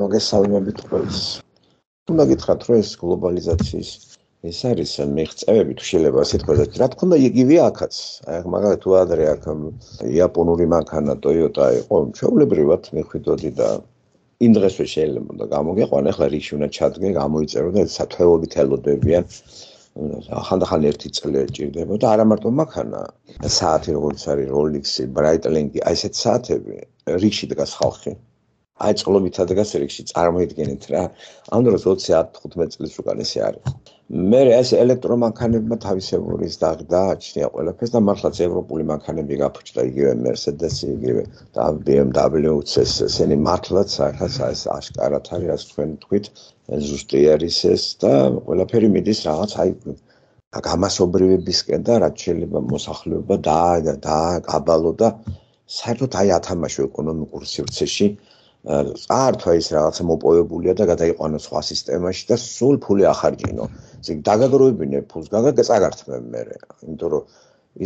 მოგესალმებით ყველას. უნდა გითხრათ, რომ ეს გლობალიზაციის ეს არის მიღწევები თუ შეიძლება ასე თქვა და რა თქმა უნდა იგივე აქაც. აი მაგალითად თუ ადრე აქ იაპონური მანქანა Toyota იყო, ჩაულებრივად მიხვიდოდი და იმ დღესვე შეიძლება და გამოგეყვან ახლა რიში უნდა ჩადგე, გამოიწერო და სათავეობით ელოდებიან. ახანდახან ერთი წელი ჭირდება და არა მარტო მანქანა, საათი როგორც არის Rolex-ი, Breitling-ი, აი ესეთ საათები რიში დგას ხალხი. აი წლობით ადგას რიგში წარმოიდგენით რა ამ დროს 2015 წლის უკან ესე არის მე ეს ელექტრომანქანებმა თავისებური ზაღდა აჩნია ყველაფერს და მართლაც ევროპული მანქანები გაფუჭდა იგივე Mercedes-ი იგივე და BMW-ც ეს ესენი მართლაც რაღაც ეს აშკარად არის რაც თქვენ თქვით ზუსტი არის ეს და ყველაფერი მიდის რაღაც აი გამასობრივებისკენ და რაც შეიძლება მოსახლეობა და და აბალო და საერთოდ აი ათამაშო ეკონომიკურ სივრცეში წაართვა ის რაღაცა მოპოვებულია და გადაიყვანო სხვა სისტემაში და სულ ფული ახარჯინო. ისე დაგაგროვებინე ფულს, გაგაგაცაგართმე მე. იმიტომ რომ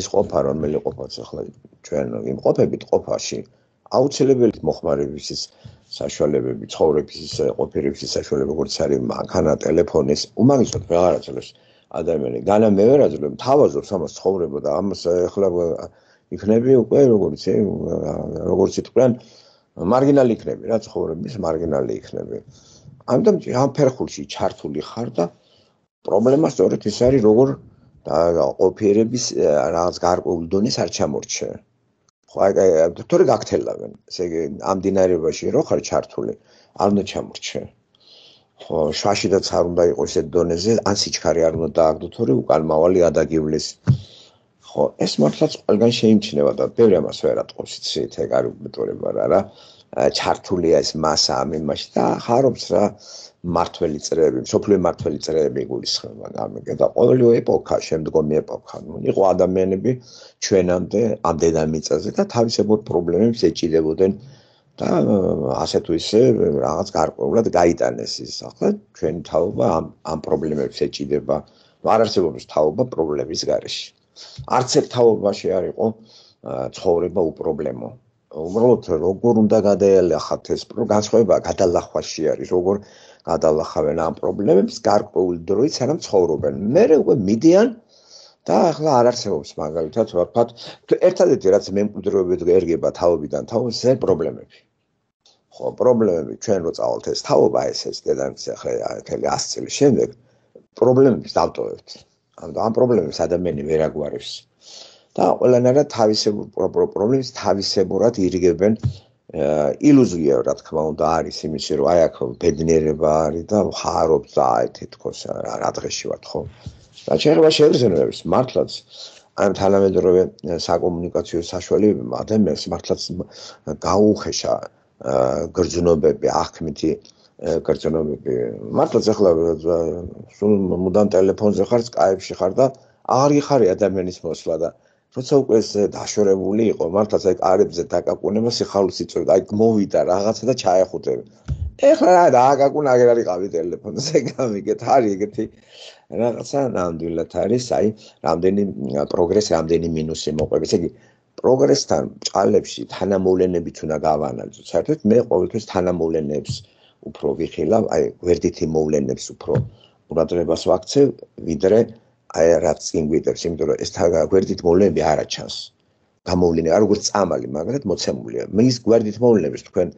ის ყოფა რომელი ყოფაც ახლა ჩვენ იმყოფებით ყოფაში აუცილებელი მოხმარების ის საშუალებები, ცხოვრების ის ყოფერების ის საშუალებები, როგორც არის მანქანა, ტელეფონის, უმაღლესად ვეღარაცლებს ადამიანები. განა მე ვეღარაცლებ, თავაზობ ამას ცხოვრება და ამას ახლა იქნები უკვე როგორც ეი როგორც იტყვიან მარგინალი იქნები რა ცხოვრების მარგინალი იქნები. ამიტომ ამ ფერხულში ჩართული ხარ და პრობლემა სწორედ ის არის როგორ და ოფიერების რაღაც გარკვეულ დონეს არ ჩამორჩე. ხო აი თორე გაგთელავენ. ესე იგი ამ დინარებაში რო ხარ ჩართული, არ უნდა ჩამორჩე. ხო შვაშიდაც არ უნდა იყოს ეს დონეზე, ან სიჩქარე არ უნდა დააგდო, თორე უკან მავალი ადაგივლის. აა ხო ეს მართლაც ყველგან შეიმჩნევა და ბევრი ამას ვერ ატყობს იცით ეგ არ უბედურება რა რა ჩართულია ეს massa ამიმაში და ხარობს რა მართველი წრეები, სოფლიო მართველი წრეები გულისხმება გამიგე და ყოველი ეპოქა, შემდგომი ეპოქა, ნუ იყო ადამიანები ჩვენამდე ამ დედამიწაზე და თავისებურ პრობლემებს ეჭიდებოდნენ და ასე თუ ისე რაღაც გარკვეულად გაიტანეს ის ახლა ჩვენი თაობა ამ ამ პრობლემებს ეჭიდება. არ არსებობს თაობა პრობლემის გარეშე. არც ერთ თავობაში არ იყო ცხოვრება უპრობლემო. უბრალოდ როგორ უნდა გადაელახათ ეს პრო განსხვავება გადალახვაში არის, როგორ გადალახავენ ამ პრობლემებს გარკვეული დროით სანამ ცხოვრობენ. მე უკვე მიდიან და ახლა არ არსებობს მაგალითად ვაფათ ერთადერთი რაც მემკვიდრეობით ერგება თავებიდან თავს ეს პრობლემები. ხო, პრობლემები ჩვენ რო წავალთ ეს თავობა ეს ეს დედამიწა ხე 100 წელი შემდეგ პრობლემებს დავტოვებთ. ანუ ამ პრობლემებს ადამიანი ვერ აგვარებს და ყველანაირად თავისებურ პრობლემებს თავისებურად ირიგებენ ილუზია რა თქმა უნდა არის იმისი რომ აი აქ ბედნიერება არის და ხარობ და აი თითქოს რა დღეში ვართ ხო და შეიძლება შეიძლებაებს მართლაც ან თანამედროვე საკომუნიკაციო საშუალებები ადამიანს მართლაც გაუხეშა გრძნობები აღქმითი კერძონები მართლაც ახლა სულ მუდამ ტელეფონზე ხარ Skype-ში ხარ და აღარ იხარი ადამიანის მოსვლა და როცა უკვე ეს დაშორებული იყო მართლაც აი კარებზე დაკაკუნება სიხალს იწვევდა აი მოვიდა რაღაცა და ჩაეხუტები ეხლა რა დააკაკუნა აღარ არიყავი ტელეფონზე გამიგეთ არი ეგეთი რაღაცა ნამდვილად არის აი რამდენი პროგრესი რამდენი მინუსი მოყვება ესე იგი პროგრესთან ჭალებში თანამოვლენებით უნდა გავანალიზო საერთოდ მე ყოველთვის თანამოვლენებს უფრო ვიხილავ, აი გვერდითი მოვლენებს უფრო ყურადღებას ვაქცევ, ვიდრე აი რაც წინ გვიდებს, იმიტომ რომ ეს თაგა გვერდით მოვლენები არ აჩანს. გამოვლენები არ როგორც წამალი, მაგრამ მოცემულია. მის გვერდით მოვლენებს თქვენ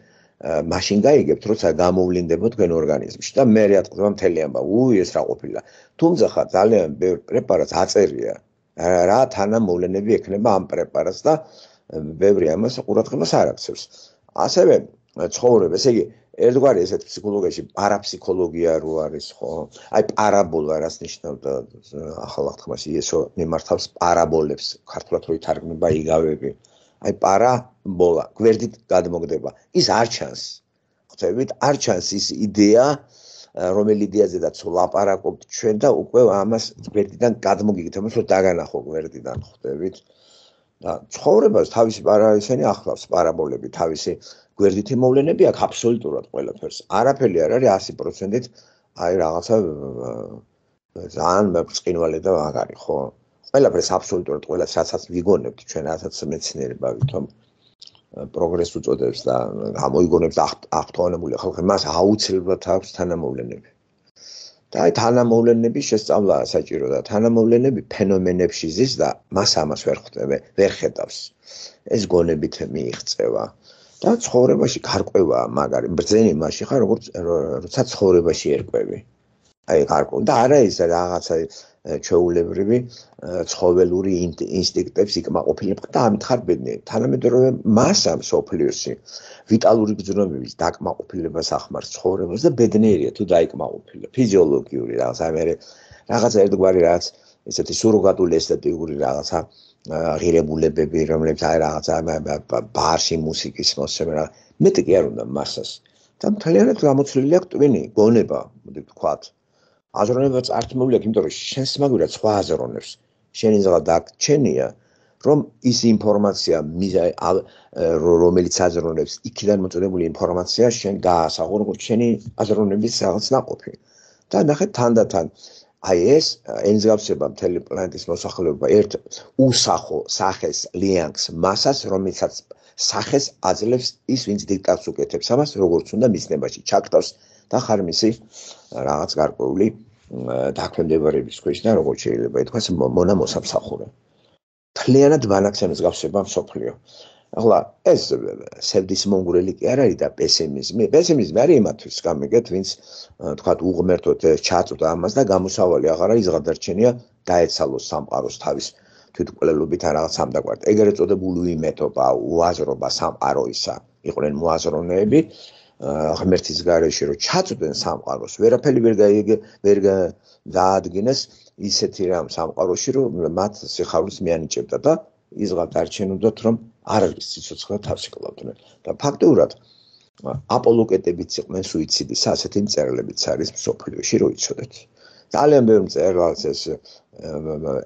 машин გაიგებთ, როცა გამოვლენდება თქვენ ორგანიზმში და მე რეატყვება მთელი ამბავი. უი, ეს რა ყოფილა. თუმცა ხა ძალიან ბევრ პრეპარატს აწერია. რა თანამოვლენები ექნება ამ პრეპარატს და ბევრი ამას ყურადღებას არ აქცევს. ასევე ცხოვრება, ესე იგი, ერთგვარი ესეთ ფსიქოლოგიაში პარაფსიქოლოგია რო არის ხო? აი პარაბოლა რას ნიშნავდა ახალ აღთქმაში ესო მემართავს პარაბოლებს ქართულად რო ითარგმნება იგავები. აი პარაბოლა გვერდით გადმოგდება. ის არ ჩანს. ხვდებით არ ჩანს ის იდეა რომელი იდეაზე და ცოლაპარაკობთ ჩვენ და უკვე ამას გვერდიდან გადმოგიგეთ, ამას რო დაგანახო გვერდიდან ხვდებით. და ცხოვრებას თავისი პარაისენი ახლავს პარაბოლები თავისი გვერდითი მოვლენები აქ აბსოლუტურად ყველაფერს. არაფერი არ არის 100%-ით აი რაღაცა ძალიან მწკინვალე და მაგარი, ხო? ყველაფერს აბსოლუტურად ყველა რაცაც ვიგონებთ ჩვენ, რაცაც მეცნიერება ვითომ პროგრესს უწოდებს და გამოიგონებს აღთქმულია ხალხი, მას აუცილებლად აქვს თანამოვლენები. და აი თანამოვლენების შესწავლა საჭირო და თანამოვლენები ფენომენებში ზის და მას ამას ვერ ხვდება, ვერ ხედავს. ეს გონებით მიიღწევა. და ცხოვრებაში გარკვევა მაგარი ბრძენი მასში ხარ როგორც როცა ცხოვრებაში ერკვევი აი გარკვე და არა ეს რაღაცა ჩეულებრივი ცხოველური ინსტინქტებს იკმაყოფილება და ამithar ბედნიერ თანამედროვე მასა სოფლიოსი ვიტალური გზნობების დაკმაყოფილებას ახმარს ცხოვრებას და ბედნიერია თუ დაიკმაყოფილა ფიზიოლოგიური რაღაცა მე რაღაცა ერთგვარი რაღაც ესეთი სურგატული ესთეტიკური რაღაცა აა აღირებულებები, რომლებიც აი რაღაც ბარში მუსიკის მოსება რა მეტი კი არ უნდა მასას. და მთლიანად გამოცვლილი აქვს ტვინი, გონება, მოდი თქვა. აზროვნება წარმოული აქვს, იმიტომ რომ შენს მაგვირად სხვა აზროვნებს შენ ისღა დაგჩენია რომ ის ინფორმაცია რომელიც აზროვნებს იქიდან მოწოდებული ინფორმაცია შენ გაასაღურო შენი აზროვნების რაღაც ნაკოფი და ნახე თანდათან აი ეს ენზგავსება მთელი პლანეტის მოსახლეობა ერთ უსახო სახეს ლიანგს მასას რომელსაც სახეს აძლევს ის ვინც დიქტატს უკეთებს ამას როგორც უნდა მიზნებაში ჩაქტავს და ხარ მისი რაღაც გარკვეული დაქვემდებარების ქვეშ და როგორც შეიძლება ითქვას მონა მოსამსახურე თლიანად ბანაკს ენზგავსება სოფლიო ახლა ეს სევდის მონგრელი კი არ არის და პესიმიზმი. პესიმიზმი არის იმათვის გამეგეთ, ვინც თქვა უღმერთოდ ჩაწუდა ამას და გამოსავალი აღარა ის გადარჩენია დაეცალოს სამყაროს თავის თვითკვლელობით ან რაღაც ამდაგვარად. ეგრეთ წოდებული უიმეთობა, უაზრობა სამყაროისა. იყვნენ მოაზროვნეები ღმერთის გარეშე რომ ჩაწვდნენ სამყაროს, ვერაფერი ვერ გაიგე, ვერ დაადგინეს ისეთი რამ სამყაროში, რომ მათ სიხარულს მიანიჭებდა და იზღავთ არჩენოთ რომ არ არის სიცოცხლე თავსიკლავდნენ და ფაქტურად აპოლოკეტებიც იყვნენ სუიციდის ასეთი მწერლებიც არის სოფლიოში რო იცოდეთ ძალიან ბევრი მწერლებს ეს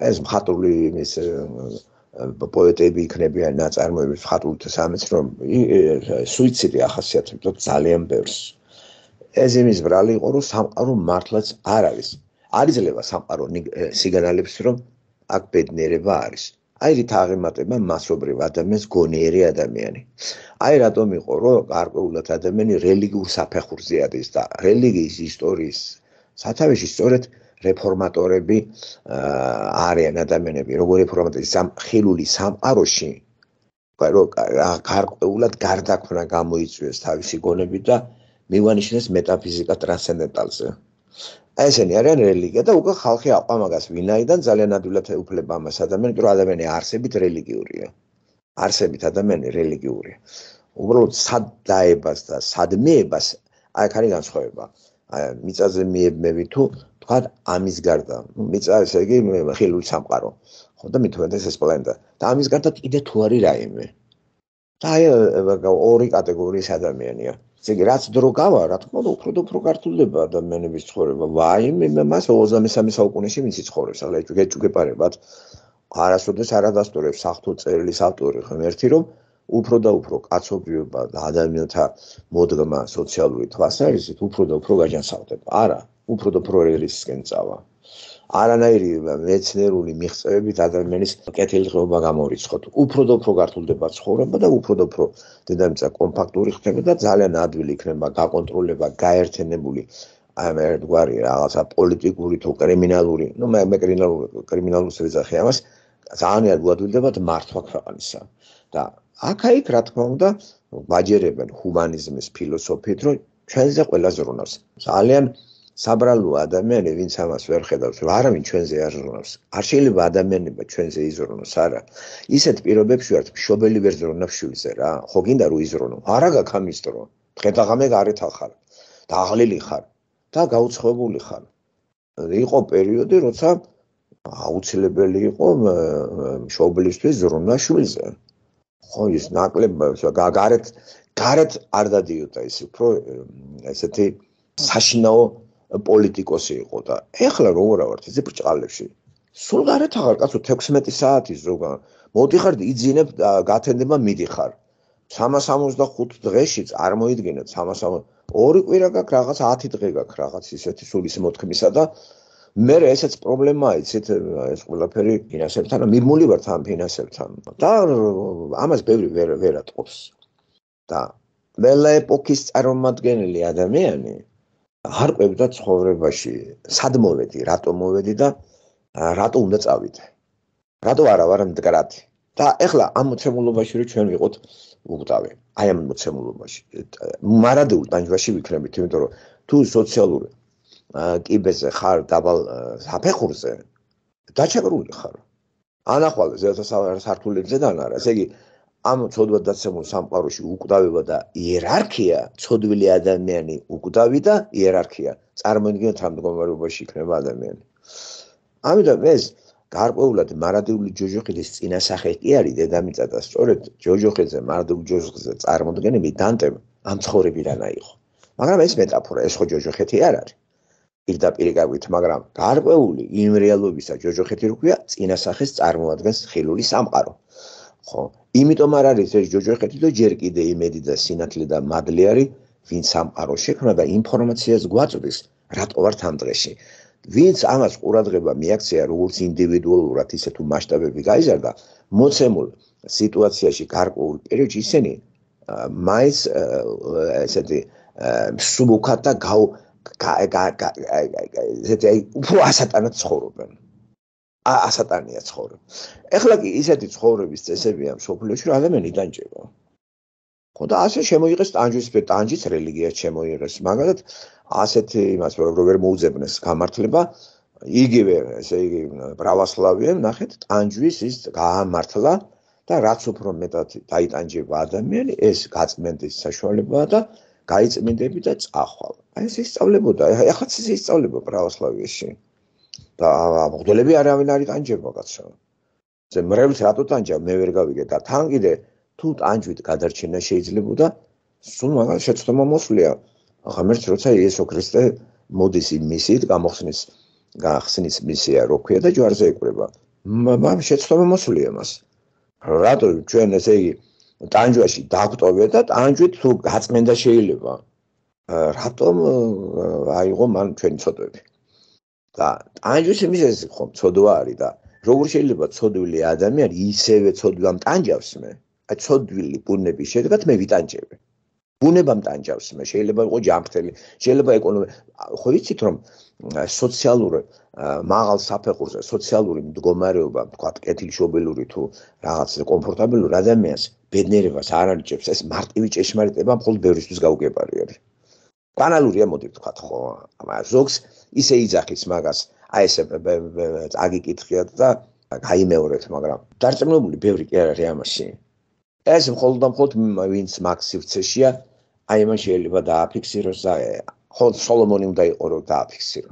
ეს მხატვრული იმის პოეტები იქნებიან ნაწარმოები მხატვრული სამეც რომ სუიციდი ახასიათებს ძალიან ბევრს ეს იმის ბრალი იყო რომ სამყარო მართლაც არ არის არის ძლება სამყარო სიგნალებს რომ აქ ბედნიერება არის აი რით აღემატება მასობრივ ადამიანს გონიერი ადამიანი. აი რატომ იყო რომ გარკვეულად ადამიანი რელიგიურ საფეხურზე ადის და რელიგიის ისტორიის სათავეში სწორედ რეფორმატორები არიან ადამიანები, როგორი რეფორმატორი სამ ხილული სამყაროში რო გარკვეულად გარდაქმნა გამოიწვიეს თავისი გონებით და მივანიშნეს მეტაფიზიკა ტრანსცენდენტალზე. აი ესენი არიან რელიგია და უკვე ხალხი აყვა მაგას ვინაიდან ძალიან ადვილად უფლება ამას ადამიანს რომ ადამიანი არსებით რელიგიურია არსებით ადამიანი რელიგიურია უბრალოდ სად დაებას და სად მიებას აი ხარი განსხვავება აი მიწაზე მიებმევი თუ თქვა ამის გარდა მიწა ესე იგი ხილულ სამყარო ხო და მithuendes ეს პლანეტა და ამის გარდა კიდე თუ არის რაიმე და აი ორი კატეგორიის ადამიანია ესე იგი რაც დრო გავა რა თქმა უნდა უფრო და უფრო გართულდება ადამიანების ცხოვრება ვაიმე მე მას 23 საუკუნეში ვინც იცხოვრებს ახლა ეჭუგეპარებად არასოდეს არ ადასტურებს ახთო წერილის ავტორი ხომ ერთი რომ უფრო და უფრო კაცობრიობა და ადამიანთა მოდგმა სოციალური თვალსაზრისით უფრო და უფრო გაჯანსავდება არა უფრო და უფრო ერისკენ წავა არანაირი მეცნიერული მიღწევებით ადამიანის კეთილდღეობა გამორიცხოთ. უფრო და უფრო გართულდება ცხოვრება და უფრო და უფრო დედამიწა კომპაქტური ხდება და ძალიან ადვილი იქნება გაკონტროლება გაერთიანებული ამ ერთგვარი რაღაცა პოლიტიკური თუ კრიმინალური, ნუ მე მე კრიმინალურ კრიმინალურს ეძახი ამას, ძალიან გადაგვიდება მართვა ქვეყნისა. და აქა-იქ რა თქმა უნდა ვაჯერებენ ჰუმანიზმის ფილოსოფიით, რომ ჩვენზე ყველა ზრუნავს. ძალიან საბრალოა ადამიანი, ვინც ამას ვერ ხედავს, არამინ ჩვენზე არ ზრუნავს. არ შეიძლება ადამიანება ჩვენზე იზრუნოს, არა. ისეთ პირობებში ვართ, მშობელი ვერ ზრუნავს შვილზე რა. ხო გინდა რომ იზრუნო? არა გაქამის დრო. ღეთაღამე გარეთა ხარ. დაღლილი ხარ და გაუცხებული ხარ. იყო პერიოდი, როცა აუცილებელი იყო მშობლისთვის ზრუნვა შვილზე. ხო ის ნაკლებად გარეთ გარეთ არ დადიოდა ის უფრო ესეთი საშინაო პოლიტიკოსი იყო და ეხლა როგორ ავარ ეს ბრჭყალებში სულ გარეთ აღარ კაცო 16 საათი ზოგან მოდიხარ იძინებ გათენდება მიდიხარ 365 დღეშიც არ მოიძინა 360 ორი კვირა გაქვს რაღაც 10 დღე გაქვს რაღაც ისეთი სულის მოთხმისა და მე ესეც პრობლემაა იცით ეს ყველაფერი ფინანსებთან მიმული ვარ თან ფინანსებთან და ამას ბევრი ვერ ვერატყობს და ყველა ეპოქის წარმომადგენელი ადამიანები არ ყვებდა ცხოვრებაში. სად მოვედი, რატო მოვედი და რატო უნდა წავიდე? რატო არა ვარ მდგრადი? და ეხლა ამ მოცემულობაში რომ ჩვენ ვიყოთ უკვდავი, აი ამ მოცემულობაში, მარადულ დანჯვაში ვიქნებით, იმიტომ რომ თუ სოციალური კიბეზე ხარ, დაბალ საფეხურზე, დაჩაგრული ხარ. ანახვალზე, ზედა სართულებზე და ანარა. ესე იგი, ამ ცოდვად დაცემულ სამყაროში უკვდავება და იერარქია, ცოდვილი ადამიანი უკვდავი და იერარქია. წარმოიდგინოთ ამ მდგომარეობაში იქნება ადამიანი. ამიტომ ეს გარკვეულად მარადული ჯოჯოხეთის წინასახე კი არის დედამიწა და სწორედ ჯოჯოხეთზე მარადულ ჯოჯოხეთზე წარმოდგენები დანტემ ამ ცხოვრებიდან აიღო. მაგრამ ეს მეტაფორა, ეს ხო ჯოჯოხეთი არ არის. პირდაპირ გავით, მაგრამ გარკვეული იმ რეალობისა ჯოჯოხეთი როგორია? წინასახეს წარმოადგენს ხილული სამყარო. ხო იმიტომ არ არის ეს ჯოჯოხეთი და ჯერ კიდე იმედი და სინათლე და მადლი არის ვინც ამparo შექმნა და ინფორმაციას გვაწვდის რატო ვართ ამ დღეში ვინც ამას ყურადღება მიაქცია როგორც ინდივიდუალურად ისე თუ მასშტაბები გაიზარდა მოცემულ სიტუაციაში გარკვეულ პერიოდში ისინი მაის ესეთი სუბოკატა გა ესეთი უფრო ასატანად ცხოვრობენ ასატანია ცხოვრება. ეხლა კი ისეთი ცხოვრების წესებია მსოფლიოში, რომ ადამიანიდან ჭება. ხოდა ასე შემოიღეს ტანჯის ფე ტანჯის რელიგია შემოიღეს. მაგალითად, ასეთი იმას რომ ვერ მოუძებნეს გამართლება იგივე ესე იგი პრავასლავიემ ნახეთ ტანჯვის ის გამართლა და რაც უფრო მეტად დაიტანჯება ადამიანი ეს გაწმენდის საშუალებაა და გაიწმენდები და წახვალ. აი ეს ისწავლებოდა, ეხლა ის ისწავლება პრავასლავიეში. აღმღდელები არავინ არ იტანჯება კაცო. ზე მრევლს რატო ტანჯავ? მე ვერ გავიგე და თან კიდე თუ ტანჯვით გადარჩენა შეიძლება და სულ მაგას შეცდომა მოსვლია. ახლა მერც როცა იესო ქრისტე მოდის იმ მისით, გამოხსნის გახსნის მისია როქვია და ჯვარზე ეკრება. მაგრამ შეცდომა მოსვლია მას. რატო ჩვენ ესე იგი ტანჯვაში დაგტოვე და ტანჯვით თუ გაწმენდა შეიძლება. რატომ აიღო მან ჩვენი ცოტები? და ტანჯვის მიზეზი ხომ ცოდვა არის და როგორ შეიძლება ცოდვილი ადამიანი ისევე ცოდვამ ტანჯავს მე? აი ცოდვილი ბუნების შედეგად მე ვიტანჯები. ბუნებამ ტანჯავს მე, შეიძლება იყოს ჯანმრთელი, შეიძლება ეკონომი, ხო ვიცით რომ სოციალური მაღალ საფეხურზე სოციალური მდგომარეობა, თქვათ კეთილშობილი თუ რაღაც კომფორტაბელი ადამიანს ბედნიერებას არ არჩევს, ეს მარტივი ჭეშმარიტება მხოლოდ ბევრისთვის გაუგებარი არის. ბანალურია მოდი თქვათ ხო, ამას ზოგს ისე იძახის მაგას აი ესე აგიკითხიათ და გაიმეორეთ მაგრამ დარწმუნებული ბევრი კი არის ამაში ეს მხოლოდ და მხოლოდ ვინც მაქსივცეშია აი მან შეიძლება დააფიქსიროს და ხო სოლომონი უნდა იყოს რომ დააფიქსირო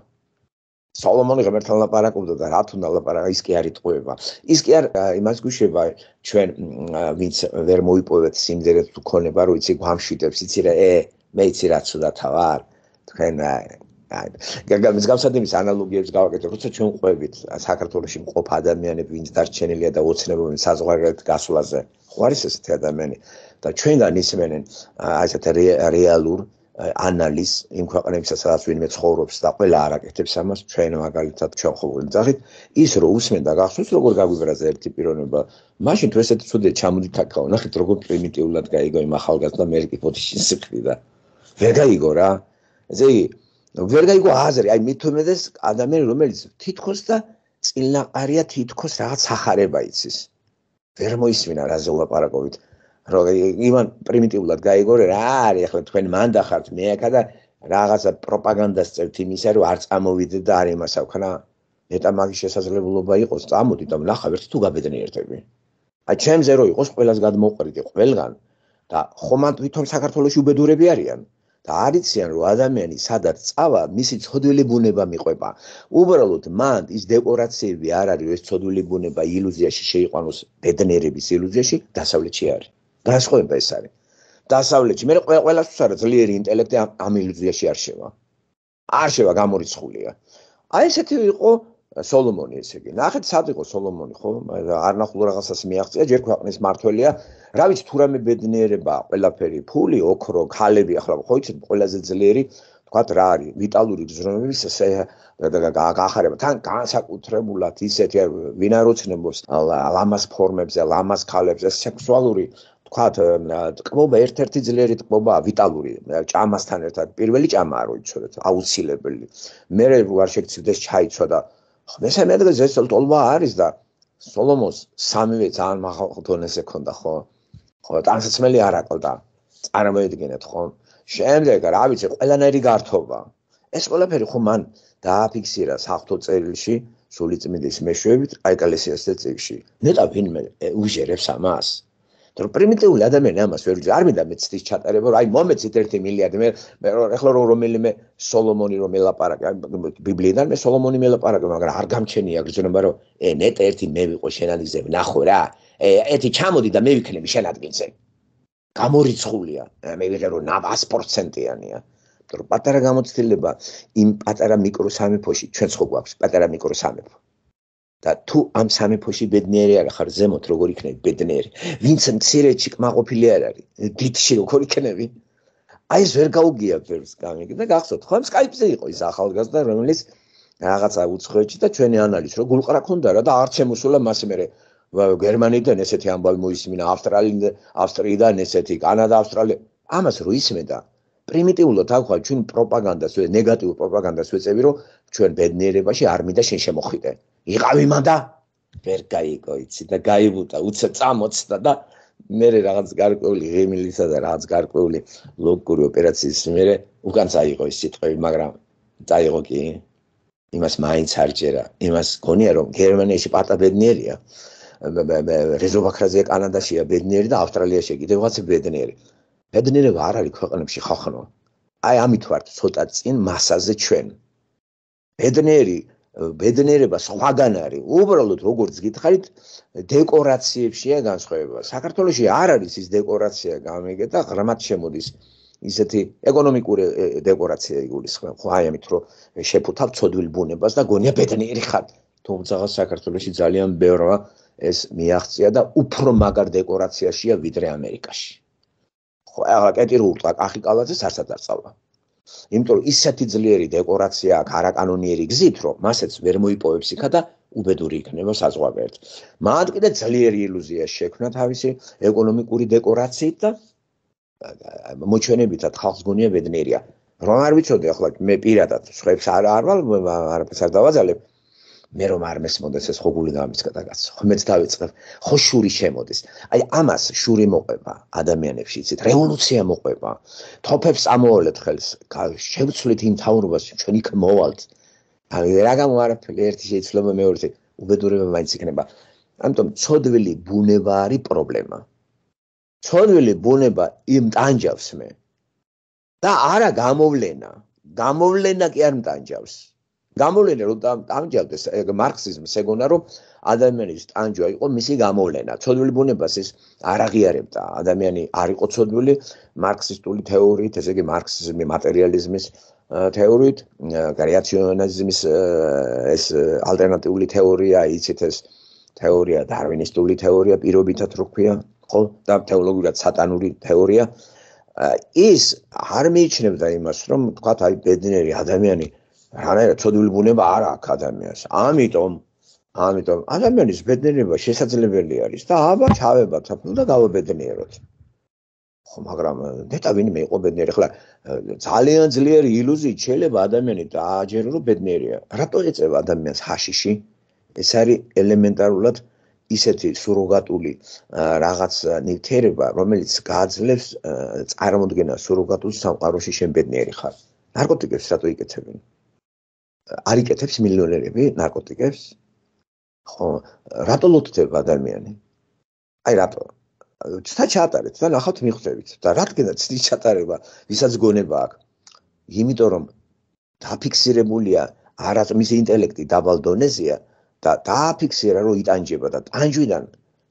სოლომონი ღმერთთან ლაპარაკობდა და რათ უნდა ლაპარაკა ის კი არ იტყובה ის კი არ იმას გუშება ჩვენ ვინც ვერ მოიპოვეთ სიმძერეს თქონება რომ იცი გამშვიდებს იცი რა ე მე იცი რა თუ და თავარ თქვენ გაგამის გასადემის ანალოგიებს გავაკეთე, როცა ჩვენ ყვებით საქართველოსში მყოფ ადამიანები, ვინც დარჩენილია და უცნობოა საზღვარგარეთ გასვლაზე. ხო არის ესეთი ადამიანები და ჩვენგან ისმენენ ასეთ რეალურ ანალიზ იმ ქვეყნებსაც, სადაც ვინმე ცხოვრობს და ყველა არაკეთებს ამას, ჩვენ მაგალითად ჩვენ ხოვრობთ ზახით, ის რო უსმენ და გახსოვს, როგორ გაგვიბრაზა ერთი პიროვნება, მაშინ თუ ესეთი ცუდე ჩამოდით აქა, ნახეთ როგორ პრიმიტიულად გაიგო იმ ახალგაზრდა მერკი ფოთის სიკრი და ვერ გაიგო რა. ესე იგი ვერ გაიგო აზრი, აი მითუმედეს ადამიანი რომელიც თითქოს და წილნაყარია თითქოს რაღაც ახარება იცის. ვერ მოისმინა რა ზოლაპარაკობით. რომ იმან პრიმიტიულად გაიგორე რა არის ახლა თქვენ მანდა ხართ მე ახლა და რაღაცა პროპაგანდას წევთ იმისა რომ არ წამოვიდე და არ იმას ახქნა მეტა მაგის შესაძლებლობა იყოს წამოდი და ნახავ ერთი თუ გაბედნიერდები. აი ჩემზე რო იყოს ყველას გადმოყრიდი ყველგან და ხომ ან თვითონ საქართველოს უბედურები არიან. და არიციან რომ ადამიანი სადაც წავა მისი ცოდვილი ბუნება მიყვება უბრალოდ მანდ ის დეკორაციები არ არის ეს ცოდვილი ბუნება ილუზიაში შეიყვანოს ბედნიერების ილუზიაში დასავლეთში არის გასხოვება ეს არის დასავლეთში მე ყველას ვსარო ძლიერი ინტელექტი ამ ილუზიაში არ შევა არ შევა გამორიცხულია აი ესეთი იყო სოლომონი ესე იგი. ნახეთ სად იყო სოლომონი, ხო? არ ნახულო რაღაცას მიაღწია, ჯერ ქვეყნის მართველია. რა ვიცი, თუ რამე ბედნიერებაა, ყველაფერი ფული, ოქრო, ქალები, ახლა ხო იცით, ყველაზე ძლიერი, თქვათ რა არის, ვიტალური გზრომების ესე გაახარება. თან განსაკუთრებულად ისეთი, ვინ არ უცნობს ლამას ფორმებზე, ლამას ქალებზე, სექსუალური ქათ ტკმობა ერთ-ერთი ძლიერი ტკმობაა ვიტალური ჭამასთან ერთად პირველი ჭამაა როიცოდეთ აუცილებელი მე ვარ შეგცდეს ჩაიცოდა ხო მესამე ადგილს ეს თოლმა არის და სოლომოს სამივე ძალიან მაღალ დონეზე ქონდა ხო ხო ტანსაცმელი არ აკლდა წარმოედგინეთ ხო შემდეგ რა ვიცი ყველანაირი გართობა ეს ყველაფერი ხო მან დააფიქსირა საფთო წერილში სულიწმიდის მეშვეობით აეკლესიასთან წიგში ნეტა ვინმე უჟერებს ამას რომ პრიმიტიული ადამიანი ამას ვერ არ მინდა მეც ის ჩატარებო რომ აი მომეცით 1 მილიარდი მე მე რომ ახლა რომ რომელიმე სოლომონი რომ ელაპარაკა ბიბლიიდან მე სოლომონი მელაპარაკა მაგრამ არ გამჩენია გრძნობა რომ ე ნეტე 1 მე ვიყო შენ ადგილზე ნახო რა ე ერთი ჩამოდი და მე ვიქნები შენ ადგილზე გამორიცხულია მე ვიღე რომ ნავას პროცენტიანია რომ პატარა გამოცდილება იმ პატარა მიკროსამეფოში ჩვენც ხო გვაქვს პატარა მიკროსამეფო და თუ ამ სამეფოში ბედნიერი არ ხარ ზემოთ როგორ იქნები ბედნიერი ვინც მცირეში კმაყოფილი არ არის დიდში როგორ იქნები აი ეს ვერ გაუგია ფერს გამი და გახსოვთ ხო ამ Skype-ზე იყო ის ახალგაზრდა რომელიც რაღაცა უცხოეთში და ჩვენი ანალიზი რო გულყრა ქონდა რა და არ შემოსულა მას მეરે გერმანიიდან ესეთი ამბავი მოისმინა ავსტრალიიდან ავსტრიიდან ესეთი კანადა ავსტრალია ამას რო ისმენდა პრიმიტიულად ახვა ჩვენ პროპაგანდას ვე ნეგატიურ პროპაგანდას ვეწევი რომ ჩვენ ბედნიერებაში არ მინდა შენ შემოხვიდე იყავი მანდა ვერ გაიგო იცი და გაიბუტა უცე წამოცდა და მე რაღაც გარკვეული ღემილისა და რაღაც გარკვეული ლოგური ოპერაციის მე უკან წაიღო ის სიტყვები მაგრამ წაიღო კი იმას მაინც არ ჯერა იმას გონია რომ გერმანიაში პატა ბედნიერია რეზოვაკრაზია კანადაშია ბედნიერი და ავსტრალიაშია კიდევ რაღაც ბედნიერი ბედნიერება არ არის ქვეყნებში ხახნო აი ამით ვართ ცოტა წინ მასაზე ჩვენ ბედნიერი ბედნიერება სხვაგან არის უბრალოდ როგორც გითხარით დეკორაციებშია განსხვავება საქართველოში არ არის ის დეკორაცია გამიგე და ღრმად შემოდის ისეთი ეკონომიკური დეკორაცია იგულის ხმ ხო აი ამით რომ შეფუთავ ცოდვილ ბუნებას და გონია ბედნიერი ხარ თუმცა საქართველოში ძალიან ბევრი ეს მიაღწია და უფრო მაგარ დეკორაციაშია ვიდრე ამერიკაში. ხო, აღარ კეტირულ ტყა კახიკალაძე სასაც არ წავა. იმიტომ რომ ისეთი ძლიერი დეკორაცია აქვს არაკანონიერი გზით, რომ მასაც ვერ მოიპოვებს იქა და უბედური იქნება საზღვარგარეთ. მათ კიდე ძლიერი ილუზია შექმნა თავისი ეკონომიკური დეკორაციით და მოჩვენებითაც ხალხს გონია ბედნიერია. რომ არ ვიცოდი ახლა მე პირადად შეხებს არ არვალ, არაფერს არ დავაძალებ, მე რომ არ მესმოდეს ეს ხოგული გამიცკა და კაცო ხმეც დავიწყებ ხო შური შემოდეს აი ამას შური მოყვება ადამიანებში ისეთ რევოლუცია მოყვება თოფებს ამოვლეთ ხელს შევცვლით იმ თავრობას ჩვენ იქ მოვალთ აი რა გამოარფილი ერთი შეიძლება მეორე უბედურება მაინც იქნება ამიტომ ცოდვილი ბუნება არის პრობლემა ცოდვილი ბუნება იმ ტანჯავს მე და არა გამოვლენა გამოვლენა კი არ მტანჯავს გამოვლენა რომ ამჯერდეს მარქსიზმს ეგონა რომ ადამიანის ტანჯვა იყო მისი გამოვლენა. ცოდვილი ბუნებას ეს არ აღიარებდა. ადამიანი არ იყო ცოდვილი მარქსისტული თეორიით, ესე იგი მარქსიზმი მატერიალიზმის თეორიით, რეაციონალიზმის ეს ალტერნატიული თეორია, იცით ეს თეორია, დარვინისტული თეორია, პირობითად რო ქვია, ხო? და თეოლოგიურად სატანური თეორია. ის არ მიიჩნევდა იმას, რომ თქვათ აი ბედნიერი ადამიანი რანაირ ცოდვილი ბუნება არ აქვს ადამიანს. ამიტომ ამიტომ ადამიანის ბედნიერება შესაძლებელი არის და აბა ჩავება საფულ და გავაბედნიეროთ. ხო, მაგრამ დედა э, ვინმე იყო ბედნიერი? ხლა э, ძალიან ძლიერი ილუზიით შეიძლება ადამიანი დააჯერო რომ ბედნიერია. რატო ეწევა ადამიანს ჰაშიში? ეს არის ელემენტარულად ისეთი სუროგატული э, რაღაც ნივთიერება, რომელიც გააძლევს წარმოქმნას სუროგატულ სამყაროში შენ ბედნიერი ხარ. ნარკოტიკებს რატო იკეთებენ? არიკეთებს მილიონერები ნარკოტიკებს ხო რატო ლოდდება ადამიანი აი რატო ცდა ჩატარეთ და ნახავთ მიხვდებით და რადგანაც ცდის ჩატარება ვისაც გონება აქვს იმიტომ რომ დაფიქსირებულია არა მის ინტელექტი დაბალ დონეზეა და დააფიქსირა რომ იტანჯება და ტანჯვიდან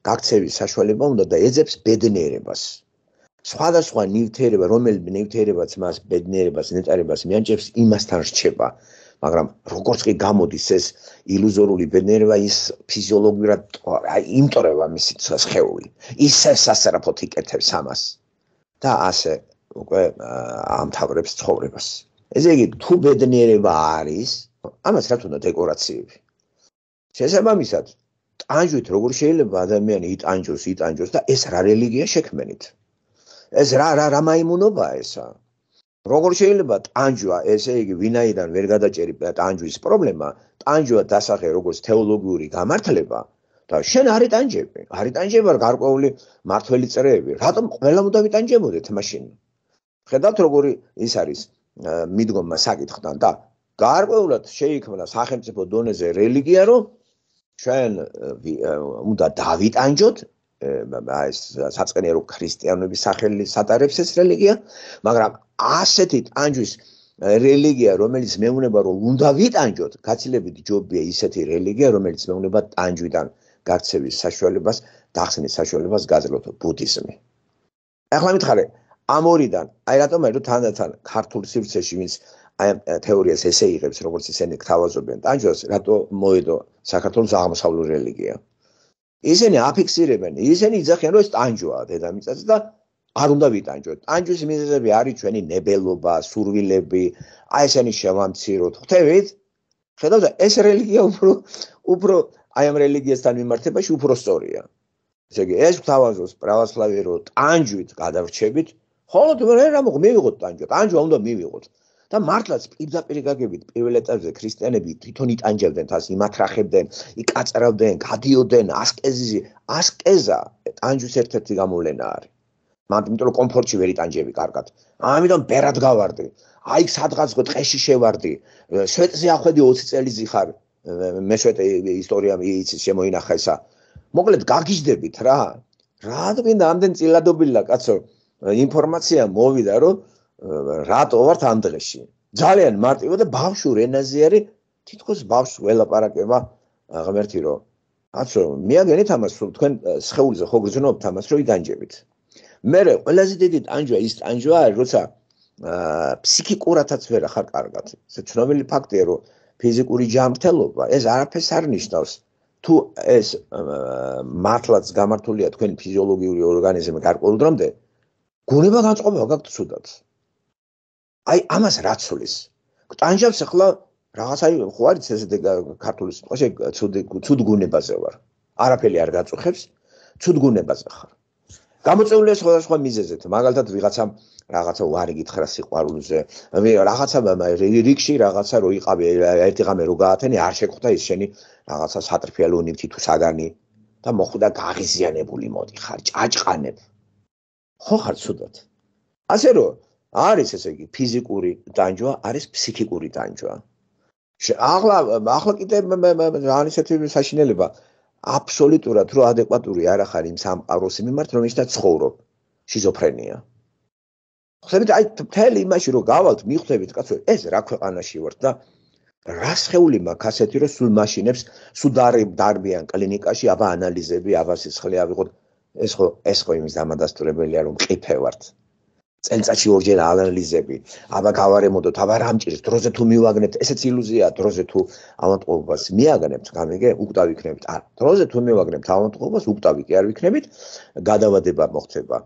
გაქცევის საშუალება უნდა და ეძებს ბედნიერებას სხვადასხვა ნივთიერება რომელიც ნივთიერებაც მას ბედნიერებას ნეტარებას მიანჭებს იმასთან რჩება მაგრამ როგორც კი გამოდის ეს ილუზორული ვენერვა ის ფიზიოლოგიურად აი იმტრევა მისი სხეული ისე სასარაფოდ იკეთებს ამას და ასე უკვე ამთავრებს ცხოვრებას ესე იგი თუ ბედნიერება არის ამას რა თქმა დეკორაციები შესაბამისად ტანჯვით როგორ შეიძლება ადამიანი იტანჯოს იტანჯოს და ეს რა რელიგია შექმენით ეს რა რა მაიმუნობაა ესაა როგორ შეიძლება ტანჯვა, ესე იგი, ვინაიდან ვერ გადაჭერი ტანჯვის პრობლემა, ტანჯვა დასახე როგორც თეოლოგიური გამართლება და შენ არი ტანჯები, არი ტანჯები არ გარკვეული მართველი წრეები. რატომ ყველამ უნდა ვიტანჯებოდეთ მაშინ? ხედავთ როგორი ის არის მიდგომა საკითხთან და გარკვეულად შეიქმნა სახელმწიფო დონეზე რელიგია, რომ ჩვენ უნდა დავიტანჯოთ აი საწყენერო ქრისტიანობის სახელი სატარებს ეს რელიგია, მაგრამ ასეთი ტანჯვის რელიგია, რომელიც მეუბნება, რომ უნდა ვიტანჯოთ, გაცილებით ჯობია ისეთი რელიგია, რომელიც მეუბნება ტანჯვიდან გაქცევის საშუალებას, დახსნის საშუალებას გაძლოთ ბუდიზმი. ახლა მითხარე ამ ორიდან, აი რატომ არის რომ თანდათან ქართულ სივრცეში ვინც აი თეორიას ესე იღებს, როგორც ისინი გთავაზობენ ტანჯოს, რატო მოედო საქართველოს აღმოსავლურ რელიგიას? ისინი აფიქსირებენ, ისინი იძახიან, რომ ეს ტანჯვაა დედამიწაზე და არ უნდა ვიტანჯოთ. ტანჯვის მიზეზები არის ჩვენი ნებელობა, სურვილები, აი ესენი შევამციროთ. ხთებით? ხედავთ, ეს რელიგია უფრო უფრო აი ამ რელიგიასთან მიმართებაში უფრო სწორია. ესე იგი, ეს გვთავაზობს პრავასლავი რო ტანჯვით გადარჩებით, ხოლო თუ რა მოგ მივიღოთ ტანჯვა, ტანჯვა უნდა მივიღოთ. და მართლაც პირდაპირ გაგებით პირველ ეტაპზე ქრისტიანები თვითონ იტანჯებდნენ თავს, იმათრახებდნენ, იკაცრავდნენ, გადიოდნენ ასკეზიზე. ასკეზა ტანჯვის ერთ-ერთი გამოვლენა არის. მაგრამ იმიტომ რომ კომფორტში ვერ იტანჯები კარგად. ამიტომ ბერად გავარდი. აი სადღაც გო ტყეში შევარდი. შვეტზე ახვედი 20 წელი ზიხარ. მე შვეტი ისტორია იცი შემოინახა ესა. მოკლედ გაგიჟდებით რა. რა თქმა უნდა ამდენ წილადობილა კაცო. ინფორმაცია მოვიდა რომ რატო ვართ ამ დღეში? ძალიან მარტივა და ბავშვურ ენაზე არის თითქოს ბავშვს ველაპარაკება ღმერთი რო აცო მეაგენით ამას რომ თქვენ სხეულზე ხო გძნობთ ამას რომ იგანჯებით. მე ყველაზე დიდი ტანჯვა ის ტანჯვა არის როცა ფსიქიკურათაც ვერ ახარ კარგად. ეს ცნობილი ფაქტია რომ ფიზიკური ჯანმრთელობა ეს არაფერს არ ნიშნავს. თუ ეს მართლაც გამართულია თქვენი ფიზიოლოგიური ორგანიზმი გარკვეულ დრომდე გონება განწყობა გაქვთ თუ და აი ამას რა ცulis ტანჯავს ახლა რაღაცაი ხო არის ესე და ქართულის სიტყვაში ცუდი ცუდი გუნებაზე ვარ არაფერი არ გაწუხებს ცუდი გუნებაზე ხარ გამოწეულია სხვადასხვა მიზეზით მაგალითად ვიღაცამ რაღაცა ვარი გითხრა სიყვარულზე რაღაცა რიქში რაღაცა რო იყავი ერთი ღამე რო გაათენი არ შეგხვდა ის შენი რაღაცა სატრფიალო ნივთი თუ საგანი და მოხვდა გაღიზიანებული მოდი ხარ ჭაჭყანებ ხო ხარ ცუდად ასე რომ არის ესე იგი ფიზიკური დანჯვა, არის ფსიქიკური დანჯვა. ახლა ახლა კიდე რან ისეთი საშინელება აბსოლუტურად რო ადეკვატური არ ახარ იმ სამყაროს მიმართ, რომელშიც ცხოვრობ. სიზოფრენია. ხსენით აი თელი იმაში რო გავალთ, მიხვდებით კაცო, ეს რა ქვეყანაში ვართ და რა შეეული მაგასეთი რო სულ მაშინებს სუდარი დარბიან კლინიკაში, აბა ანალიზები, აბა სისხლი ავიღოთ. ეს ხო ეს ხო იმის დამადასტურებელია რომ ყიფე ვართ. წელწადში ორჯერ ანალიზები, აბა გავარემოდოთ, აბა რამჭირს, დროზე თუ მივაგნებთ, ესეც ილუზია, დროზე თუ ამოტყობას მიაგნებთ, გამიგე, უკტავიქნებით. არა, დროზე თუ მივაგნებთ ამოტყობას, უკტავი კი არ ვიქნებით, გადავადება მოხდება.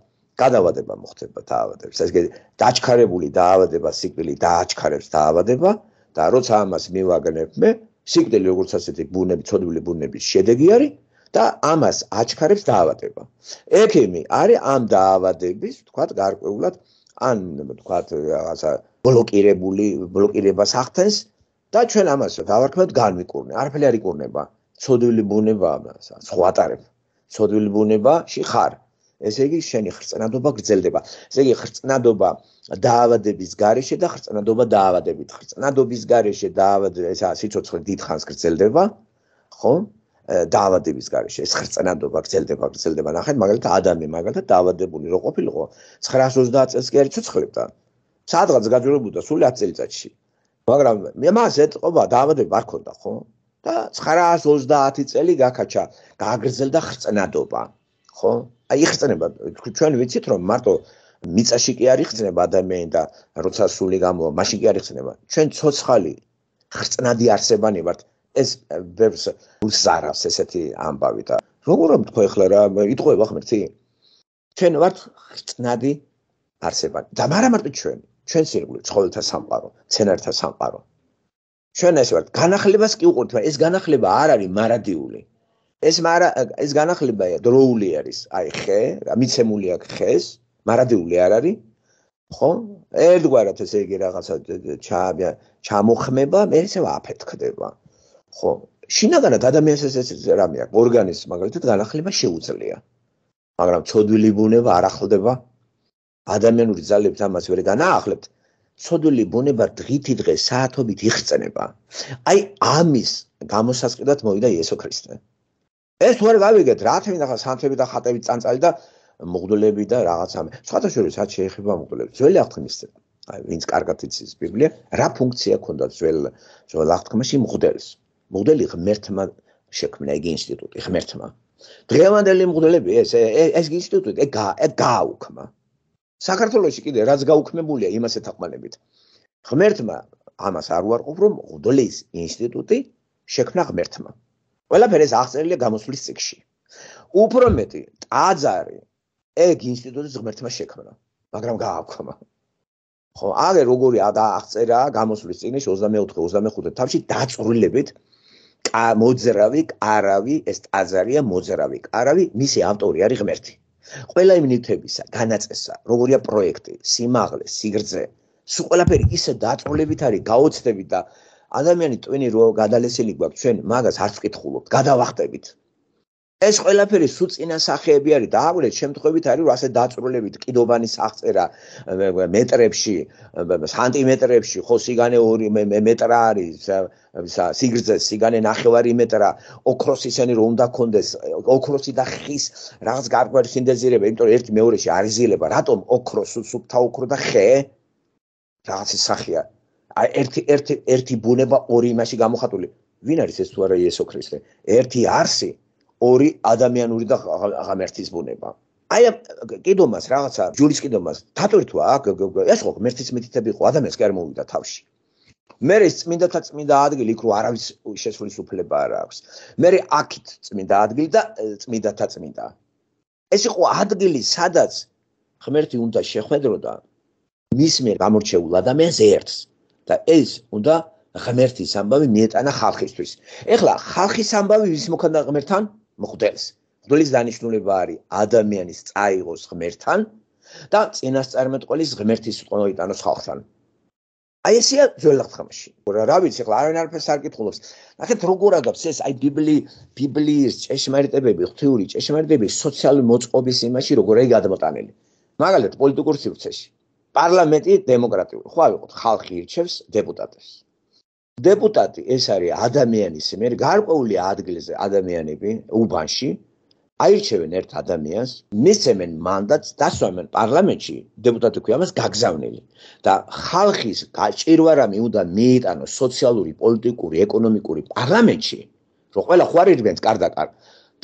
გადავადება მოხდება დაავადებას. ეს კი დაჩქარებული დაავადება, სიკვდილი დააჩქარებს დაავადება და როცა ამას მივაგნებ მე, სიკვდილი როგორც ასეთი ბუნები, ცოდვილი ბუნების შედეგი არის და ამას აჩქარებს დაავადება. ექიმი არის ამ დაავადების, თქვათ გარკვეულად ან თქვათ რაღაცა ბლოკირებული ბლოკირებას ახდენს და ჩვენ ამას დავარქმევთ განვიკურნე. არაფერი არ იკურნება. ცოდვილი ბუნება ამას ხვატარებ. ცოდვილი ბუნებაში ხარ. ესე იგი შენი ხრწნადობა გრძელდება. ესე იგი ხრწნადობა დაავადების გარეშე და ხრწნადობა დაავადებით. ხრწნადობის გარეშე დაავადება ეს სიცოცხლე დიდხანს გრძელდება. ხო? დაავადების გარეშე ეს ხრწნადობა გრძელდება გრძელდება ნახეთ მაგალითად ადამი მაგალითად დაავადებული რო ყოფილიყო 930 წელს კი არ ცოცხლებდა სადღაც გაძლიერებულა სული 10 წელიწადში მაგრამ მე მას ეტყობა დაავადება არ ქონდა ხო და 930 წელი გაკაჩა გაგრძელდა ხრწნადობა ხო აი ხრწნება ჩვენ ვიცით რომ მარტო მიწაში კი არ იხრწნება ადამიანი და როცა სული გამოა მაშინ კი არ იხრწნება ჩვენ ცოცხალი ხრწნადი არსებანი ვართ ეს ვერს უსარავს ესეთი ამბავი და როგორ ვთქო ახლა რა იტყვევა ღმერთი ჩვენ ვართ ხწნადი არსება და მარა მარტო ჩვენ ჩვენ სიღული ცხოველთა სამყარო ცენართა სამყარო ჩვენ ეს ვართ განახლებას კი უყურთ მაგრამ ეს განახლება არ არის მარადიული ეს მარა ეს განახლებაა დროული არის აი ხე მიცემული აქვს ხეს მარადიული არ არის ხო ერთგვარად ესე იგი რაღაცა ჩა ჩამოხმება მე ისევ აფეთქდება ხო შინაგანად ადამიანს ეს ეს რამე აქვს ორგანიზმს მაგალითად განახლება შეუძლია მაგრამ ცოდვილი ბუნება არ ახლდება ადამიანური ძალებს ამას ვერ განაახლებთ ცოდვილი ბუნება დღითი დღე საათობით იხწნება აი ამის გამოსასყიდად მოვიდა იესო ქრისტე ეს თუ არ გავიგეთ რა თქმა უნდა ხა სანთები და ხატები წანწალი და მოგდულები და რაღაცამე სხვათა შორის რაც შეიძლება მოგდულები ძველი აღთქმის აი ვინც კარგად იცის ბიბლია რა ფუნქცია ქონდა ძველ ძველ აღთქმაში მოგდელს მოდელი ღმერთმა შექმნა იგი ინსტიტუტი ღმერთმა დღევანდელი მოდელები ეს ეს ინსტიტუტი ეგ გააუქმა საქართველოსი კიდე რაც გაუქმებულია იმას ეთაყვანებით ღმერთმა ამას არ უარყოფ რომ მოდელის ინსტიტუტი შექმნა ღმერთმა ყველაფერი ეს აღწერილია გამოსვლის წიგში უფრო მეტი ტაძარი ეგ ინსტიტუტი ღმერთმა შექმნა მაგრამ გააუქმა ხო, აგერ როგორი აღწერა გამოსვლის წინეში 24-35 თავში დაწრულებით კა მოძრავი კარავი ეს ტაზარია მოძრავი კარავი მისი ავტორი არის ღმერთი ყველა იმ ნივთებისა განაწესა როგორია პროექტი სიმაღლე სიგრძე სულ ყველაფერი ისე დაწოლებით არის გაოცდები და ადამიანი ტვინი რო გადალესილი გვაქვს ჩვენ მაგას არ წკითხულობთ გადავახტებით ეს ყველაფერი სუ წინასახეები არის დააგვრეთ შემთხვევით არის რა ასე დაწრულებით კიდობანის აღწერა მეტრებში სანტიმეტრებში ხო სიგანე 2 მეტრა არის სიგრძე სიგანე 9 მეტრა ოქროს ისენი რომ უნდა კონდეს ოქროსი და ხის რაღაც გარკვეული სინდეზირება იმიტომ რომ ერთი მეორეში არიზილება რატომ ოქრო სუფთა ოქრო და ხე რაღაც სახეა აი ერთი ერთი ერთი ბუნება ორი იმაში გამოხატული ვინ არის ეს თუ არა ეს ოქრისე ერთი არსი ორი ადამიანური და ღამერთის ბუნება. აი კიდომას რაღაცა ჯულის კიდომას თატვირთვა ეს ხო მერთის მეტითები ხო ადამიანს კი არ მოვიდა თავში. მე ეს წმინდათა წმინდა ადგილი ხო არავის შესრულის უფლება არ აქვს. მე აქით წმინდა ადგილი და წმინდათა წმინდა. ეს იყო ადგილი სადაც ღმერთი უნდა შეხვედროდა მის მიერ გამორჩეულ ადამიანს ერთს და ეს უნდა ღმერთის ამბავი მიეტანა ხალხისთვის. ეხლა ხალხის ამბავი ვის მოქანდა ღმერთთან? მღვდელს. მღვდლის დანიშნულება არის ადამიანის წაიღოს ღმერთთან და წინასწარმეტყველის ღმერთის ყოიტანოს ხალხთან. აი ესეა ძველი ხმაში. ორა რა ვიცი, ახლა არავინ არაფერს არ კითხულობს. ნახეთ როგორ ადაბს ეს აი ბიბლი, ბიბლიის წეშმარიტებები, ღთიური წეშმარიტებები სოციალური მოწყობის იმაში როგორ არის გადმოტანილი. მაგალითად, პოლიტიკურ სივრცეში. პარლამენტი დემოკრატიული. ხო ავიღოთ, ხალხი ირჩევს დეპუტატებს. დეპუტატი ეს არის ადამიანის მე გარკვეული ადგილზე ადამიანები უბანში აირჩევენ ერთ ადამიანს მისცემენ მანდატს დასვამენ პარლამენტში დეპუტატი ქვია მას გაგზავნილი და ხალხის გაჭირვარამი უნდა მიიტანოს სოციალური პოლიტიკური ეკონომიკური პარლამენტში რომ ყველა ხوارი დგენს კარდაკარ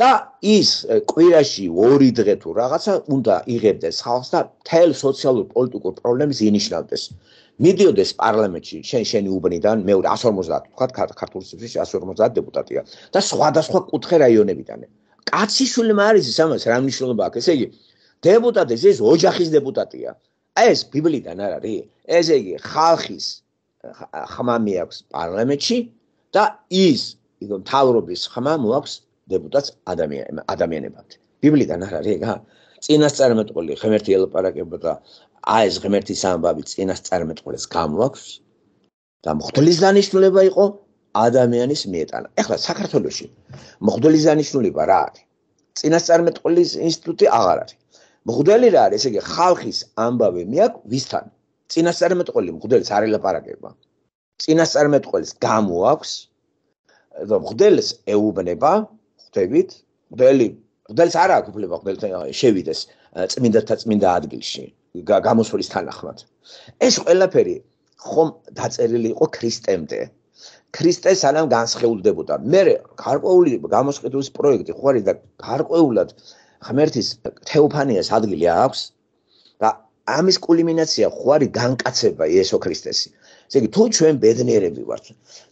და ის კვირაში ორი დღე თუ რაღაცა უნდა იღებდეს ხალხს და თელ სოციალურ პოლიტიკურ პრობლემებს ინიშნავდეს მიდიოდეს პარლამენტში შენ შენი უბნიდან მე 150 ვთქვა ქართულ სიფრის 150 დეპუტატია და სხვადასხვა კუთხე რაიონებიდან კაცისული მარის სამას რა მნიშვნელობა აქვს ესე იგი დეპუტატის ეს ოჯახის დეპუტატია ეს ბიბლიდან არ არის ესე იგი ხალხის ხმამი აქვს პარლამენტში და ის იგი თავრობის ხმამ აქვს დეპუტატს ადამიან ადამიანებად ბიბლიდან არ არის ეგა წინასწარმეტყველი ღმერთი ელაპარაკებოდა აი ეს ღმერთის ამბავი წინას წარმეთყურეს გამოაქვს და მხდლის დანიშნულება იყო ადამიანის მეტანა. ეხლა საქართველოში მხდლის დანიშნულება რა არის? წინას წარმეთყურის ინსტიტუტი აღარ არის. მხდელი რა არის? ესე იგი ხალხის ამბავი მეაქ ვისთან? წინას წარმეთყული მხდელს არ ელაპარაკება. წინას წარმეთყულს გამოაქვს და მხდელს ეუბნება, ხვდებით? მხდელი მხდელს არ აქვს უფლება მხდელთან შევიდეს წმინდათა წმინდა ადგილში. გამოსვლის თანახმად. ეს ყველაფერი ხომ დაწერილი იყო ქრისტემდე. ქრისტე სანამ განსხეულდებოდა. მე გარკვეული გამოსყიდვის პროექტი ხარ და გარკვეულად ღმერთის თეოფანიას ადგილი აქვს და ამის კულმინაცია ხარი განკაცება იესო ქრისტესის. ესე იგი თუ ჩვენ ბედნიერები ვართ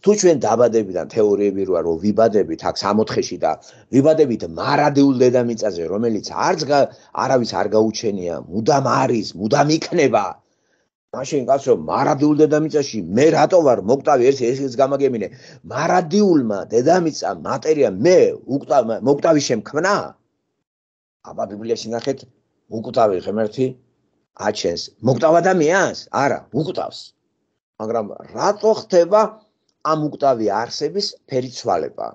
თუ ჩვენ დაბადებიდან თეორიები როა რომ ვიბადებით აქ 64-ში და ვიბადებით მარადეულ დედამიწაზე რომელიც არც არავის არ გაუჩენია მუდამ არის მუდამ იქნება მაშინ გასო მარადეულ დედამიწაში მე რატო ვარ მოკტავი ეს ეს ის გამაგემინე მარადეულმა დედამიწა მატერია მე უკტავი მოკტავი შემქმნა აბა ბიბლიაში ნახეთ უკტავი ღმერთი აჩენს მოკტავ ადამიანს არა უკტავს მაგრამ რატო ხდება ამ უკტავი არსების ფერიცვალება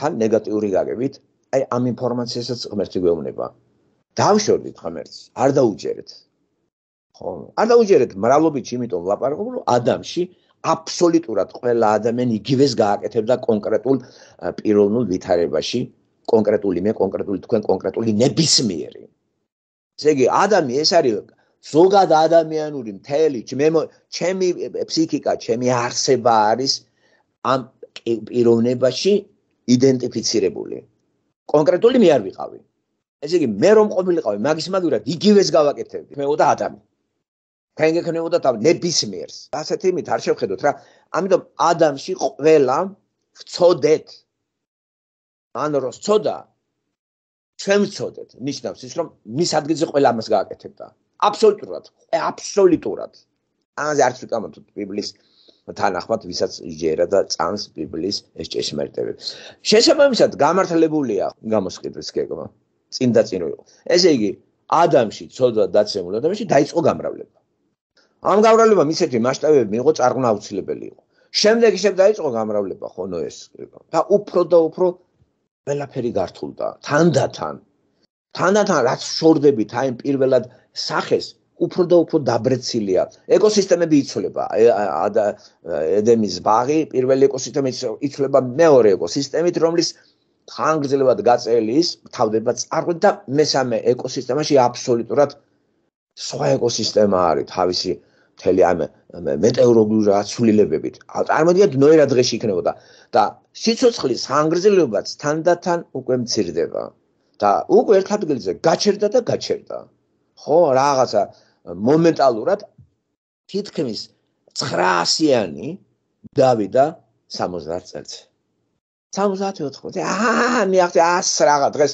თან ნეგატიური გაგებით აი ამ ინფორმაციასაც ღმერთი გვეუბნება დავშორდით ღმერთს არ დაუჯერეთ ხო არ დაუჯერეთ მრავლობით იმიტომ ლაპარაკობ რომ ადამიანში აბსოლუტურად ყველა ადამიანი იგივეს გააკეთებდა კონკრეტულ პიროვნულ ვითარებაში კონკრეტული მე კონკრეტული თქვენ კონკრეტული ნებისმიერი ესე იგი ადამიანი ეს არის ზოგად ადამიანური მთელი ჩემი ფსიქიკა, ჩემი არსება არის ამ პიროვნებაში იდენტიფიცირებული. კონკრეტული მე არ ვიყავი. ესე იგი მე რომ ყოფილიყავი მაგის მაგვრად იგივეს გავაკეთებდი. მე 30 ადამი. თან გეკნეოდა და ნებისმიერს. ასეთ იმით არ შევხედოთ რა. ამიტომ ადამიანში ყველა ვწოდეთ. ან როს წოდა ჩემ წოდეთ. ნიშნავს ის რომ მის ადგილზე ყველა ამას გააკეთებდა. აბსოლუტურად, აბსოლუტურად. ამაზე არც უკამათ ბიბლის თანახმად, ვისაც ჯერა და წანს ბიბლის ეს ჭეშმარიტები. შესაბამისად, გამართლებულია გამოსყიდვის გეგმა. წინ და წინ იყო. ესე იგი, ადამიანში ცოდვა დაცემული ადამიანში დაიწყო გამრავლება. ამ გამრავლებამ ისეთი მასშტაბები მიიღო, წარღვნა აუცილებელი იყო. შემდეგ ისევ დაიწყო გამრავლება ხო ნო ეს. და უფრო და უფრო ველაფერი გართულდა თანდათან. თანდათან რაც შორდებით აი პირველად სახეს უფრო და უფრო დაბრეცილია. ეკოსისტემები იცვლება. ადამიანის ბაღი, პირველი ეკოსისტემა იცვლება მეორე ეკოსისტემით, რომლის თანგრძლებად გაწელის, თავდება წარღვით და მესამე ეკოსისტემაში აბსოლუტურად სხვა ეკოსისტემა არის თავისი მთელი ამ მეტეოროლოგიური აცვლილებებით. წარმოიდგინეთ, ნოერა დღეში იქნებოდა და სიცოცხლის თანგრძლებაც თანდათან უკვე მცირდება და უკვე ერთ ადგილზე გაჩერდა და გაჩერდა. ხო რაღაცა მომენტალურად თითქმის 900-იანი დავიდა 70 წელს 74 მეახტი 100 რაღა დღეს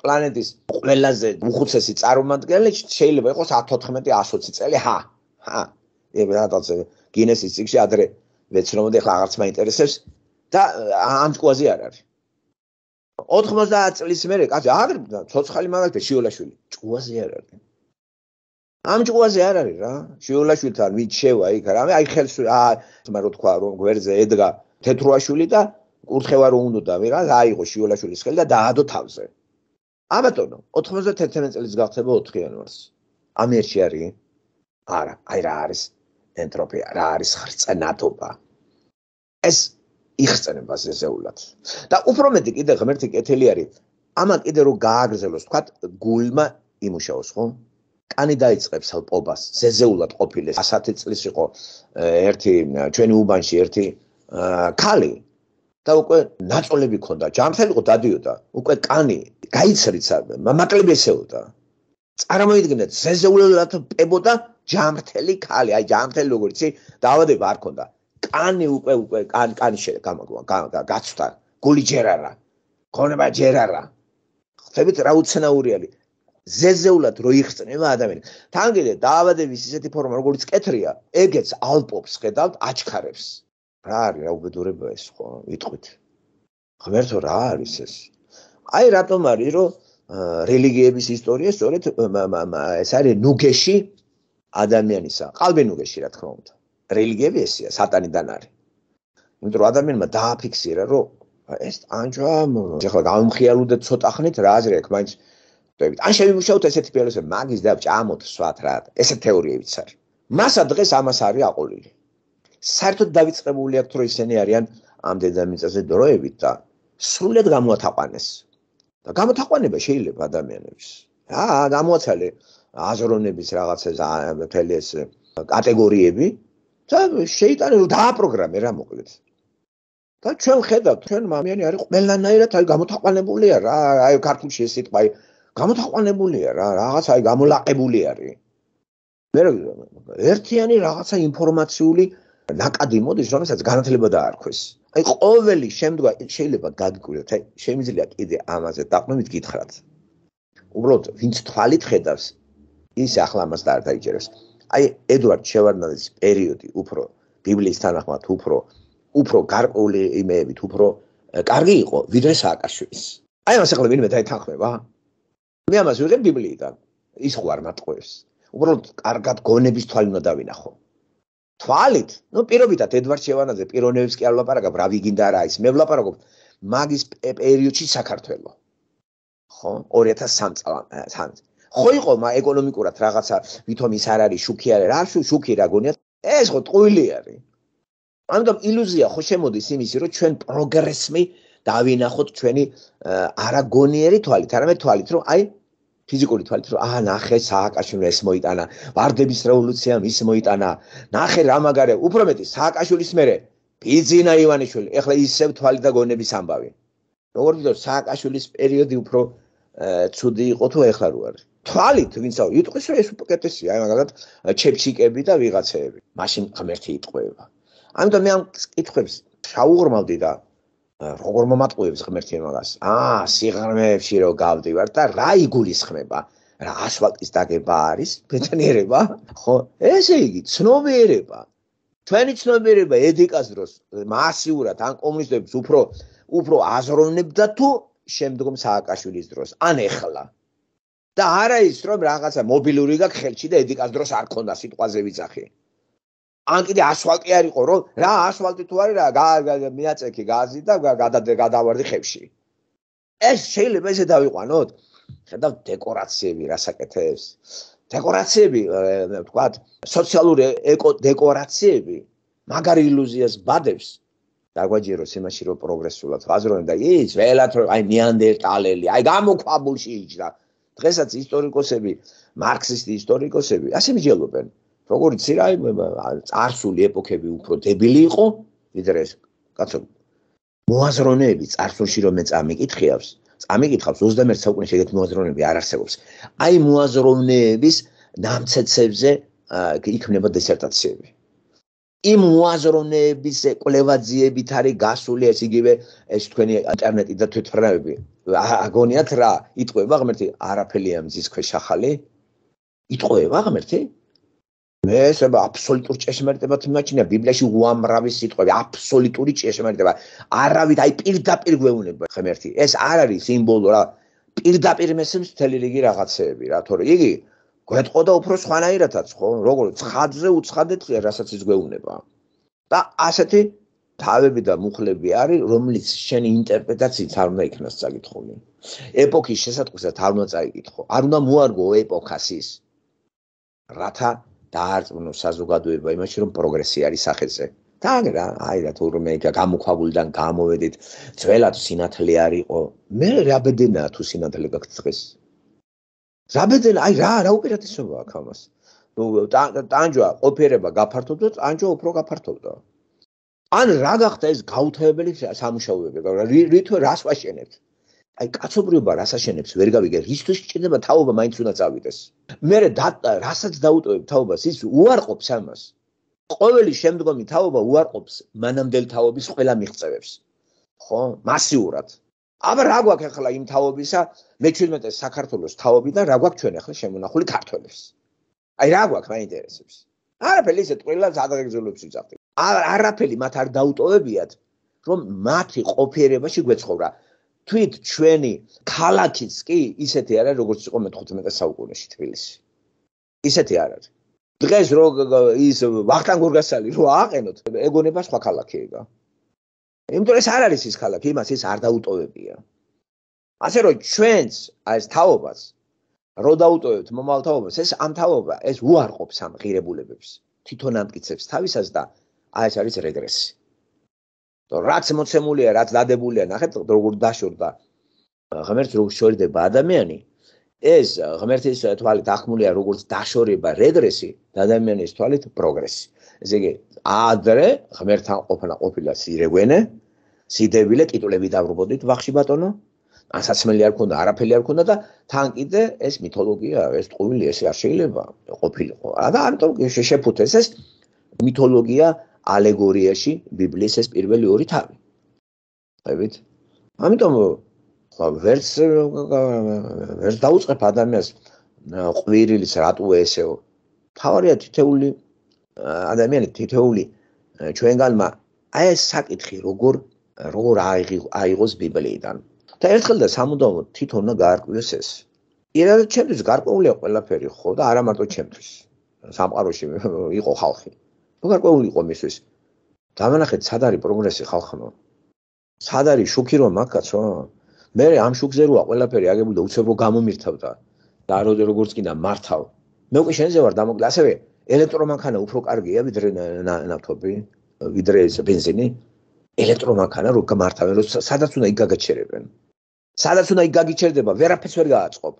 პლანეტის ყველაზე უხუცესი წარმომადგენელი შეიძლება იყოს 114-120 წელი ჰა ჰა ები რატაც გინესის წიგში ადრე ვეცნობოდი ახლა რაღაც მაინტერესებს და ამ ჭკუაზე არ არის 90 წლის მერე კაცი არ ცოცხალი მაგალითად შიოლაშვილი ჭკუაზე არ არის ამ ჭუაზე არ არის რა შიულაშვილთან ვით შევა იქ რა აი ხელს აა რა თქვა რომ გვერდზე ედგა თეთრუაშვილი და კურთხევა რომ უნდა და ვირა აიღო შიულაშვილის ხელი და დაადო თავზე ამატონო 91 წელს გახდება 4 იანვარს ამერში არის არა აი რა არის ენტროპია რა არის ხრწნადობა ეს იხწნება ზეზეულად და უფრო მეტი კიდე ღმერთი კეთილი არის ამან კიდე რომ გააგრძელოს თქვა გულმა იმუშაოს ხო კანი დაიწყებს ლპობას ზეზეულად ყოფილეს 110 წლის იყო ერთი ჩვენი უბანში ერთი ქალი და უკვე ნაწოლები ქონდა ჯამთელი იყო დადიოდა უკვე კანი გაიცრიცა მამაკლები ესეოდა წარმოიდგინეთ ზეზეულად პებოდა ჯამთელი ქალი აი ჯამთელი როგორც ისი დაავადება არ ქონდა კანი უკვე უკვე კან კანი გაცვდა გული ჯერარა ქონება ჯერარა ხვდებით რა უცნაურიალი ზეზეულად რო იხსნება ადამიანი. თან კიდე დაავადების ისეთი ფორმა როგორც კეთრია, ეგეც ალპობს ხედავთ, აჩქარებს. რა არის რა უბედურება ეს ხო? ვიტყვით. ღმერთო რა არის ეს? აი რატომ არის რომ რელიგიების ისტორია სწორედ ეს არის ნუგეში ადამიანისა, ყალბენუგეში რა თქმა უნდა. რელიგიები ესია, სატანიდან არის. იმიტომ რომ ადამიანმა დააფიქსირა რომ ეს ანჯა ეხლა გამომხიალოთ ცოტა ხნით რა აზრი აქვს მაინც დავით. ან შევიმუშავოთ ესეთი ფილოსოფია, მაგის და ჭამოთ სვათ რა. ესე თეორიებიც არის. მასა დღეს ამას არის აყოლილი. საერთოდ დაიწყებული აქვს რომ ისინი არიან ამ დედამიწაზე დროებით და სრულად გამოთაყვანეს. და გამოთაყვანება შეიძლება ადამიანების. რა, გამოაცალე აზროვნების რაღაცა მთელი ეს კატეგორიები და შეიძლება რომ დააპროგრამე რა მოკლედ. და ჩვენ ხედავთ, ჩვენ მამიანი არის ყველანაირად აი გამოთაყვანებული რა, აი ქართულში ეს სიტყვაა გამოთაყვანებულია რა, რაღაცა აი გამოლაყებული არის. მე ერთიანი რაღაცა ინფორმაციული ნაკადი მოდის, რომელსაც განათლება დაარქვეს. აი ყოველი შემდგა შეიძლება გაგიკვირდეთ, აი შემიძლია კიდე ამაზე დაყნებით გითხრათ. უბრალოდ ვინც თვალით ხედავს, ის ახლა ამას და არ დაიჯერებს. აი ედვარდ შევარდნაძის პერიოდი უფრო ბიბლიის თანახმად უფრო უფრო გარკვეული იმეებით უფრო კარგი იყო ვიდრე სააკაშვილის. აი ამას ახლა ვინმე დაეთანხმება? მე ამას ვიღებ ბიბლიიდან ის ხო არ მათყვეს უბრალოდ კარგად გონების თვალი უნდა დავინახო თვალით ნუ პირობიტად ედვარდ შევანაძე პირონევის კი არ ვლაპარაკებ რა ვიგინდა რა ის მე ვლაპარაკობ მაგის პერიოდში საქართველოს ხო 2003 წლის თან ხო იყო მაგ ეკონომიკურად რაღაცა ვითომ ის არ არის შუქი არა შუქი რა გონიათ ეს ხო ტყუილი არის ანუ და ილუზია ხო შემოდის იმისი რომ ჩვენ პროგრესმი დავინახოთ ჩვენი არაგონიერი თვალით, არამედ თვალით, რომ აი ფიზიკური თვალით, რომ აა ნახე სააკაშვილი ეს მოიტანა, ვარდების რევოლუცია ის მოიტანა, ნახე რა მაგარია, უფრო მეტი სააკაშვილის მერე ბიძინა ივანიშვილი, ეხლა ისევ თვალი და გონების ამბავი. როგორ ვიტყოდო სააკაშვილის პერიოდი უფრო ცუდი იყო თუ ეხლა რო არის? თვალით ვინცა იტყვის რომ ეს უკეთესია, აი მაგალითად ჩეპჩიკები და ვიღაცეები. მაშინ ღმერთი იტყვება. ამიტომ მე ამ კითხვებს შაუღრმავდი და როგორ მომატყუებს ღმერთი მაგას? აა, სიღრმეებში რომ გავდივარ და რა იგულისხმება? რა ასფალტის დაგება არის? ბეტონერება? ხო, ესე იგი, ცნობიერება. ჩვენი ცნობიერება ედიკას დროს მასიურად ან კომუნისტებს უფრო უფრო აზროვნებდა თუ შემდგომ სააკაშვილის დროს, ან ეხლა. და არა ის, რომ რაღაცა მობილური გაქ ხელში და ედიკას დროს არ ქონდა სიტყვაზე ვიძახი. ან კიდე ასფალტი არ იყო რომ რა ასფალტი თუ არის რა მიაწექი გაზი და გადავარდი ხევში ეს შეიძლება ესე დავიყვანოთ ხედავ დეკორაციები რასაკეთებს დეკორაციები ვთქვათ სოციალური ეკო დეკორაციები მაგარი ილუზიას ბადებს დაგვაჯერო სიმაში რო პროგრესულად ვაზროვნ და ის ველათ რო აი ნიანდერტალელი აი გამოქვაბულში იჭრა დღესაც ისტორიკოსები მარქსისტი ისტორიკოსები ასე მიჯელობენ როგორ იცი რა წარსული ეპოქები უფრო დებილი იყო ვიდრე ეს კაცო მოაზროვნეები წარსულში რომ მე წამიკითხიავს წამიკითხავს 21 საუკუნეში ეგეთ მოაზროვნეები არ არსებობს აი მოაზროვნეების ნამცეცებზე იქნება დისერტაციები იმ მოაზროვნეების კვლევაძიებით არის გასული ეს იგივე ეს თქვენი ინტერნეტი და თვითფრენები აგონიათ რა იტყვება ღმერთი არაფელი ამ ძის ქვეშ ახალი იტყვება ღმერთი ეს აბსოლუტური წესმერტება თუნდაჩინა ბიბლიაში უამრავი სიტყვები აბსოლუტური წესმერტება არავით აი პირდაპირ გვეუბნება ხმერთი ეს არ არის სიმბოლო რა პირდაპირ მესმის მთელი რიგი რაღაცეები რა თორე იგი გვეთყო და უფრო სხვანაირადაც ხო როგორ ცხადზე უცხადეთ რასაც ის გვეუბნება და ასეთი თავები და მუხლები არის რომლის შენი ინტერპრეტაციით არ უნდა იქნას საკითხული ეპოქის შესატყვისად არ უნდა წაიკითხო არ უნდა მოარგო ეპოქას ის რათა დაარწმუნო საზოგადოება იმაში რომ პროგრესი არის სახეზე და რა აი რა თურმე გამოქვაგულიდან გამოვედით ძველად სინათლე არ იყო მე რაბედენა თუ სინათლე გაქვს დღეს რაბედენა აი რა რა უპირატესობა აქვს ამას ტანჯვა ოფერება გაფართოვდა ტანჯვა უფრო გაფართოვდა ან რა გახდა ეს გაუთავებელი სამუშაოები რა რითო რას ვაშენებთ აი კაცობრიობა რას აშენებს ვერ გავიგე რისთვის შეიძლება თაობა მაინც უნდა წავიდეს მერე რასაც დაუტოვებ თაობას ის უარყოფს ამას ყოველი შემდგომი თაობა უარყოფს მანამდელ თაობის ყველა მიღწევებს ხო მასიურად აბა რა გვაქვს ახლა იმ თაობისა მე-17 საქართველოს თაობიდან რა გვაქვს ჩვენ ახლა შემონახული ქართველებს აი რა გვაქვს მაინტერესებს არაფერი ისეთ ყველა ზადაგეგზელებს იცახთ არაფერი მათ არ დაუტოვებიათ რომ მათი ყოფიერებაში გვეცხოვრა თვით ჩვენი ქალაქიც კი ისეთი არა როგორც იყო მე-15 საუკუნეში თბილისი. ისეთი არ არის. დღეს რო ის ვახტანგ გორგასალი რო აყენოთ, ეგონება სხვა ქალაქია. იმიტომ ეს არ არის ის ქალაქი, იმას ის არ დაუტოვებია. ასე რომ ჩვენც ეს თაობას რო დაუტოვებთ მომავალ თაობას, ეს ამ თაობა ეს უარყოფს ამ ღირებულებებს, თვითონ ამტკიცებს თავისას და აი ეს არის რეგრესი. რაც მოცემულია, რაც დადებულია, ნახეთ როგორ დაშორდა ღმერთს როგორ შორდება ადამიანი. ეს ღმერთის თვალით ახმულია როგორც დაშორება, რეგრესი და ადამიანის თვალით პროგრესი. ესე იგი, ადრე ღმერთთან ყოფნა ყოფილა სირეგვენე, სიდებილე ტიტულები დავრბოდით ვახში ბატონო. ან საცმელი არ ქონდა, არაფერი არ ქონდა და თან კიდე ეს მითოლოგია, ეს ტყუილი ეს არ შეიძლება ყოფილიყო. და ამიტომ შეფუთეს ეს მითოლოგია ალეგორიაში ბიბლიის ეს პირველი ორი თავი. ხებით? ამიტომ ხო ვერც ვერ დაუწყებ ადამიანს ყვირილის რატო ესეო. თავარია თითეული ადამიანი თითეული ჩვენგანმა აი ეს საკითხი როგორ როგორ აიღოს ბიბლიიდან. და ერთხელ და სამუდამოდ თვითონ და გაარკვიოს ეს. ერთად ჩემთვის გარკვეულია ყველაფერი ხო და არა მარტო ჩემთვის. სამყაროში იყო ხალხი. გარკვეული იყო მისთვის. დამანახეთ სად არის პროგრესი ხალხო. სად არის შუქი რომ მაგაცო? მე ამ შუქზე როა ყველაფერი აგებული და უცებ რო გამომირთავდა და როდე როგორც კიდე მართავ. მე უკვე შენზე ვარ დამოკლე. ასევე ელექტრომანქანა უფრო კარგია ვიდრე ნავთობი, ვიდრე ბენზინი. ელექტრომანქანა რო გამართავენ, რო სადაც უნდა იგაგაჩერებენ. სადაც უნდა იგაგიჩერდება, ვერაფერს ვერ გააწყობ.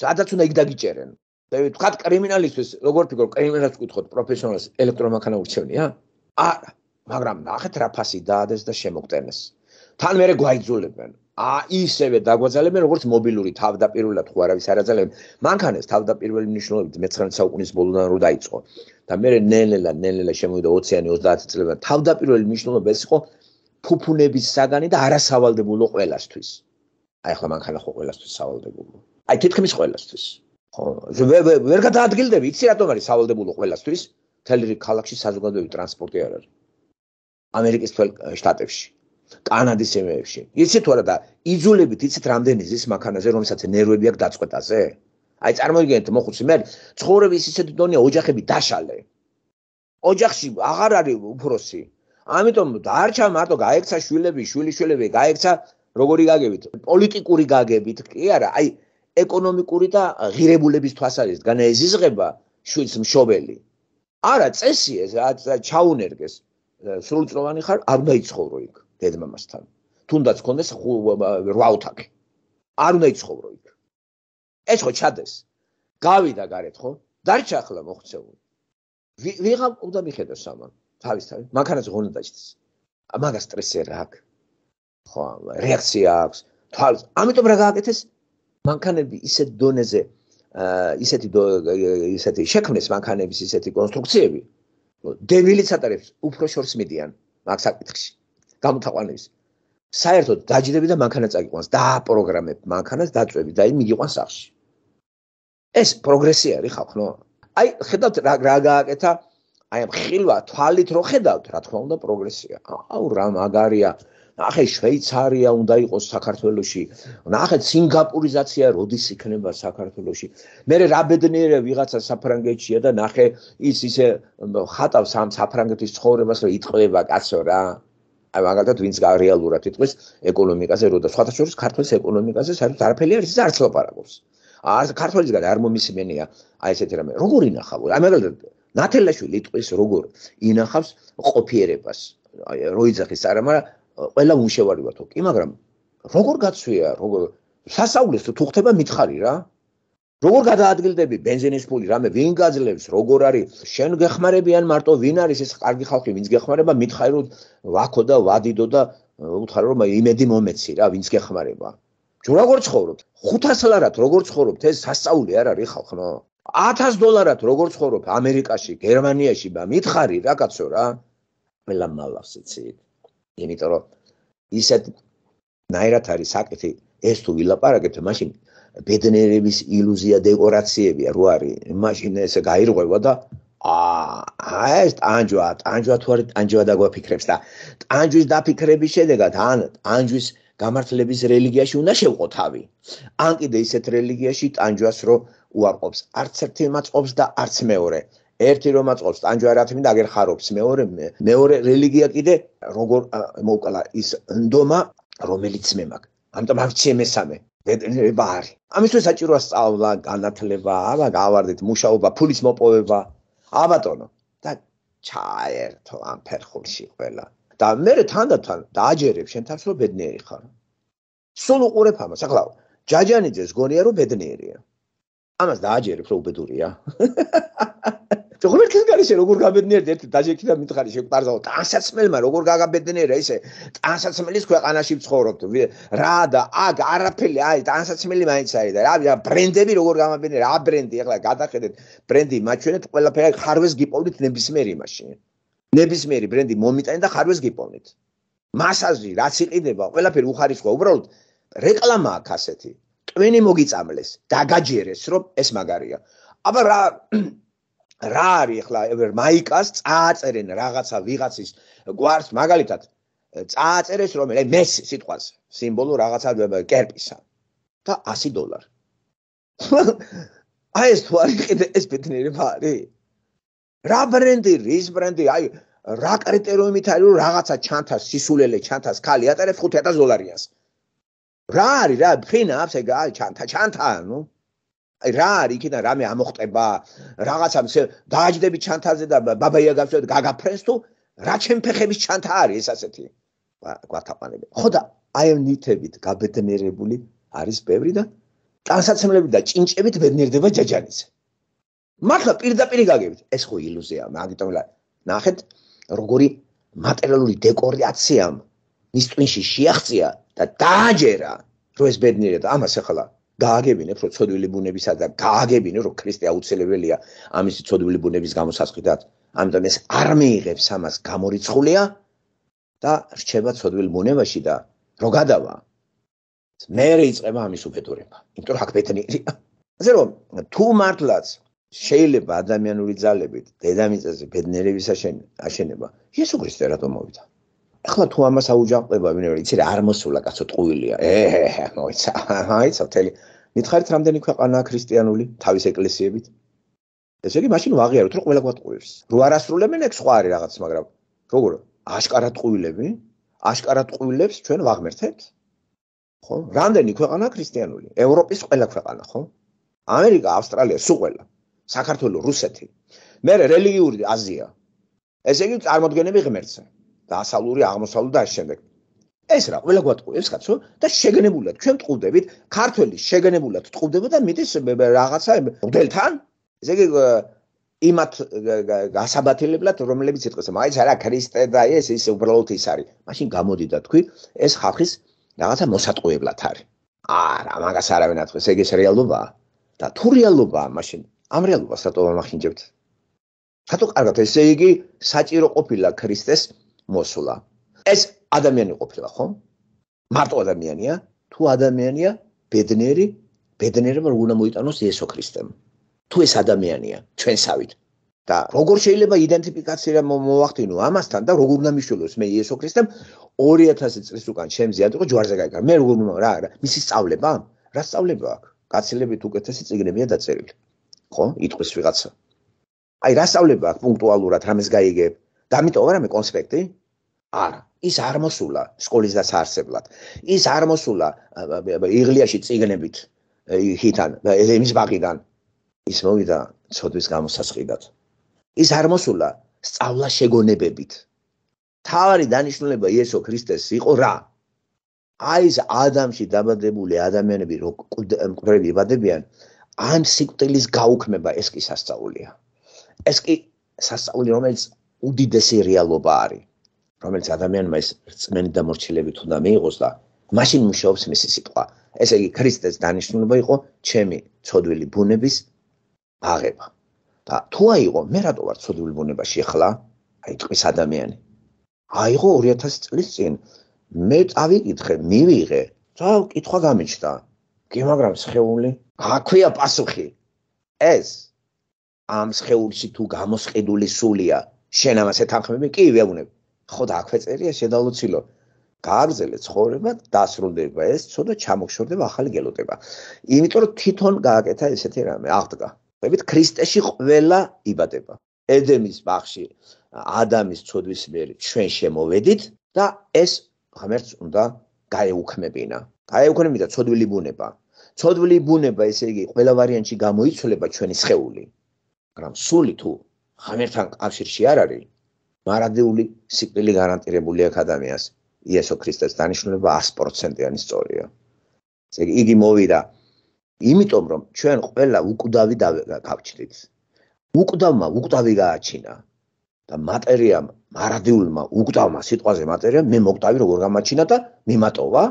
სადაც უნდა იგ დაგიჭერენ. და ვთქვათ კრიმინალისტვის როგორ ფიქრობ კრიმინალს გკითხოთ პროფესიონალს ელექტრომანქანა ურჩევნია არა მაგრამ ნახეთ რა ფასი დაადეს და შემოგტენეს თან მერე გვაიძულებენ ა ისევე დაგვაძალებენ როგორც მობილური თავდაპირველად ხო არავის არ აძალებს მანქანას თავდაპირველი მნიშვნელობით მე-19 საუკუნის ბოლოდან რო დაიწყო და მე ნელელა ნელელა შემოვიდა 20-იანი 30 წლებად თავდაპირველი მნიშვნელობა ეს იყო ფუფუნების საგანი და არასავალდებულო ყოველასთვის აი ახლა მანქანა ხო ყოველასთვის სავალდებულო აი თითქმის ყოველასთვის ხო ვერ გადაადგილდები იცი რატომ არის სავალდებულო ყველასთვის თელერი ქალაქში საზოგადოებრივი ტრანსპორტი არ არის ამერიკის შტატებში კანადის ემეებში იცი თუ არა და იძულებით იცით რამდენი ზის მანქანაზე რომელსაც ნერვები აქვს დაწყვეტაზე აი წარმოიდგინეთ მოხუცი მე ცხოვრების ისეთ დონეა ოჯახები დაშალე ოჯახში აღარ არის უფროსი ამიტომ დაარჩა მარტო გაექცა შვილები შვილიშვილები გაექცა როგორი გაგებით პოლიტიკური გაგებით კი არა აი ეკონომიკური და ღირებულების თვასარის განეზიზღება შვილს მშობელი. არა წესი ეს რა ჩაუნერგეს სრულწლოვანი ხარ არ დაიცხოვრო იქ დედმამასთან. თუნდაც ქონდეს რვა ოთახი. არ უნდა იცხოვრო იქ. ეს ხო ჩადეს. გავიდა გარეთ ხო? დარჩა ახლა მოხცეული. ვიღამ უნდა მიხედოს ამან თავის თავი. მაგარაც ღონდა დაჭდეს. მაგას სტრესი რა აქვს? ხო, რეაქცია აქვს. თვალს. ამიტომ რა გააკეთეს? მანქანები ისეთ დონეზე ისეთი ისეთი შექმნეს მანქანების ისეთი კონსტრუქციები დებილიც ატარებს უფრო შორს მიდიან მაგ საკითხში გამოთაყვანების საერთოდ დაჯდები და მანქანა წაიყვანს დააპროგრამებ მანქანას დაწვევი და იმიიყვანს სახში ეს პროგრესი არის ხო ხო აი ხედავთ რა რა გააკეთა აი ამ ხილვა თვალით რო ხედავთ რა თქმა უნდა პროგრესია აუ რა მაგარია ნახე შვეიცარია უნდა იყოს საქართველოსი ნახე სინგაპურიზაცია როდის იქნება საქართველოსი მე რა ბედნიერია ვიღაცა საფრანგეთშია და ნახე ის ისე ხატავს ამ საფრანგეთის ცხოვრებას რომ იტყვება კაცო რა აი მაგალითად ვინც რეალურად იტყვის ეკონომიკაზე როდა სხვათაშორის ქართულის ეკონომიკაზე საერთოდ არაფერი არის ის არც ლაპარაკობს არ ქართულიზგან არ მომისმენია აი ესეთი რამე როგორ ინახავ აი მაგალითად ნათელაშვილი იტყვის როგორ ინახავს ყოფიერებას აი როიძახის არა მაგრამ ყველა უშევარდება თო კი მაგრამ როგორ გაცვია როგორ სასავლეს თუ ხდება მითხარი რა როგორ გადაადგილდები бенზინის ფული რამე ვინ გაძლევს როგორ არის შენ გეხმარებიან მარტო ვინ არის ეს კარგი ხალხი ვინც გეხმარება მითხარი რომ ვაქო და ვადიდო და უთხარი რომ იმედი მომეცი რა ვინც გეხმარება ჯუ როგორ ცხოვრობთ 500 ლარად როგორ ცხოვრობთ ეს სასწაული არ არის ხალხო 1000 დოლარად როგორ ცხოვრობ ამერიკაში გერმანიაში ბა მითხარი რა კაცო რა ყველა მალავს იცით იმიტომ რომ ისეთ ნაირად არის საკეთი ეს თუ ვილაპარაკეთ მაშინ ბედნიერების ილუზია დეკორაციებია რო არის მაშინ ესე გაირღვევა და აა ეს ტანჯვა ტანჯვა თუ არის ტანჯვა დაგვაფიქრებს და ტანჯვის დაფიქრების შედეგად ან ტანჯვის გამართლების რელიგიაში უნდა შევყო თავი ან კიდე ისეთ რელიგიაში ტანჯვას რო უარყოფს არც ერთი მაწყობს და არც მეორე ერთი რომ აწყობს ტანჯვარათმი და აგერხარობს მეორე მეორე რელიგია კიდე როგორ მოუკლა ის ნდომა რომელიც მე მაქვს ამიტომ აღწიე მესამე ბარი ამისთვის საჭიროა სწავლა განათლება აბა გავარდეთ მუშაობა ფულის მოპოვება აბატონო და ჩაერთო ამ ფერხულში ყველა და მე თანდათან დააჯერებ შენ თავს რომ ბედნიერი ხარ სულ უყურებ ამას ახლა ჯაჯანიძეს გონია რომ ბედნიერია ამას დააჯერებ რომ უბედურია Ha ha ha ha! როგორ გიგარიშე როგორ გაბედნიერდი ერთ დაჟექიდან მითხარი შეკარზაო ტანსაცმელმა როგორ გაგაბედნიერა ისე ტანსაცმელის ქვეყანაში ვცხოვრობთ რა და აგ არაფერი აი ტანსაცმელი მაინც არის და რა ბრენდები როგორ გამაბედნიერა ა ბრენდი ეხლა გადახედეთ ბრენდი მაჩვენეთ ყველაფერი ხარვეს გიპოვნით ნებისმიერი მაშინ ნებისმიერი ბრენდი მომიტანი და ხარვეს გიპოვნით მასაჟი რაც იყიდება ყველაფერი უხარისხო უბრალოდ რეკლამა აქვს ასეთი ტვენი მოგიწამლეს დაგაჯერეს რომ ეს მაგარია აბა რა რა არის ახლა ever maikas წააწერენ რაღაცა ვიღაცის გვარს მაგალითად წააწერეს რომ მე მეს სიტყვას სიმბოლო რაღაცა კერპისა და 100 დოლარი აი ეს თუ არის ყიდე ეს ბედნიერება არის რა ბრენდი რის ბრენდი აი რა კრიტერიუმით არის რომ რაღაცა ჩანთას სისულელე ჩანთას ხალი ატარებს 5000 დოლარიას რა არის რა ფინაფს ეგ აი ჩანთა ჩანთა ნუ აი რა არის იქიდან რამე ამოხტება რაღაცა დააჯდები ჩანთაზე და ბაბაია გასვლით გაგაფრენს თუ რა ჩემ ფეხების ჩანთა არის ეს ასეთი გვათაყანები ხო და აი ამ ნიტებით გაბედნიერებული არის ბევრი და ტანსაცმლები და ჭინჭებით ბედნიერდება ჯაჯანიც მართლა პირდაპირი გაგებით ეს ხო ილუზია მაგიტომლა ნახეთ როგორი მატერიალური დეკორაციამ ის ტვინში შეაღწია და დააჯერა რო ეს ბედნიერია და ამას ახლა გააგებინე რომ ცოდვილი ბუნებისა და გააგებინე რომ ქრისტე აუცილებელია ამის ცოდვილი ბუნების გამოსასყიდად. ამიტომ ეს არ მიიღებს ამას გამორიცხულია და რჩება ცოდვილ ბუნებაში და რო გადავა მე რიწება ამის უფეთურება. იმიტომ რომ აქ ბეთნიერია. ასე რომ თუ მართლაც შეიძლება ადამიანური ძალებით დედამიწაზე ბედნიერების აშენება, იესო ქრისტე რატომ მოვიდა? ახლა თუ ამას აუჯანყდება მე ვიცი რა არ მოსულა კაცო ტყუილია ეჰე მოიცა მოიცა თელი მითხარით რამდენი ქვეყანაა ქრისტიანული თავის ეკლესიებით ესე იგი მაშინ ვაღიაროთ რომ ყველა გვატყუებს რო არ ასრულებენ ეგ სხვა არის რაღაც მაგრამ როგორ აშკარად ტყუილები აშკარად ტყუილებს ჩვენ ვაღმერთებთ ხო რამდენი ქვეყანაა ქრისტიანული ევროპის ყველა ქვეყანა ხო ამერიკა ავსტრალია სულ ყველა საქართველო რუსეთი მე რელიგიური აზია ესე იგი წარმოადგენები ღმერთსაც დასალური აღმოსავლური და ამავდროულად ეს რა ყველა გვატყუებს ხაცო და შეგნებულად ჩვენ ტყუდებით ქართველი შეგნებულად ტყუდება და მიდის რაღაცა მოდელთან ესე იგი იმათ გასაბათილებლად რომლებიც იყოს მაიც არა ქრისტე და ეს ის უბრალოდ ის არის მაშინ გამოდი და თქვი ეს ხალხის რაღაცა მოსატყუებლად არის არა მაგას არავინ ათქვის ეგ ეს რეალობაა და თუ რეალობაა მაშინ ამ რეალობას რატო ამახინჯებთ რატო კარგად ესე იგი საჭირო ყოფილა ქრისტეს მოსულა. ეს ადამიანი ყოფილა, ხო? მარტო ადამიანია? თუ ადამიანია, ბედნიერი, ბედნიერება როგორ უნდა მოიტანოს იესო ქრისტემ? თუ ეს ადამიანია, ჩვენსავით და როგორ შეიძლება იდენტიფიკაცია მოვახდინო ამასთან და როგორ უნდა მიშველოს მე იესო ქრისტემ 2000 წლის უკან ჩემზე ატიყო ჯვარზე გაიქრა. მე როგორ რა რა მისი სწავლება? რა სწავლება აქვს? გაცილებით უკეთესი ციგნებია დაწერილი. ხო? იტყვის ვიღაცა. აი რა სწავლება აქვს პუნქტუალურად რამის გაიგებ? დამიტოვა რამე კონსპექტი? არა ის არ მოსულა სკოლის დასაარსებლად ის არ მოსულა იღლიაში ციგნებით ჰიტან ელემის ბაღიდან ის მოვიდა ცოდვის გამოსასყიდად ის არ მოსულა სწავლა შეგონებებით თავი დანიშნულება იესო ქრისტეს იყო რა აი ეს ადამიანში დაბადებული ადამიანები რომ ყველები იბადებიან ამ სიკვდილის გაუქმება ეს კი სასწაულია ეს კი სასწაული რომელიც უდიდესი რეალობა არის რომელიც ადამიანმა ეს რწმენა და მორჩილებით უნდა მიიღოს და მაშინ მუშაობს მისი სიტყვა. ესე იგი ქრისტეს დანიშნულება იყო ჩემი ცოდვილი ბუნების აღება. და თუ აიღო, მე რატო ვარ ცოდვილი ბუნებაში ახლა? აი ტყვის ადამიანი. აიღო 2000 წლის წინ. მე წავიკითხე, მივიღე. ძალიან კითხვა გამიჩნდა. კი, მაგრამ შეეული, გაქვია პასუხი. ეს ამ შეეულში თუ გამოსყიდული სულია, შენ ამას ეთანხმები? კი, ვეუბნები. ხო და აქვეწერია შედალოცილო გააგზელე ცხოვრება დასრულდება ეს ცოტა ჩამოშორდება ახალი გელოტება იმიტომ რომ თვითონ გააკეთა ესეთი რამე აღდგა მეbit ქრისტეში ყველა იბადება ედემის ბაღში ადამის ცოდვის მიერ ჩვენ შემოვედით და ეს ღმერთს უნდა გაეუქმებინა გაეუქმებინა ცოდვილი ბუნება ცოდვილი ბუნება ესე იგი ყველა ვარიანტში გამოიცვლება ჩვენი შეეული მაგრამ სული თუ ღმერთთან კავშირში არ არის მარადეული სიკვდილი გარანტირებული აქვს ადამიანს. იესო ქრისტეს დანიშნულება 100%-იანი სწორია. ესე იგი იგი მოვიდა იმიტომ რომ ჩვენ ყველა უკვდავი დავაკავჩდით. უკვდავმა უკვდავი გააჩინა და მატერიამ მარადეულმა უკვდავმა სიტყვაზე მატერია მე მოკვდავი როგორ გამაჩინა და მიმატოვა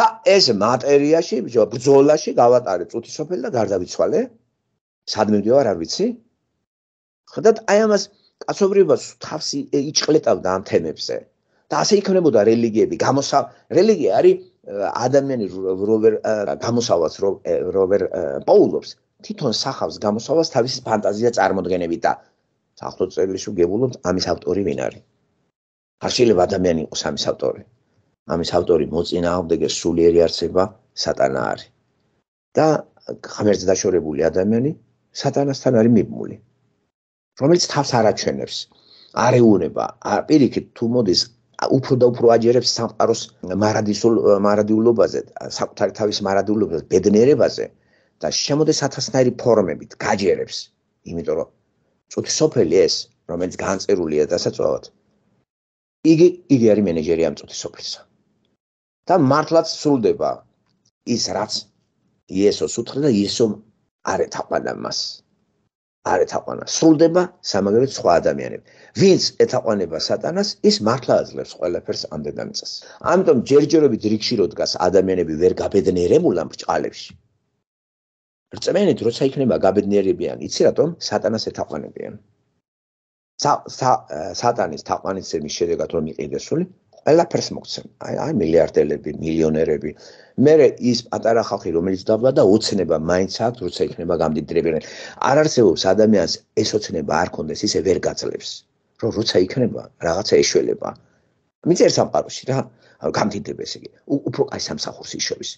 და ეს მატერიაში ბრძოლაში გავატარე წუთისოფელი და გარდავიცვალე. სადმე მდივარ არ ვიცი? ხედავთ აი ამას კაცობრიობას თავსი იჭყლეტავდა ამ თემებზე და ასე იქნებოდა რელიგიები გამოსა რელიგია არის ადამიანის როვერ გამოსავალს როვერ პაულობს თვითონ სახავს გამოსავალს თავისი ფანტაზია წარმოდგენებით და ახლო წელიშ უგებულობთ ამის ავტორი ვინ არის არ შეიძლება ადამიანი იყოს ამის ავტორი ამის ავტორი მოწინააღმდეგე სულიერი არსება სატანა არის და ღმერთს დაშორებული ადამიანი სატანასთან არის მიბმული რომელიც თავს არაჩვენებს, არეულება, პირიქით თუ მოდის უფრო და უფრო აჯერებს სამყაროს მარადისულ მარადიულობაზე, საკუთარ თავის მარადიულობაზე, ბედნიერებაზე და შემოდეს ათასნაირი ფორმებით გაჯერებს, იმიტომ რომ წუთი სოფელი ეს, რომელიც განწერულია დასაწყობად. იგი იგი არის მენეჯერი ამ წუთი სოფლისა. და მართლაც სრულდება ის რაც იესოს უთხრა და იესო არ ეთაყვანა მას არ ეთაყვანა. სრულდება სამაგერეთ სხვა ადამიანებს. ვინც ეთაყვანება სატანას, ის მართლაძლებს ყველაფერს ამ დედამიწას. ამიტომ ჯერჯერობით რიგში რო დგას ადამიანები ვერ გაბედნიერებულ ამ ბრჭყალებში. რწმენით, როცა იქნება გაბედნიერებიან, იცი რატომ? სატანას ეთაყვანებიან. სა სატანის თაყვანისცემის შედეგად რომ იყიდესული, ყველაფერს მოგცემ. აი აი მილიარდელები, მილიონერები. მე ის პატარა ხალხი რომელიც დაბლა და უცნება მაინც აქვს, როცა იქნება გამდიდრებიანი. არ არსებობს ადამიანს ეს უცნება არ კონდეს, ისე ვერ გაძლებს, რომ როცა იქნება რაღაცა ეშველება. მიწერ სამყაროში რა, გამდიდრებს იგი. უფრო აი სამსახურს იშოვის.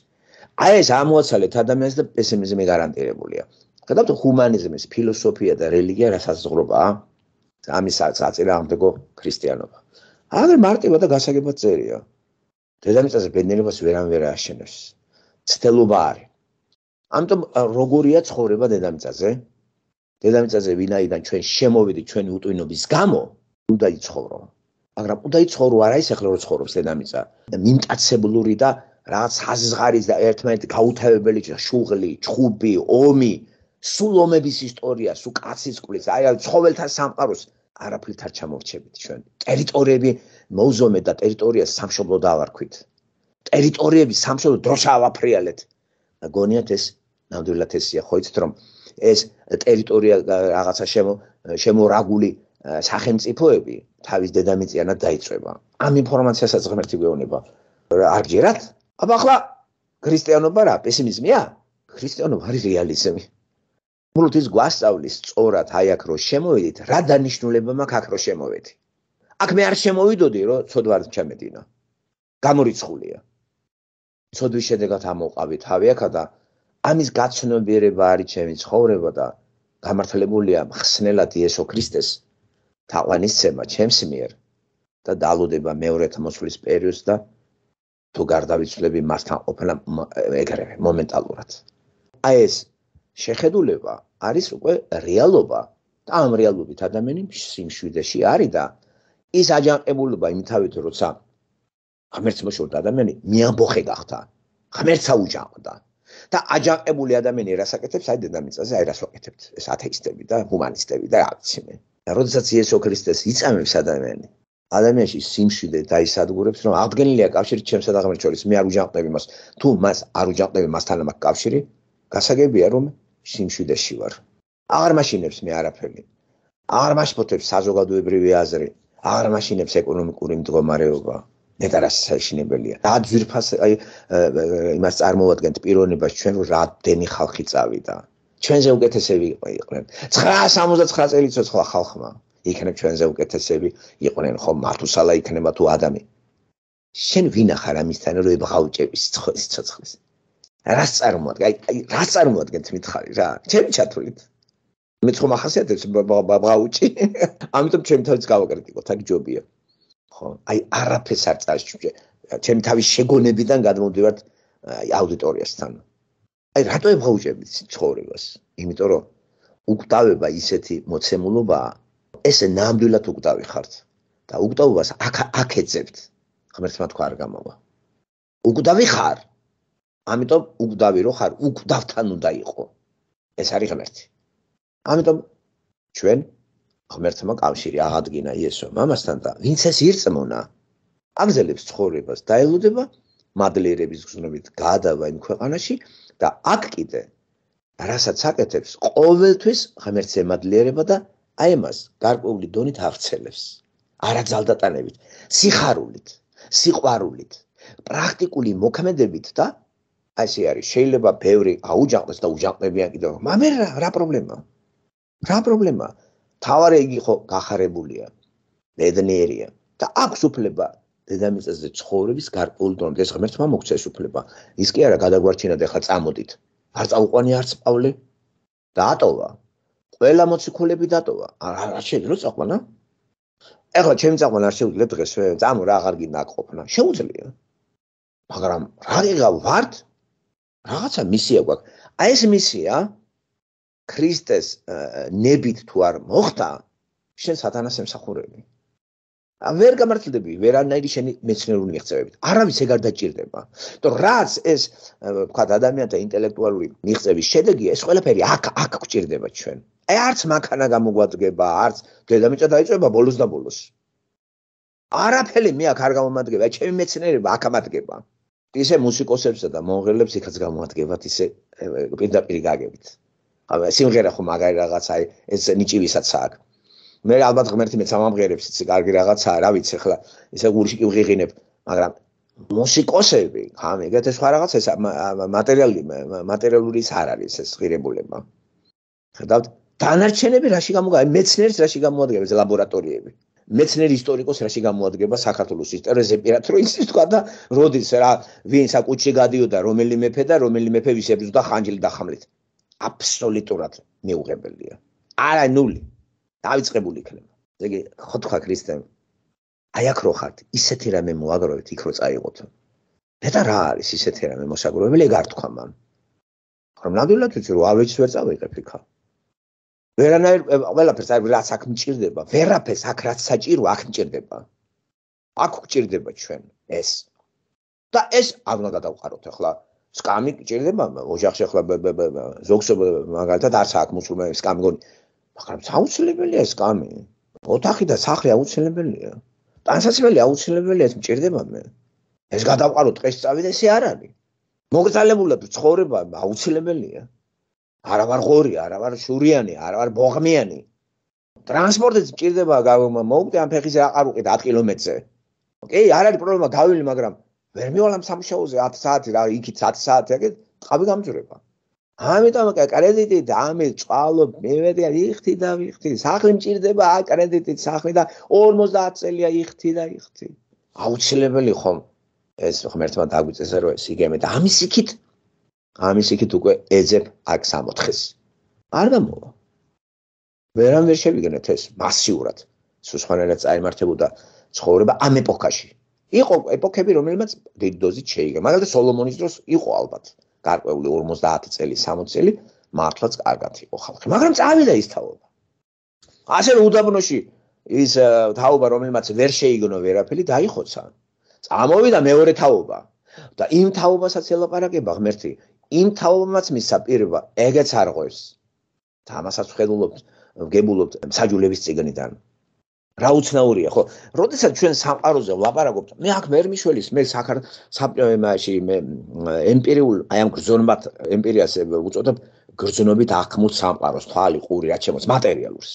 აი ეს ამოაცალეთ ადამიანს და პესიმიზმი გარანტირებულია. გადავთ ჰუმანიზმის ფილოსოფია და რელიგია რასაც ზღრობაა. ამის საწინააღმდეგო ქრისტიანობა. ანუ მარტივად და გასაგებად წერია. დედამიწაზე ბედნიერებას ვერანვერ აღშენებს. ცდელობა არის. ამიტომ როგორია ცხოვრება დედამიწაზე? დედამიწაზე ვინაიდან ჩვენ შემოვიდი ჩვენი უტვინობის გამო, უნდა იცხოვრო. მაგრამ უნდა იცხოვრო არა ის ახლა რო ცხოვრობს დედამიწა. მიმტაცებლური და რაც აზღარის და ერთმანეთ გაუთავებელი შუღლი, ჩხუბი, ომი, სულ ომების ისტორია, სულ კაცის კვლის, აი ცხოველთა სამყაროს არაფრით არ ჩამორჩებით ჩვენ. ტერიტორიები მოუზომეთ და ტერიტორიას სამშობლო დავარქვით. ტერიტორიები სამშობლო დროშა ვაფრიალეთ. გონიათ ეს ნამდვილად ესია ხო იცით რომ ეს ტერიტორია რაღაცა შემორაგული სახელმწიფოები თავის დედამიწიანად დაიწება. ამ ინფორმაციასაც ღმერთი გვეუბნება. არ ჯერათ? აბა ახლა ქრისტიანობა რა, პესიმიზმია? ქრისტიანობა არის რეალიზმი. უბრალოდ ის გვასწავლის სწორად აი აქ რო შემოვედით რა დანიშნულება მაქვს აქ რო შემოვედი აქ მე არ შემოვიდოდი რომ ცოდვარ ჩემედინო გამორიცხულია ცოდვის შედეგად ამოყავი თავი აქა და ამის გაცნობიერება არის ჩემი ცხოვრება და გამართლებულია მხსნელად იესო ქრისტეს თაყვანისცემა ჩემს მიერ და დაალოდება მეორე თმოსვლის პერიოდს და თუ გარდავიცვლები მასთან ყოფნა ეგრევე მომენტალურად აი ეს შეხედულება არის უკვე რეალობა და ამ რეალობით ადამიანი სიმშვიდეში არის და ის აჯანყებულობა იმთავით როცა ღმერთმა შორდა ადამიანი მიამბოხე გახდა ღმერთსა უჯამდა და აჯანყებული ადამიანი რასაკეთებს აი დედამიწაზე აი რას ვაკეთებთ ეს ათეისტები და ჰუმანისტები და აქციმე და როდესაც იესო ქრისტეს იწამებს ადამიანი ადამიანში სიმშვიდე დაისადგურებს რომ აღდგენილია კავშირი ჩემსა და ღმერთს შორის მე არ უჯანყდები მას თუ მას არ უჯანყდები მასთან ამ კავშირი გასაგებია რომ სიმშვიდეში ვარ. აღარ მაშინებს მე არაფერი. აღარ მაშფოთებს საზოგადოებრივი აზრი, აღარ მაშინებს ეკონომიკური მდგომარეობა. მე და რა საშინებელია. და ძირფას აი იმას წარმოვადგენთ პიროვნებას ჩვენ რომ რამდენი ხალხი წავიდა. ჩვენზე უკეთესები იყვნენ. 969 წელი ცოცხლა ხალხმა. იქნებ ჩვენზე უკეთესები იყვნენ ხო მათუსალა იქნება თუ ადამი. შენ ვინახარ ამისთან რომ ებღავჭების ცოცხლის. რას წარმოადგენ? აი, რას წარმოადგენთ მითხარი რა? ჩემი ჩათვლით. მე თვითონ ახასიათებს ბაბაუჭი. ამიტომ ჩემი თავის გავაკრიტიკოთ, აი ჯობია. ხო, აი არაფერს არ წარჩიჭე. ჩემი თავის შეგონებიდან გადმოვდივართ აი აუდიტორიასთან. აი რატო ეფაუჭებით ცხოვრებას? იმიტომ რომ უკვდავება ისეთი მოცემულობაა. ესე ნამდვილად უკვდავი ხართ. და უკვდავას აქ აქეცებთ. ღმერთმა თქვა არ გამოვა. უკვდავი ხარ. ამიტომ უკვდავი რო ხარ, უკვდავთან უნდა იყო. ეს არის ღმერთი. ამიტომ ჩვენ ღმერთმა კავშირი აღადგინა იესო მამასთან და ვინც ეს ირწმונה აგზელებს ცხოვრებას და ელოდება მადლიერების გზნობით გადავა იმ ქვეყანაში და აქ კიდე რასაც აკეთებს ყოველთვის ღმერთს ემადლიერება და აი მას გარკვეული დონით აღწელებს არა ძალდატანებით სიხარულით სიყვარულით პრაქტიკული მოქმედებით და ასე არის. შეიძლება ბევრი აუჯანყდეს და უჯანყებიან კიდევ. მაგრამ რა რა პრობლემა? რა პრობლემა? თავარი იგი ხო გახარებულია. ნედნერია და აქვს უფლება დედამიწაზე ცხოვრების გარკვეულ დონეზე. ეს ღმერთმა მოგცეს უფლება. ის კი არა გადაგვარჩინოთ ახლა წამოდით. არ წავყვანი არც პავლე და ატოვა. ყველა მოციქულები დატოვა. არა რა შეიძლება წავყვანა? ახლა ჩემი წამონ არ შეუძლია დღესვე. წამო რა აღარ გინდა აკყოფნა. შეუძლია. მაგრამ რა ეგა ვარ? რაღაცა მისია გვაქვს. აი ეს მისია ქრისტეს ნებით თუ არ მოხდა, შენ სათანას ემსახურები. ა ვერ გამართლდები ვერანაირი შენი მეცნიერული მიღწევებით. არავის ეგ არ დაჭირდება. იმიტომ რაც ეს ვთქვა ადამიანთა ინტელექტუალური მიღწევის შედეგია, ეს ყველაფერი აქ აქ გჭირდება ჩვენ. აი არც მანქანა გამოგვადგება, არც დედამიწა დაიწება ბოლოს და ბოლოს. არაფერი მე აქ არ გამომადგება, ჩემი მეცნიერება აქ ამადგება. ისე მუსიკოსებსა და მონღელებს იქაც გამოადგებათ ისე პირდაპირ გაგებით. აი სიმღერა ხომ მაგარი რაღაც აი ეს ნიჭივისაც აქ. მე ალბათ ღმერთი მე სამამღერებს ისე კარგი რაღაცაა, რა ვიცი ხლა ისე გულში კი ვღიღინებ, მაგრამ მუსიკოსები, ხომ ეგეთ ეს სხვა რაღაც ეს მატერიალი მატერიალური ის არ არის ეს ღირებულება. ხედავთ, დანარჩენები რაში გამოგა? მეცნიერს რაში გამოადგენს ლაბორატორიები? მეცნიერ ისტორიკოს რაში გამოადგება საქართველოს ისტორიაზე პირად რომ ის თქვა და როდის რა ვინს აკუჩი გადიოდა რომელი მეფე და რომელი მეფე ვისებს და ხანჯილი დახამლეთ აბსოლუტურად მეუღებელია არა ნული დაიწყებული იქნება ეგე ხო თქვა ქრისტემ აი აქ რო ხართ ისეთი რამე მოაგროვეთ იქ რო წაიღოთ მეტა რა არის ისეთი რამე მოსაგროვებელი ეგ არ თქვა მან რომ ნამდვილად ვიცი რომ ავეჩს ვერ წავიღებ იქა ვერანაირ ყველაფერს აი რაც აქ მჭirdება, ვერაფერს აქ რაც საჭირო აქ მჭirdება. აქ გჭirdება ჩვენ ეს. და ეს არ უნდა დავყაროთ ახლა. სკამი გჭirdება ოჯახში ახლა ზოგს მაგალითად არც აქ მუსულმანებს სკამი გონი. მაგრამ საუცილებელია სკამი. ოთახი და სახლი აუცილებელია. ტანსაცმელი აუცილებელია ეს მჭirdება მე. ეს გადავყაროთ დღეს წავიდე ეს არ არის. მოგზალებულად ცხოვრება აუცილებელია. არა ვარ ღორი, არა ვარ შურიანი, არა ვარ ბოღმიანი. ტრანსპორტიც მჭირდება გავმა მოვდე ამ ფეხის აღარ უკეთ 10 კილომეტრზე. ოკეი, არ არის პრობლემა გავილი, მაგრამ ვერ მივალ ამ სამშაუზე 10 საათი, რა იქით 10 საათი, აკეთ, ყავი გამჭრება. ამიტომ კრედიტი და ამი წვალო მე მეტი იხთი და ვიხთი, სახლი მჭირდება აა კრედიტით სახლი და 50 წელია იხთი და იხთი. აუცილებელი ხომ ეს ხომ ერთმა დაგვიწესა რომ ეს იგემე და ამის იქით ამის იქით უკვე ეძებ აქ 64-ს. არ გამოვა. ვერანვერ შევიგნეთ ეს მასიურად. სუსხანერაც წარმართებოდა ცხოვრება ამ ეპოქაში. იყო ეპოქები, რომელმაც დიდი დოზი შეიგა. მაგალითად სოლომონის დროს იყო ალბათ გარკვეული 50 წელი, 60 წელი მართლაც კარგად იყო ხალხი, მაგრამ წავიდა ის თაობა. ასე რომ უდაბნოში ის თაობა, რომელმაც ვერ შეიგნო ვერაფერი, დაიხოცა. წამოვიდა მეორე თაობა. და იმ თაობასაც ელაპარაკება ღმერთი, იმ თაობამაც მისა პირობა ეგეც არ ღვევს და ამასაც ხედულობთ გებულობთ საჯულების ციგნიდან რა უცნაურია ხო როდესაც ჩვენ სამყაროზე ვლაპარაკობთ მე აქ მერმიშველის მე საქართ საპრემაში მე ემპირიულ აი ამ გზონბად ემპირიას უწოდებ გზონობით აქმოთ სამყაროს თვალი ყური რა ჩემოს მატერიალურს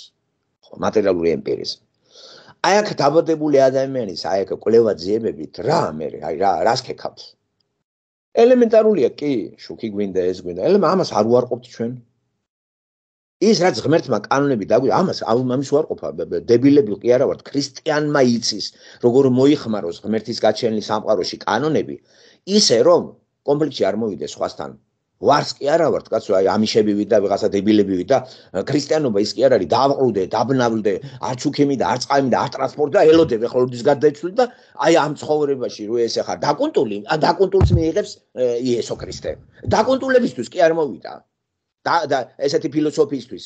ხო მატერიალური ემპირიის აი აქ დაბადებული ადამიანის აი აქ კლევა ძიებებით რა მე აი რა რას ქეკავს ელემენტარულია კი შუქი გვინდა ეს გვინდა ელემ ამას არ უარყოფთ ჩვენ ის რაც ღმერთმა კანონები დაგვი ამას ამის უარყოფა დებილები კი არა ვართ ქრისტიანმა იცის როგორ მოიხმაროს ღმერთის გაჩენილი სამყაროში კანონები ისე რომ კონფლიქტი არ მოვიდეს სხვასთან ვარს კი არა ვარ კაცო აი ამიშები ვიდა ვიღაცა დებილები ვიდა ქრისტიანობა ის კი არ არის დააყრუდე დაბნავლდე არც უქემი და არც ყამი და არც ტრანსპორტი და ელოდე ხო როდის გადაიცული და აი ამ ცხოვრებაში რო ეს ახლა დაკონტული დაკონტულს მიიღებს იესო ქრისტე დაკონტულებისთვის კი არ მოვიდა და და ესეთი ფილოსოფიისთვის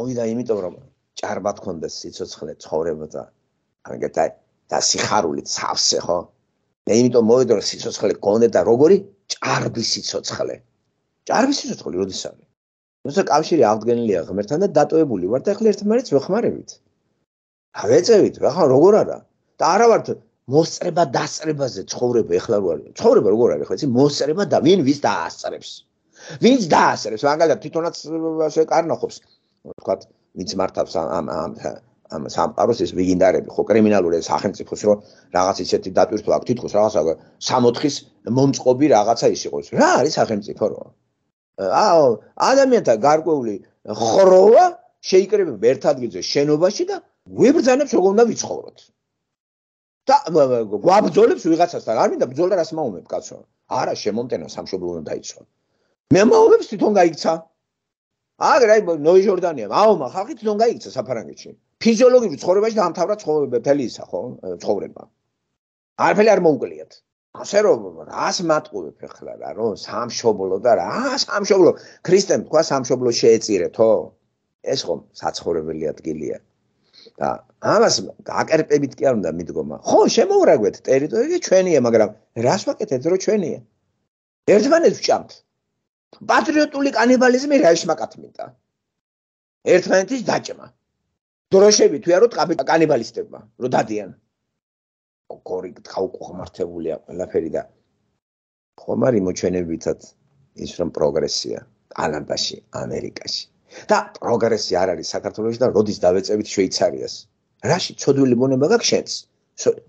მოვიდა იმიტომ რომ ჭარბად კონდეს სიცოცხლე ცხოვრება და ანუ და სიხარული ცავსე ხო მე იმიტომ მოვიდა რომ სიცოცხლე გონდა და როგორი ჭარბი სიცოცხლე. ჭარბი სიცოცხლე როდის არის? როცა კავშირი აღდგენილია ღმერთთან და დატოებული ვართ ახლა ერთმანეთს ვეხმარებით. აღეწევით, ახლა როგორ არა? და არა ვართ მოსწრება დასწრებაზე ცხოვრება ეხლა როარი. ცხოვრება როგორ არის ხო იცი? მოსწრება და ვინ ვის დაასწრებს? ვინც დაასწრებს, მაგალითად თვითონაც შეკარნახობს, ვთქვათ, ვინც მართავს ამ ამ ამ სამყაროს ეს ვიგინდარები ხო კრიმინალური სახელმწიფოს რო რაღაც ისეთი დატვირთვა აქვს თითქოს რაღაცა 60-ის მომწყობი რაღაცა ის იყოს რა არის სახელმწიფო რო აა ადამიანთა გარკვეული ხროვა შეიკრიბა ერთ ადგილზე შენობაში და ვებრძანებს როგორ უნდა ვიცხოვროთ და გვაბძოლებს ვიღაცასთან არ მინდა ბძოლა რას მაუმებ კაცო არა შემომტენო სამშობლო უნდა დაიცვა მე მაუმებს თვითონ გაიქცა აგერ აი ნოი ჯორდანია აომა ხალხიც რომ გაიქცა საფრანგეთში ფიზიოლოგიური ცხოვრებაში დაამთავრა ცხოვრება ფელისა ხო ცხოვრება არაფერი არ მოუკლიათ ასე რომ რას მატყუებ ახლა რა რომ სამშობლო და რა სამშობლო ქრისტემ თქვა სამშობლო შეეწირეთო ეს ხომ საცხოვრებელი ადგილია და ამას გააკერპებით კი არ უნდა მიდგომა ხო შემოურაგვეთ ტერიტორია ჩვენია მაგრამ რას ვაკეთეთ რომ ჩვენია ერთმანეთს ვჭამთ პატრიოტული კანიბალიზმი რა შემაკათმინდა? ერთმანეთის დაჭმა. დროშები თუ არო ტყაბი კანიბალისტებმა, რომ დადიან. კორი თავკუღმართებულია ყველაფერი და ხომ არ იმოჩენებითაც ის რომ პროგრესია კანადაში, ამერიკაში. და პროგრესი არ არის საქართველოში და როდის დავეწევით შვეიცარიას? რაში ცოდვილი მონება გაქვს შენს?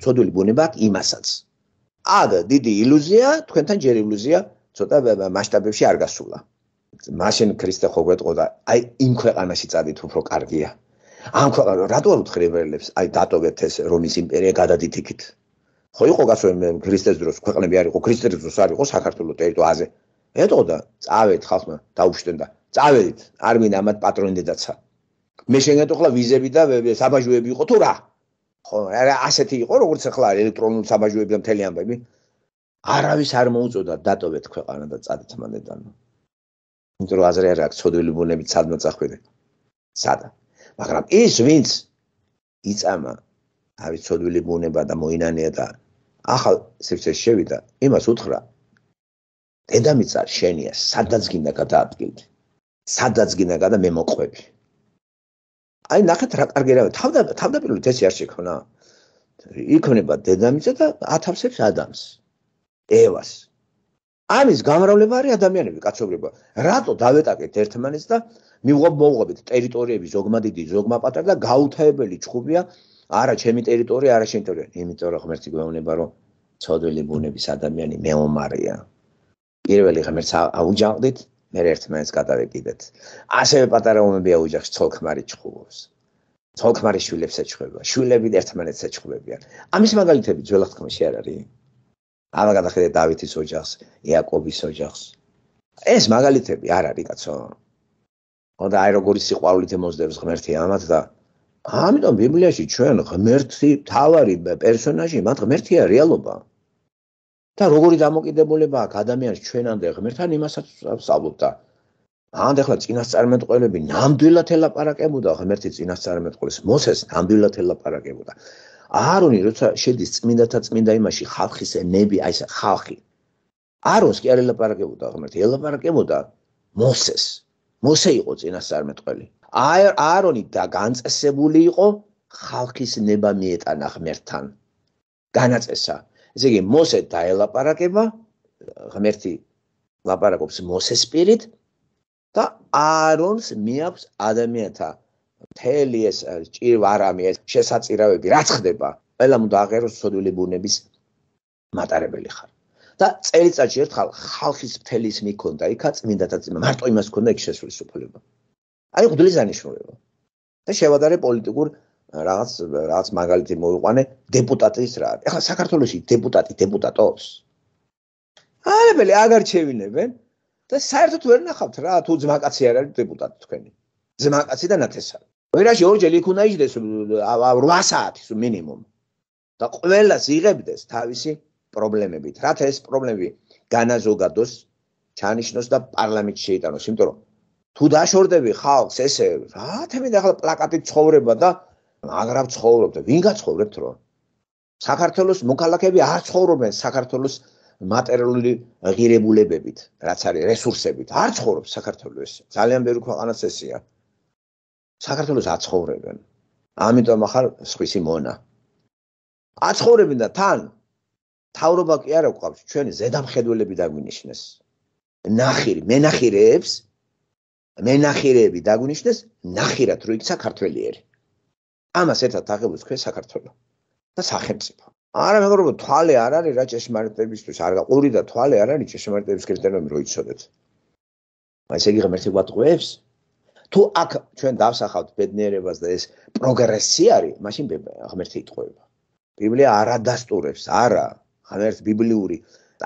ცოდვილი მონება აქვს იმასაც. ა და დიდი ილუზია, თქვენთან ჯერ ილუზია, ცოტა მასშტაბებში არ გასულა. მაშინ ქრისტე ხოგვეთყოდა, აი იმ ქვეყანაში წავით უფრო კარგია. ამ ქვეყანა რატო არ უთხრი ებრაელებს, აი დატოვეთ ეს რომის იმპერია გადადით იქით. ხო იყო გასულ ქრისტეს დროს ქვეყნები არ იყო, ქრისტეს დროს არ იყო საქართველოს ტერიტორიაზე. ეტყოდა, წავეთ ხალხმა დაუშვენდა. წავედით, არ მინდა ამათ პატრონი დედაცა. მე შეგეთო ხოლა ვიზები და საბაჟოები იყო თუ რა? ხო, რა ასეთი იყო, როგორც ახლა ელექტრონული საბაჟოები და მთელი ამბები. არავის არ მოუწოდა დატოვეთ ქვეყანა და წადეთ მანდატანო. იმიტომ რომ აზრი არ აქვს ცოდვილი ბუნები სადმოწახვიდე. სადა. მაგრამ ის ვინც იწამა არის ცოდვილი ბუნება და მოინანია და ახალ სივრცეში შევიდა, იმას უთხრა დედამიწა შენია, სადაც გინდა გადააბგილდი. სადაც გინდა გადა მე მოყვები. აი ნახეთ რა კარგი რა თავდა თავდაპირველად ესე არ შექმნა. იქნება დედამიწა და ათავსებს ადამიანს. ევას. ამის გამრავლება არის ადამიანები, კაცობრიობა. რატო დავეტაკეთ ერთმანეს და მიუღობ მოუღებით ტერიტორიების ზოგმადიდი, ზოგმაპატარ და გაუთავებელი ჩხუბია, არა ჩემი ტერიტორია, არა შენი ტერიტორია. იმიტომ რომ ღმერთი გვეუბნება, რომ ცოდველი ბუნების ადამიანი მეომარია. პირველი ღმერთს აუჯანდით, მე ერთმანეს გადავეკიდეთ. ასევე პატარაუმებია უჯახს ცოლქმარი ჩხუბობს. ცოლქმარი შვილებს ეჩხუბება, შვილები ერთმანეთს ეჩხუბებიან. ამის მაგალითები ძველად თქმაში არ არის? ამა გადახედე დავითის ოჯახს, იაკობის ოჯახს. ეს მაგალითები არ არის, კაცო. ხოდა აი როგორი სიყვარულით მოძდებს ღმერთი ამათ და ამიტომ ბიბლიაში ჩვენ ღმერთი თავარი პერსონაჟი, მათ ღმერთია რეალობა. და როგორი დამოკიდებულება აქვს ადამიანს ჩვენამდე ღმერთთან იმასაც ვსაუბრობდა. ანუ ახლა წინასწარმეტყველები ნამდვილად ელაპარაკებოდა ღმერთი წინასწარმეტყველს მოსეს ნამდვილად ელაპარაკებოდა. აარონი როცა შედის წმინდათა წმინდა იმაში ხალხის ნები აი ეს ხალხი აროს კი არ ელაპარაკებოდა ღმერთ ელაპარაკებოდა მოსეს მოსე იყო წინასწარმეტყველი აი აარონი და განწესებული იყო ხალხის ნება მიეტანა ღმერთთან განაწესა ესე იგი მოსე და ელაპარაკება ღმერთი ლაპარაკობს მოსეს პირით და აარონს მიაქვს ადამიანთა მთელი ეს ჭირვარამი ეს შესაწირავები რა ხდება ყველამ უნდა აღეროს სწორული ბუნების მატარებელი ხარ და წელიწადში ერთხელ ხალხის მთელის მიქონდა იქა წმინდათა ძმა მარტო იმას ქონდა იქ შესული სწორება აი ღვთლის დანიშნულება და შევადარე პოლიტიკურ რაღაც რაღაც მაგალითი მოიყვანე დეპუტატის რა არის ახლა საქართველოსი დეპუტატი დეპუტატობს არაბელი აღარჩევინებენ და საერთოდ ვერ ნახავთ რა თუ ძმაკაცი არ არის დეპუტატი თქვენი ზმაკაცი და ნათესავი. ვერაში ორჯერ იქ უნდა იჯდეს 8 საათის მინიმუმ. და ყველას იღებდეს თავისი პრობლემებით. რათა ეს პრობლემები განაზოგადოს, ჩანიშნოს და პარლამენტში შეიტანოს, იმიტომ რომ თუ დაშორდები ხალხს ესე რა თემი და ახლა პლაკატი ცხოვრება და აგრავ ცხოვრობ და ვინ გაცხოვრებთ რო? საქართველოს მოქალაქეები არ ცხოვრობენ საქართველოს მატერიალური ღირებულებებით, რაც არის რესურსებით. არ ცხოვრობს საქართველოს ეს. ძალიან ბევრი ქვეყანას ესეა. საქართველოს აცხოვრებენ. ამიტომ ახალ სხვისი მონა. აცხოვრებენ და თან თავრობა კი არა გვყავს, ჩვენი ზედამხედველები დაგვინიშნეს. ნახირი, მენახირეებს მენახირეები დაგვინიშნეს, ნახირად რო იქცა ქართველიერი. ამას ერთად თაღებს ქვე საქართველო და სახელმწიფო. არა მეგობრო, თვალე არ არის რა ჭეშმარიტებისთვის, არა ყური და თვალე არ არის ჭეშმარიტების კრიტერიუმი რო იცოდეთ. აი ესე იგი ღმერთი გვატყუებს თუ აქ ჩვენ დავსახავთ ბედნიერებას და ეს პროგრესი არის, მაშინ ღმერთი იტყובה. ბიბლია არადასტურებს, არა, ღმერთ ბიბლიური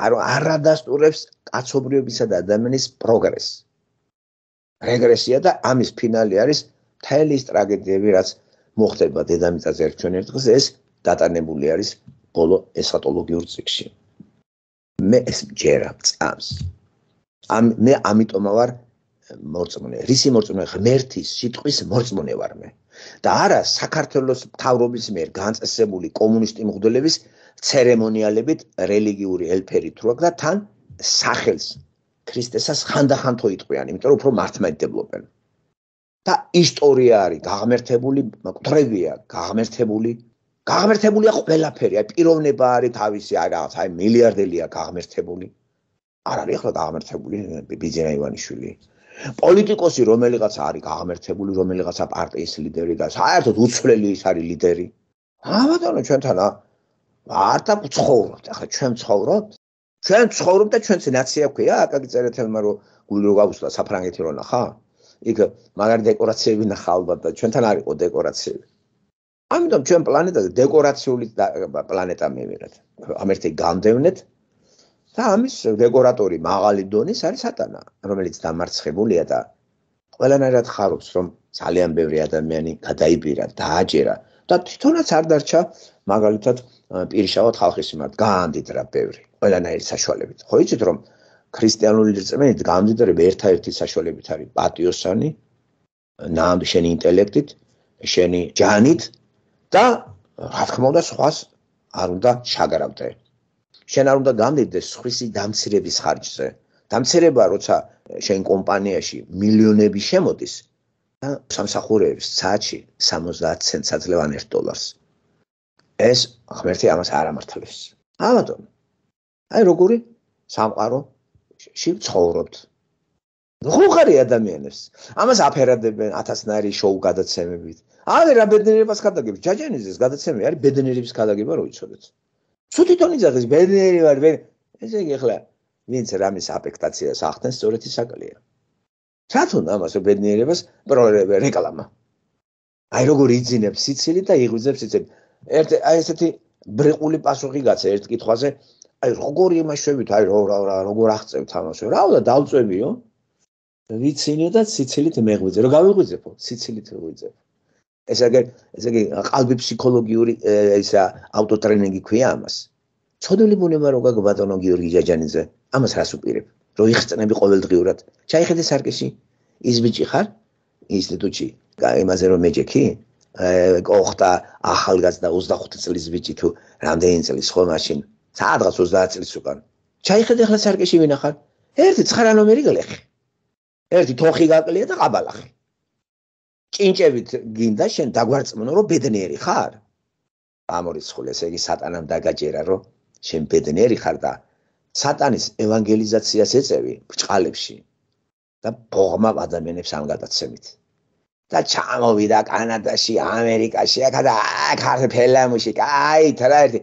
არ არადასტურებს კაცობრიობისა და ადამიანის პროგრესს. რეგრესია და ამის ფინალი არის მთელი ეს ტრაგედიები, რაც მოხდება დედამიწაზე ერთჩვენ ერთგზის ეს დატანებული არის ბოლო ესატოლოგიურ ციკში. მე ეს ჯერა წამს. ამ მე ამიტომ ვარ მორწმუნე რისი მორწმუნე ღმერთის სიტყვის მორწმუნე ვარ მე და არა საქართველოს მთავრობის მიერ განწესებული კომუნისტი მღვდლების ცერემონიალებით რელიგიური ელფერი თუ რაღაც და თან სახელს ქრისტესას ხანდახან თო იტყვიან იმიტომ რომ უფრო მართმადებლობენ და ისტორია არის გაღმერთებული მკვდრებია გაღმერთებული გაღმერთებულია ყველაფერი აი პიროვნება არის თავისი რაღაც აი მილიარდელია გაღმერთებული არ არის ახლა გაღმერთებული ბიძინა ივანიშვილი პოლიტიკოსი რომელიღაც არის გაღმერთებული რომელიღაცა პარტიის ლიდერი და საერთოდ უცვლელი ის არის ლიდერი აა ბატონო ჩვენთან არ დაგცხოვროთ ახლა ჩვენ ცხოვრობთ ჩვენ ცხოვრობთ და ჩვენც ნაცია ქვია აკაკი წერეთელმა რომ გული რო გავუსვა საფრანგეთი რო ნახა იქ მაგარი დეკორაციები ნახა ალბათ და ჩვენთან არისო დეკორაციები ამიტომ ჩვენ პლანეტაზე დეკორაციული პლანეტა მივიღეთ ამერთი განდევნეთ და ამის დეკორატორი მაღალი დონის არის სატანა, რომელიც დამარცხებულია და ყველანაირად ხარობს, რომ ძალიან ბევრი ადამიანი გადაიბირა, დააჯერა და თვითონაც არ დარჩა მაგალითად პირშავად ხალხის მიმართ გაანდიდრა ბევრი ყველანაირი საშუალებით. ხო იცით რომ ქრისტიანული რწმენით გამდიდრება ერთ-ერთი საშუალებით არის პატიოსანი ნამდვილ შენი ინტელექტით, შენი ჯანით და რა თქმა უნდა სხვას არ უნდა ჩაგრავდე. შენ არ უნდა გამდიდეს სხვისი დამცირების ხარჯზე. დამცირება, როცა შენ კომპანიაში მილიონები შემოდის და სამსახურეებს საათში 70 ცენტსაც ლევან 1 დოლარს. ეს ღმერთი ამას არ ამართლებს. ალბათ. აი როგორი სამყარო ში ცხოვრობთ. ხუხარი ადამიანებს. ამას აფერადებენ ათასნაირი შოუ გადაცემებით. აი რა ბედნიერებას ხადაგებს. ჯაჯენიძის გადაცემები არის ბედნიერების ხადაგება, როიცოდეთ. ცუდი დონის აღის ბედნიერი ვარ ვერ ესე იგი ახლა ვინც რამის აფექტაციას ახდენს სწორედ ისაკლია სათუნ ამას ბედნიერებას პრორეკლამა აი როგორ იძინებს სიცილი და იღვიძებს სიცილი ერთ აი ესეთი ბრიყული პასუხი გაცა ერთ კითხვაზე აი როგორ იმაშვებით აი რა რა რა როგორ აღწევთ ამას რა უნდა დავწვევიო ვიცინე და სიცილით მეღვიძე რომ გავიღვიძებო სიცილით მეღვიძებო ესე იგი, ესე იგი, ყალბი ფსიქოლოგიური ესა ავტოტრენინგი ქვია ამას. ცოდვილი ბუნება როგორ გაგბატონო გიორგი ჯაჯანიძე, ამას რას უპირებ? რო იხსნები ყოველდღიურად. ჩაიხედე სარკეში, ის ბიჭი ხარ? ინსტიტუტში. იმაზე რომ მეჯექი? აი, ოხთა ახალგაზრდა 25 წლის ბიჭი თუ რამდენი წლის ხო მაშინ? საათღას 30 წლის უკან. ჩაიხედე ახლა სარკეში ვინახარ? ერთი 9 ნომერი გლეხი. ერთი თოხი გაკლია და ყაბალახი. ჭინჭებით გინდა შენ დაგვარწმუნო რომ ბედნიერი ხარ ამორიცხულ ესე იგი სატანამ დაგაჯერა რომ შენ ბედნიერი ხარ და სატანის ევანგელიზაციას ეწევი ბრჭყალებში და ბოღმავ ადამიანებს ამ გადაცემით და ჩამოვიდა კანადაში, ამერიკაში, აქა და ქარფელა მუსიკა, აი თრა ერთი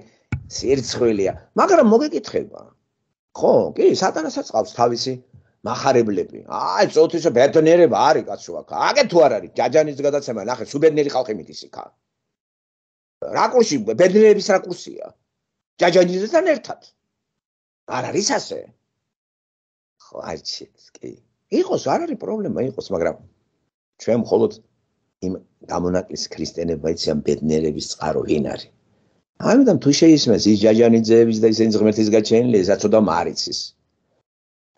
სირცხვილია, მაგრამ მოგეკითხება. ხო, კი, სატანასაც ყავს თავისი מחარებლები აი წოთისა ბეტონერება არის კაცო აქ აგე თუ არ არის ჯაჯანის გადაცემა ნახე სუბედნელი ხალხი მიდის იქა რა კურსი ბედნიერების რა კურსია ჯაჯანიზესთან ერთად არ არის ასე ხო აიცი კი იყოს არ არის პრობლემა იყოს მაგრამ ჩვენ მხოლოდ იმ გამონაკლის ქრისტიანებმა იციან ბედნიერების წყარო ვინ არის ამიტომ თუ შეიძლება ის ჯაჯანიძეების და ისინი ღმერთის გაჩენილია საწოდა მარიცის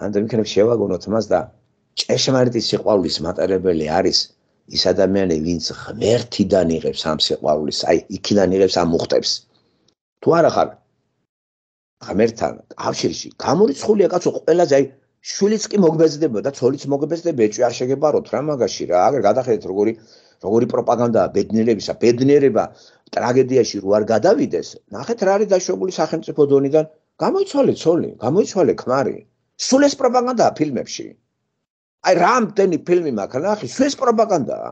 ამიტომ იქნებ შევაგონოთ მას და ჭეშმარიტის სიყვარულის მატარებელი არის ის ადამიანი, ვინც ღმერთიდან იღებს ამ სიყვარულს, აი, იქიდან იღებს ამ უხტებს. თუ არა ხარ ღმერთთან კავშირში, გამორიცხულია კაცო ყველაზე, აი, შვილიც კი მოგბეზდება და ცოლიც მოგბეზდება, ეჭვი არ შეგებაროთ რა მაგაში რა, აგერ გადახედეთ როგორი როგორი პროპაგანდაა ბედნიერებისა, ბედნიერება ტრაგედიაში რო არ გადავიდეს, ნახეთ რა არის დაშვებული სახელმწიფო დონიდან, გამოიცვალე ცოლი, გამოიცვალე ქმარი, სულ ეს პროპაგანდაა ფილმებში. აი რამდენი ფილმი მაქვს ნახე, სულ ეს პროპაგანდაა.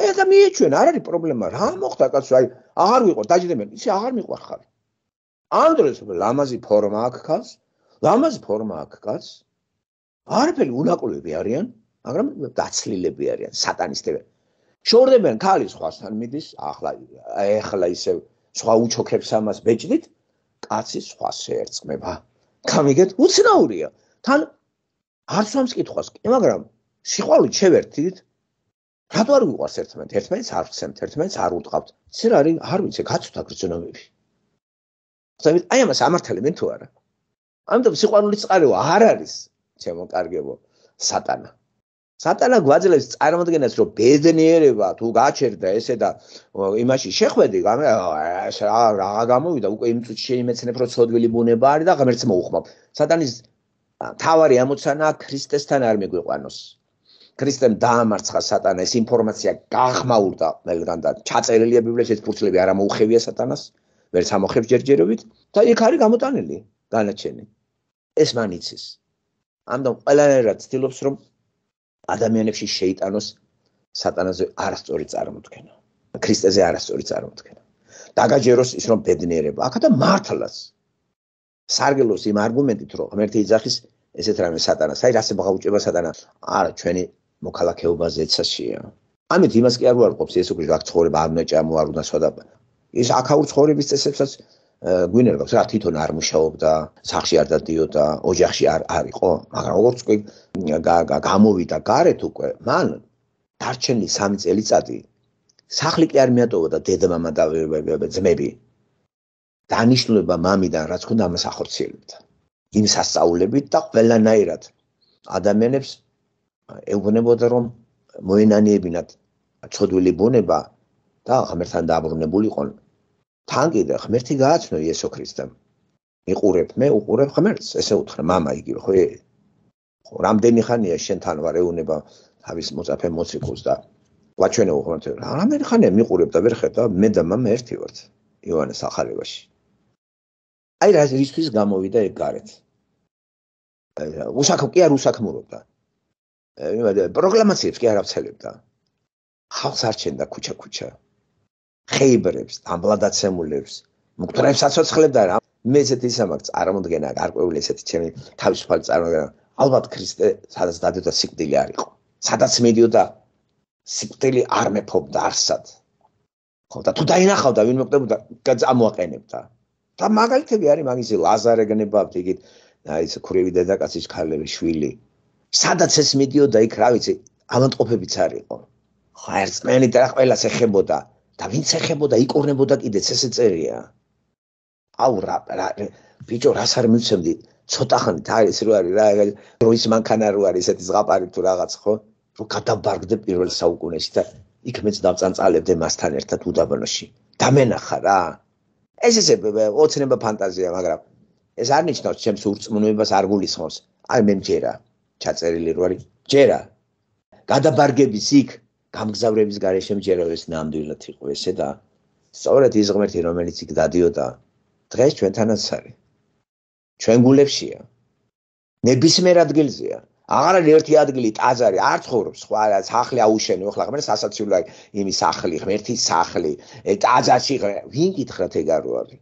აი და მიეჩვენ, არ არის პრობლემა, რა მოხდა კაცო, აი აღარ ვიყო დაჯდებენ, ისე აღარ მიყვარ ხარ. ამ დროს ლამაზი ფორმა აქვს კაცს, ლამაზი ფორმა აქვს კაცს. არაფერი უნაკლები არიან, მაგრამ დაცლილები არიან, სატანისტები. შორდებენ ქალის ხვასთან მიდის, ახლა ახლა ისე სხვა უჩოქებს ამას ბეჭდით, კაცის ხვასე ერწმება. გამიგეთ, უცნაურია. თან არც ამს კითხავს კი მაგრამ სიყვარული შევერთით რატო არ გიყვარს ერთმანეთ ერთმანეთს არ ხსენთ ერთმანეთს არ უთყავთ ცერ არის არ ვიცი გაცვთა გრძნობები ზოგი აი ამას ამართალი მე თუ არა ამიტომ სიყვარული წყარო არ არის ჩემო კარგებო სატანა სატანა გვაძლევს წარმოადგენს რომ ბედნიერება თუ გაჩერდა ესე და იმაში შეხვედი რა რა გამოვიდა უკვე იმ წუთში შეიმეცნებ რომ ცოდვილი ბუნება არის და ღმერთს მოუხმობ სატანის თავარი ამოცანა ქრისტესთან არ მიგვიყვანოს. ქრისტემ დაამარცხა სატანა, ეს ინფორმაცია გაღმაურდა მელგან და ჩაწერილია ბიბლიაში ეს ფურცლები არ ამოუხევია სატანას, ვერ სამოხებს ჯერჯერობით და იქ არის გამოტანილი განაჩენი. ეს მან იცის. ამდენ ყველანაირ ცდილობს რომ ადამიანებში შეიტანოს სატანაზე არასწორი წარმოდგენა, ქრისტეზე არასწორი წარმოდგენა. დაგაჯეროს ის რომ ბედნიერება, ახლა და მართლაც სარგელოს იმ არგუმენტით, რომ ღმერთი იძახის ესეთ რამე სატანას. აი, რასე ბაღაუჭება სატანა. არა, ჩვენი მოქალაქეობაზე ეცასია. ამით იმას კი არ ვარყოფს, ეს უკვე აქ ცხოვრება არ ნეჭამო, არ უნდა სხვა და ის აქაურ ცხოვრების წესებსაც გვინერგავს რა თვითონ არ მუშაობდა, სახში არ დადიოდა, ოჯახში არ არისო, მაგრამ როგორც კი გამოვიდა გარეთ უკვე, მან დარჩენილი 3 წელიწადი სახლი კი არ მეატოვა და დედა-მამა და ძმები, დანიშნულება მამიდან რაც ხონდა ამას ახორციელებთ იმ სასწაულებით და ყველანაირად ადამიანებს ეუბნებოდა რომ მოენანიებინათ ცოდვილი ბუნება და ღმერთთან დაბრუნებულიყონ თან კიდე ღმერთი გააცნო იესო ქრისტემ იყურებ მე უყურებ ღმერთს ესე უთხრა мама იგივე ხო ხო რამდენი ხანია შენთან ვარ ეუნება თავის მოწაფე მოციქულს და ვაჩვენებ ღმერთს რამდენი ხანია მიყურებ და ვერ ხედავ მე და мама ერთი ვართ იოანეს ახალებაში აი რა რისთვის გამოვიდა ეგ გარეთ უსაქმო კი არ უსაქმოობდა პროგრამაციებს კი არ აფცელებდა ხალხს არჩენდა ქუჩა ქუჩა ხეიბრებს დამბლადაცემულებს მოკტრებს საცოცხლებდა რა მე ზეთ ისამაც არამდგენა გარკვეული ესეთი ჩემი თავისუფალი წარმოგენა ალბათ ქრისტე სადაც დადოთ სიკვდილი არ იყო სადაც მედიოდა სიკვდილი არ მეფობდა არსად ხო და თუ დაინახავდა ვინ მოკდებოდა გამოაყენებდა და მაგალითები არის მაგისი ლაზარე გნებავთ იგით აი ეს ქრევი დედაკაცის ქალები შვილი სადაც ეს მიდიოდა იქ რა ვიცი ამანტყოფებიც არისო ხა ერთმანეთ და ყველას ეხებოდა და ვინც ეხებოდა იკორნებოდა კიდეც ესე წერია აუ რა ბიჭო რას არ მიცემდი ცოტა ხან და ეს რო არის რა როის მანქანა რო არის ესეთი ზღაპარი თუ რაღაც ხო რო გადაბარგდე პირველ საუკუნეში და იქ მეც დავწანწალებდე მასთან ერთად უდაბნოში დამენახა რა ეს ესე ოცნება ფანტაზია, მაგრამ ეს არ ნიშნავს ჩემს ურწმუნებას არ გულისხმობს. აი მე მჯერა, ჩაწერილი როარი, ჯერა. გადაბარგების იქ გამგზავრების გარეშე მჯერა ეს ნამდვილად იყო ესე და სწორედ ის ღმერთი რომელიც იქ დადიოდა დღეს ჩვენთანაც არის. ჩვენ გულებშია. ნებისმიერ ადგილზეა. აღარ არის ერთი ადგილი ტაზარი არ ცხოვრობს სხვა სახლი აუშენე ახლა ხმერ სასაცილოა იმის სახლი ღმერთი სახლი ტაზაში ვინ გითხრათ ეგარ როარი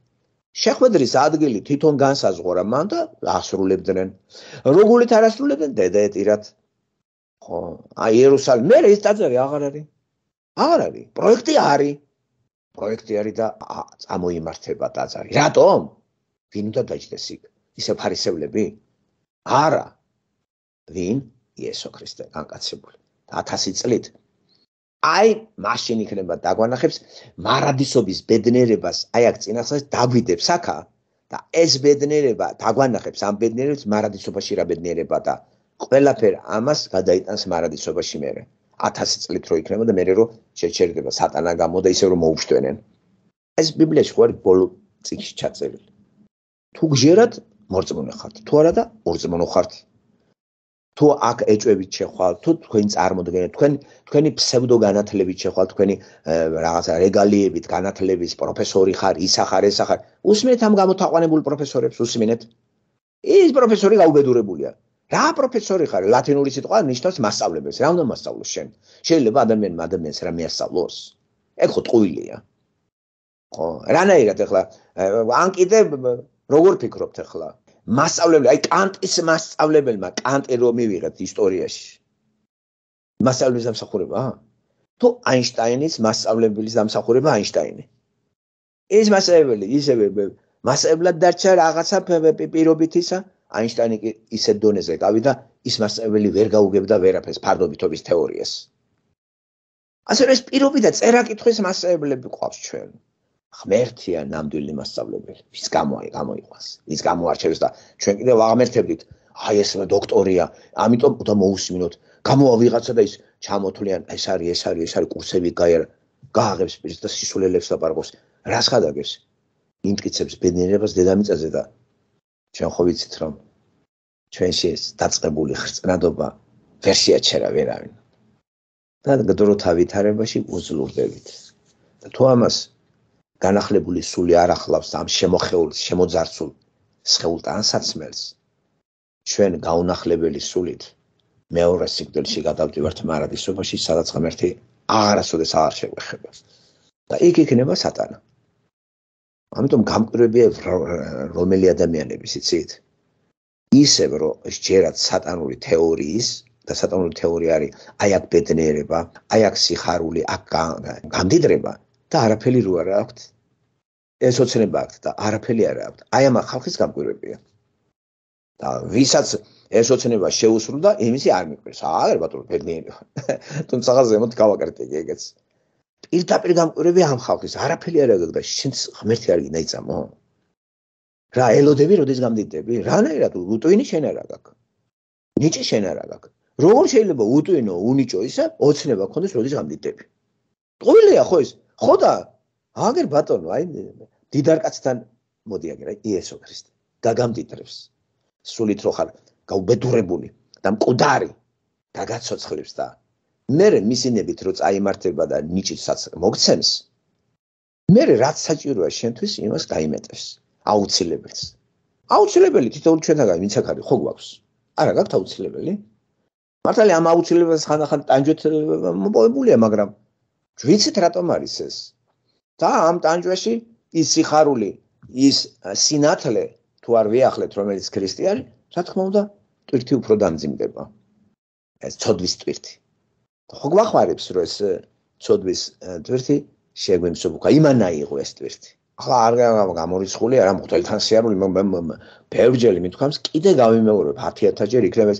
შეხვედრის ადგილი თვითონ განსაზღვრა მან და ასრულებდნენ როგულით არასრულებდნენ დედაეტირად ხო აი იერუსალიმ მე ეს ტაზარი აღარ არის აღარ არის პროექტი არის პროექტი არის და წამოიმართება ტაზარი რატომ ვინ უნდა დაჭდეს იქ ისე ფარისევლები არა ვინ იესო ქრისტე განკაცებული 1000 წლით აი მაშინ იქნება დაგვანახებს მარადისობის ბედნერებას აი აქ წინასწარ დავიდებს ახა და ეს ბედნერება დაგვანახებს ამ ბედნერებს მარადისობაში რა ბედნერება და ყველაფერ ამას გადაიტანს მარადისობაში მე 1000 წლით რო იქნება და მე რო შეჩერდება სატანა გამოდა ისე რომ მოუშტვენენ ეს ბიბლიაში ხარ ბოლო წიგში ჩაწერილი თუ გჯერათ მორწმუნე ხართ თუ არა და მორწმუნე ხართ თუ აქ ეჭვებით შეხვალ, თუ თქვენ წარმოდგენთ, თქვენ თქვენი ფსევდო განათლებით შეხვალ, თქვენი რაღაცა რეგალიებით განათლების პროფესორი ხარ, ისახარ, ესახარ. უსმენთ ამ გამოთაყვანებულ პროფესორებს უსმენთ? ის პროფესორი გაუბედურებულია. რა პროფესორი ხარ? ლათინური სიტყვა ნიშნავს მასწავლებელს. რამდენ მასწავლოს შენ? შეიძლება ადამიანმა ადამიანს რა მიასწავლოს? ეგ ხო ტყუილია. ხო, რანაირად ახლა ან კიდე როგორ ფიქრობთ ახლა? მასშტაბებელი, აი კანტის მასშტაბებელმა კანტი რომ მივიღეთ ისტორიაში. მასშტაბების დამსახურება? თუ აინშტაინის მასშტაბების დამსახურება აინშტაინი. ეს მასშტაბებელი ისევე მასშტაბლად დარჩა რაღაცა პირობითისა, აინშტაინი კი ისე დონეზე გავიდა, ის მასშტაბელი ვერ გაუგებდა ვერაფერს ფარდობიტობის თეორიას. ასე რომ ეს პირობი და წერაკითხვის მასშტაბები ყავს ჩვენ. ღმერთია ნამდვილი მასწავლებელი ის გამოი გამოიყვას ის გამოარჩევს და ჩვენ კიდევ აღმერთებდით აი ეს დოქტორია ამიტომ და მოусმინოთ გამოა ვიღაცა და ის ჩამოთვლიან ეს არის ეს არის ეს არის კურსები გაიარ გააღებს პირს და სისულელებს დაპარგოს რას ხადაგებს ინტრიცებს ბედნიერებას დედამიწაზე და ჩვენ ხო ვიცით რომ ჩვენში ეს დაწყებული ხრწნადობა ვერსია შეიძლება ვერავინ და გდრო თავითარებაში უძლურდებით და თუ ამას განახლებული სული არ ახლავს ამ შემოხეულ შემოძარცულ შეულტანსაცმელს ჩვენ გაუნახლებელი სულით მეორე სიკვდილში გადავდივართ მარადისობაში სადაც ღმერთი აღარასოდეს აღარ შეგვეხება და იქ იქნება სატანა ამიტომ გამკვირებია რომელი ადამიანების იცით ისევ რომ შეერათ სატანური თეორიის და სატანური თეორია არის აი აქ ბედნიერება აი აქ სიხარული აქ გამდიდრება და არაფერი რო არ აქვს ეს ოცნება აქვს და არაფერი არ აქვს. აი ამა ხალხის გამგვირებია. და ვისაც ეს ოცნება შეუსრულდა, იმისი არ მიყვრის. აა, ბატონო, ბედნიერი. თუმცა ზემოთ გავაკრიტიკე ეგეც. პირდაპირ გამგვირები ამ ხალხის, არაფერი არ აქვს და შენს ღმერთი არ გინაიწამო? რა ელოდები, როდის გამდიდები? რანაირად უტვინი შენ არ აქვს. ნიჭი შენ არ აქვს. როგორ შეიძლება უტვინო, უნიჭო ისე ოცნება გქონდეს, როდის გამდიდები? ყვილია ხო ეს? ხო და აგერ ბატონო აი დიდარ კაცთან მოდი აგერ აი იესო ქრისტე გაგამდიტრებს სულით რო ხარ გაუბედურებული და მკვდარი და გაცოცხლებს და მერე მისინებით რო წაიმართება და ნიჭისაც მოგცემს მერე რაც საჭიროა შენთვის იმას დაიმეტებს აუცილებელს აუცილებელი თვითონ ჩვენთანაც ვინც აქ არის ხო გვაქვს არა გაქვთ აუცილებელი მართალია ამ აუცილებელს ხანდახან ტანჯვეთ მოპოვებულია მაგრამ ვიცით რატომ არის ეს და ამ ტანჯვაში ის სიხარული, ის სინათლე თუ არ ვიახლებთ რომელიც ქრისტიანი, რა თქმა უნდა, ტვირთი უფრო დამძიმდება. ეს ცოდვის ტვირთი. ხო გვახმარებს რომ ეს ცოდვის ტვირთი შეგვიმსუბუქა, იმანაი იყო ეს ტვირთი. ახლა არ გამორიცხული, არა მოთელთან სიარული, მე ბევრჯერ მითქავს, კიდე გავიმეორებ 10000 ჯერ იქნებს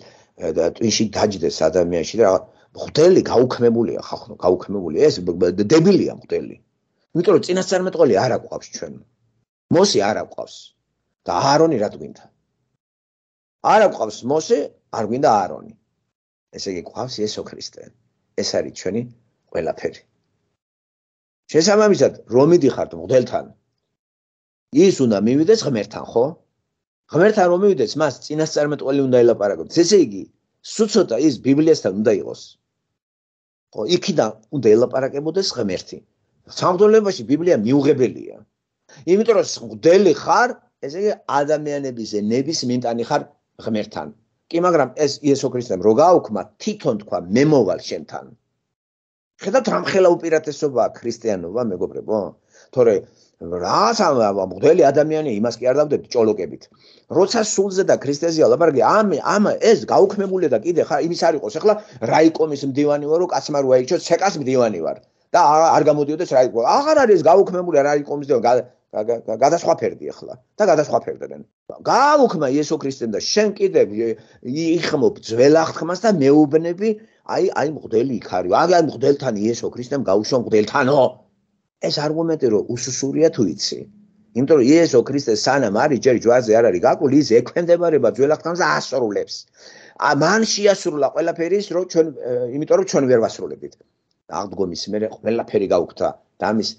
და ტვინში დაждდეს ადამიანში და რაღა მხდელი გაუქმებულია ხახნო გაუქმებულია ეს დებილია მხდელი იმიტომ რომ წინასწარმეტყველი არ აკვავს ჩვენ. მოსე არ აკვავს და აარონი რა გვინდა? არ აკვავს მოსე, არ გვინდა აარონი. ესე იგი ყავს იესო ქრისტე. ეს არის ჩვენი ყველაფერი. შესაბამისად, რომ მიდიხართ მღვდელთან, ის უნდა მივიდეს ღმერთთან, ხო? ღმერთთან რომ მივიდეს, მას წინასწარმეტყველი უნდა ელაპარაკოს. ესე იგი, სულ ცოტა ის ბიბლიასთან უნდა იყოს. ხო, იქიდან უნდა ელაპარაკებოდეს ღმერთთან. სამდოლებაში ბიბლია მიუღებელია. იმიტომ რომ მგდელი ხარ, ესე იგი ადამიანების ნების მინტანი ხარ ღმერთთან. კი, მაგრამ ეს იესო ქრისტემ რო გაუქმა, თვითონ თქვა მე მოვალ შენთან. ხედავთ რამ ხელა უპირატესობაა ქრისტიანობა, მეგობრებო? თორე რას ამ მგდელი ადამიანი იმას კი არ დავდებთ ჭოლოკებით. როცა სულზე და ქრისტეზეა ლაბარგი, ამ ამ ეს გაუქმებულია და კიდე ხა იმის არ იყოს, ახლა რაიკომის მდივანი ვარო, კაცმარ ვაიჩო, ცეკას მდივანი ვარო. და არ გამოდიოდეს რა იყო. აღარ არის გაუქმებული რა იყო მისდენ გადასხვაფერდი ახლა და გადასხვაფერდნენ. გააუქმა იესო ქრისტემ და შენ კიდე იხმობ ძველახთხმას და მეუბნები აი აი მღდელი იქარიო. აი ამ მღდელთან იესო ქრისტემ გაუშვა მღდელთანო. ეს არგუმენტი რომ უსუსურია თუ იცი? იმიტომ რომ იესო ქრისტეს სანამ არის ჯერ ჯვარზე არ არის გაკულ ის ექვემდებარება ძველახთხმას და ასრულებს. ამან შეასრულა ყველაფერი ის რომ ჩვენ იმიტომ რომ ჩვენ ვერ ვასრულებთ. აღდგომის მერე ყველაფერი გაუკთა და ამის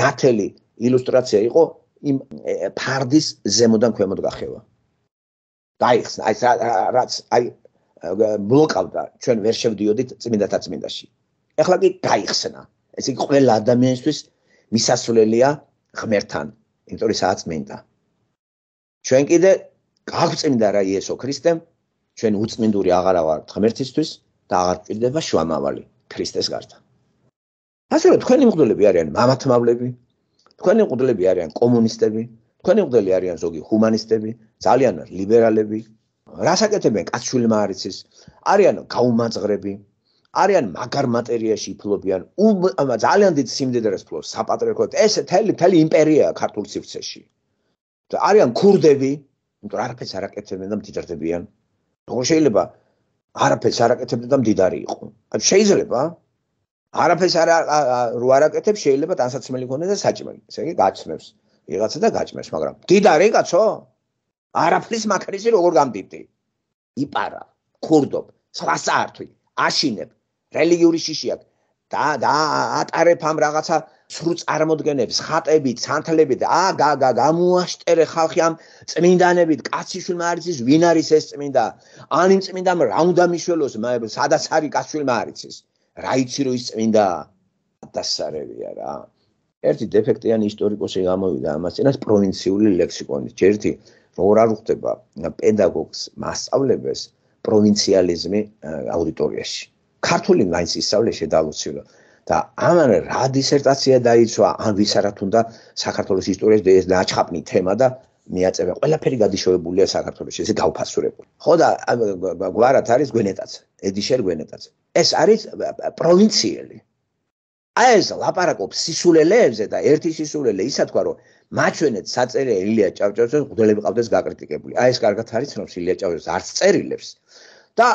ნათელი ილუსტრაცია იყო იმ ფარდის ზემოდან ქვემოთ გახევა. დაიხსნა, აი რაც აი ბლოკავდა, ჩვენ ვერ შევდიოდით წმინდათა წმინდაში. ეხლა კი დაიხსნა. ეს იგი ყველა ადამიანისთვის მისასვლელია ღმერთთან, იმიტომ რომ საათს მინდა. ჩვენ კიდე გაგწმინდა რა იესო ქრისტემ, ჩვენ უწმინდური აღარა ვართ ღმერთისთვის და აღარ გვჭირდება შვამავალი ქრისტეს გარდა. ასევე თქვენი მგვდლები არიან მამათმავლები, თქვენი მგვდლები არიან კომუნისტები, თქვენი მგვდლები არიან ზოგი ჰუმანისტები, ძალიან ლიბერალები, რასაკეთებენ კაცშულმა არიცის, არიან გაუმაძღრები, არიან მაგარ მატერიაში ფლობიან, ძალიან დიდ სიმდიდრეს ფლობს საპატრიარქოთ, ეს თელი თელი იმპერიაა ქართულ სივრცეში. არიან ქურდები, იმიტომ არაფერს არაკეთებენ და მდიდარდებიან. როგორ შეიძლება არაფერს არაკეთებდნენ და მდიდარი იყო? შეიძლება? არაფერს არ რო არაკეთებ შეიძლება დასაცმელი გქონდეს და საჭმელი ესე იგი გაჭმევს ვიღაცა და გაჭმევს მაგრამ დიდარი კაცო არაფრის მაკრიზი როგორ გამდიდი იპარა ქურდობ სხვას წართვი აშინებ რელიგიური შიშია და და ატარებ ამ რაღაცა სრუ წარმოდგენებს ხატები ცანთლები და აგა გა გამოაშტერე ხალხი ამ წმინდანებით კაცისულმა არიცის ვინ არის ეს წმინდა ან იმ წმინდამ რა უნდა მიშველოს სადაც არის კაცისულმა არიცის რა იცი რომ ის წმინდა დასარევია რა ერთი დეფექტიანი ისტორიკოსი გამოვიდა ამას წინას პროვინციული ლექსიკონით ჯერთი როგორ არ ხდება პედაგოგს მასწავლებელს პროვინციალიზმი აუდიტორიაში ქართული მაინც ისწავლე შედალოცილო და ამან რა დისერტაცია დაიცვა ან ვისაც უნდა საქართველოს ისტორიის ეს დაჭხაპნი თემა და მიაწევა ყველაფერი გადიშოვებულია საქართველოს ისე გავფასურებული ხო და გვარად არის გვენეტაც ედიშერ გვენეტაც ეს არის პროვინციელი. აი ეს ლაპარაკობს სისულელეებზე და ერთი სისულელე ისა თქვა რომ მაჩვენეთ საწერე ილია ჭავჭავაძეს გუდელები ყავდეს გაკრიტიკებული. აი ეს კარგად არის რომ ილია ჭავჭავაძეს არც წერილებს და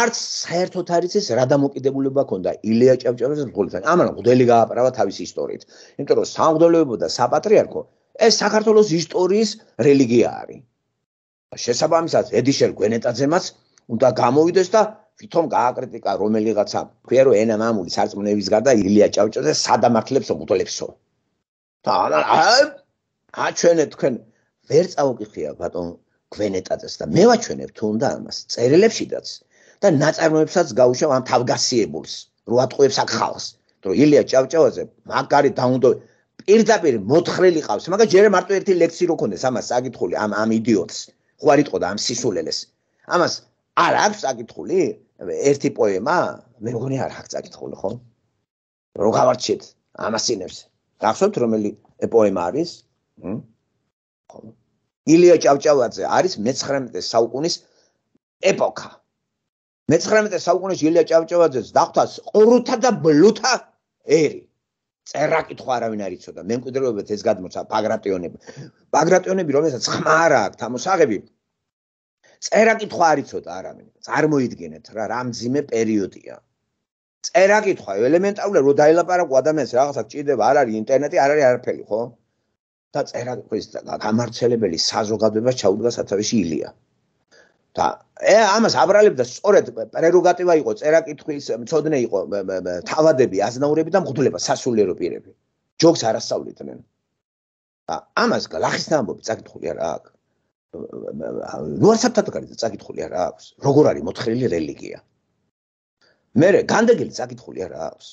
არც საერთოდ არის ეს რა დამოკიდებულება ქონდა ილია ჭავჭავაძეს გულთან. ამან გუდელი გააპრავა თავის ისტორიით. იმიტომ რომ სამგვდელოებო და საპატრიარქო ეს საქართველოს ისტორიის რელიგია არის. შესაბამისად ედიშერ გვენეტაძემაც უნდა გამოვიდეს და თვითონ გააკრიტიკა რომელიღაცა ქვია რომ ენა მამული სარწმუნოების გარდა ილია ჭავჭავაძე სადამართლებსო მუთოლებსო და ანა აჩვენე თქვენ ვერ წაუკითხია ბატონ გვენეტაძეს და მე ვაჩვენებ თუნდა ამას წერილებშიდაც და ნაწარმოებსაც გაუშავ ამ თავგასიებულს რო ატყუებს აქ ხალხს რომ ილია ჭავჭავაძე მაგარი დაუნდო პირდაპირ მოთხრილი ყავს მაგა ჯერ მარტო ერთი ლექსი რო ქონდეს ამას საკითხული ამ ამ იდიოტს ხوارიტყოდა ამ სისულელეს ამას არ აქვს საკითხული? ერთი პოემა მე მგონი არ აქვს წაკითხული ხო? რო გავარჩიეთ ამასინებს. გახსოვთ რომელი პოემა არის? ხო. ილია ჭავჭავაძე არის მე-19 საუკუნის ეპოქა. მე-19 საუკუნის ილია ჭავჭავაძეს დახვთაც ყრუთა და ბლუთა ერი. წერაკითხვა არავინ არ იცოდა. მე მკვიდრობებით ეს გადმოცა ბაგრატიონები. ბაგრატიონები რომელსაც ხმა არ აქვს ამოსაღები წერა კითხვა არის ცოტა არამედ წარმოიდგინეთ რა რამძიმე პერიოდია წერა კითხვა ელემენტარულია რომ დაილაპარაკო ადამიანს რაღაცა გჭირდება არ არის ინტერნეტი არ არის არაფერი ხო და წერა ეს გამარცხლებელი საზოგადოება ჩაუდგა სათავეში ილია და ე ამას აბრალებდა სწორედ პრეროგატივა იყო წერა კითხვის მწოდნე იყო თავადები აზნაურები და მღვდლება სასულიერო პირები ჯოგს არასწავლიდნენ და ამას გალახის ნამბობი წაკითხული რა აქ ნუ არ საფთავკარი და წაკითხული არა აქვს როგორ არის მოთხრილი რელიგია მე რე განდეგილი წაკითხული არა აქვს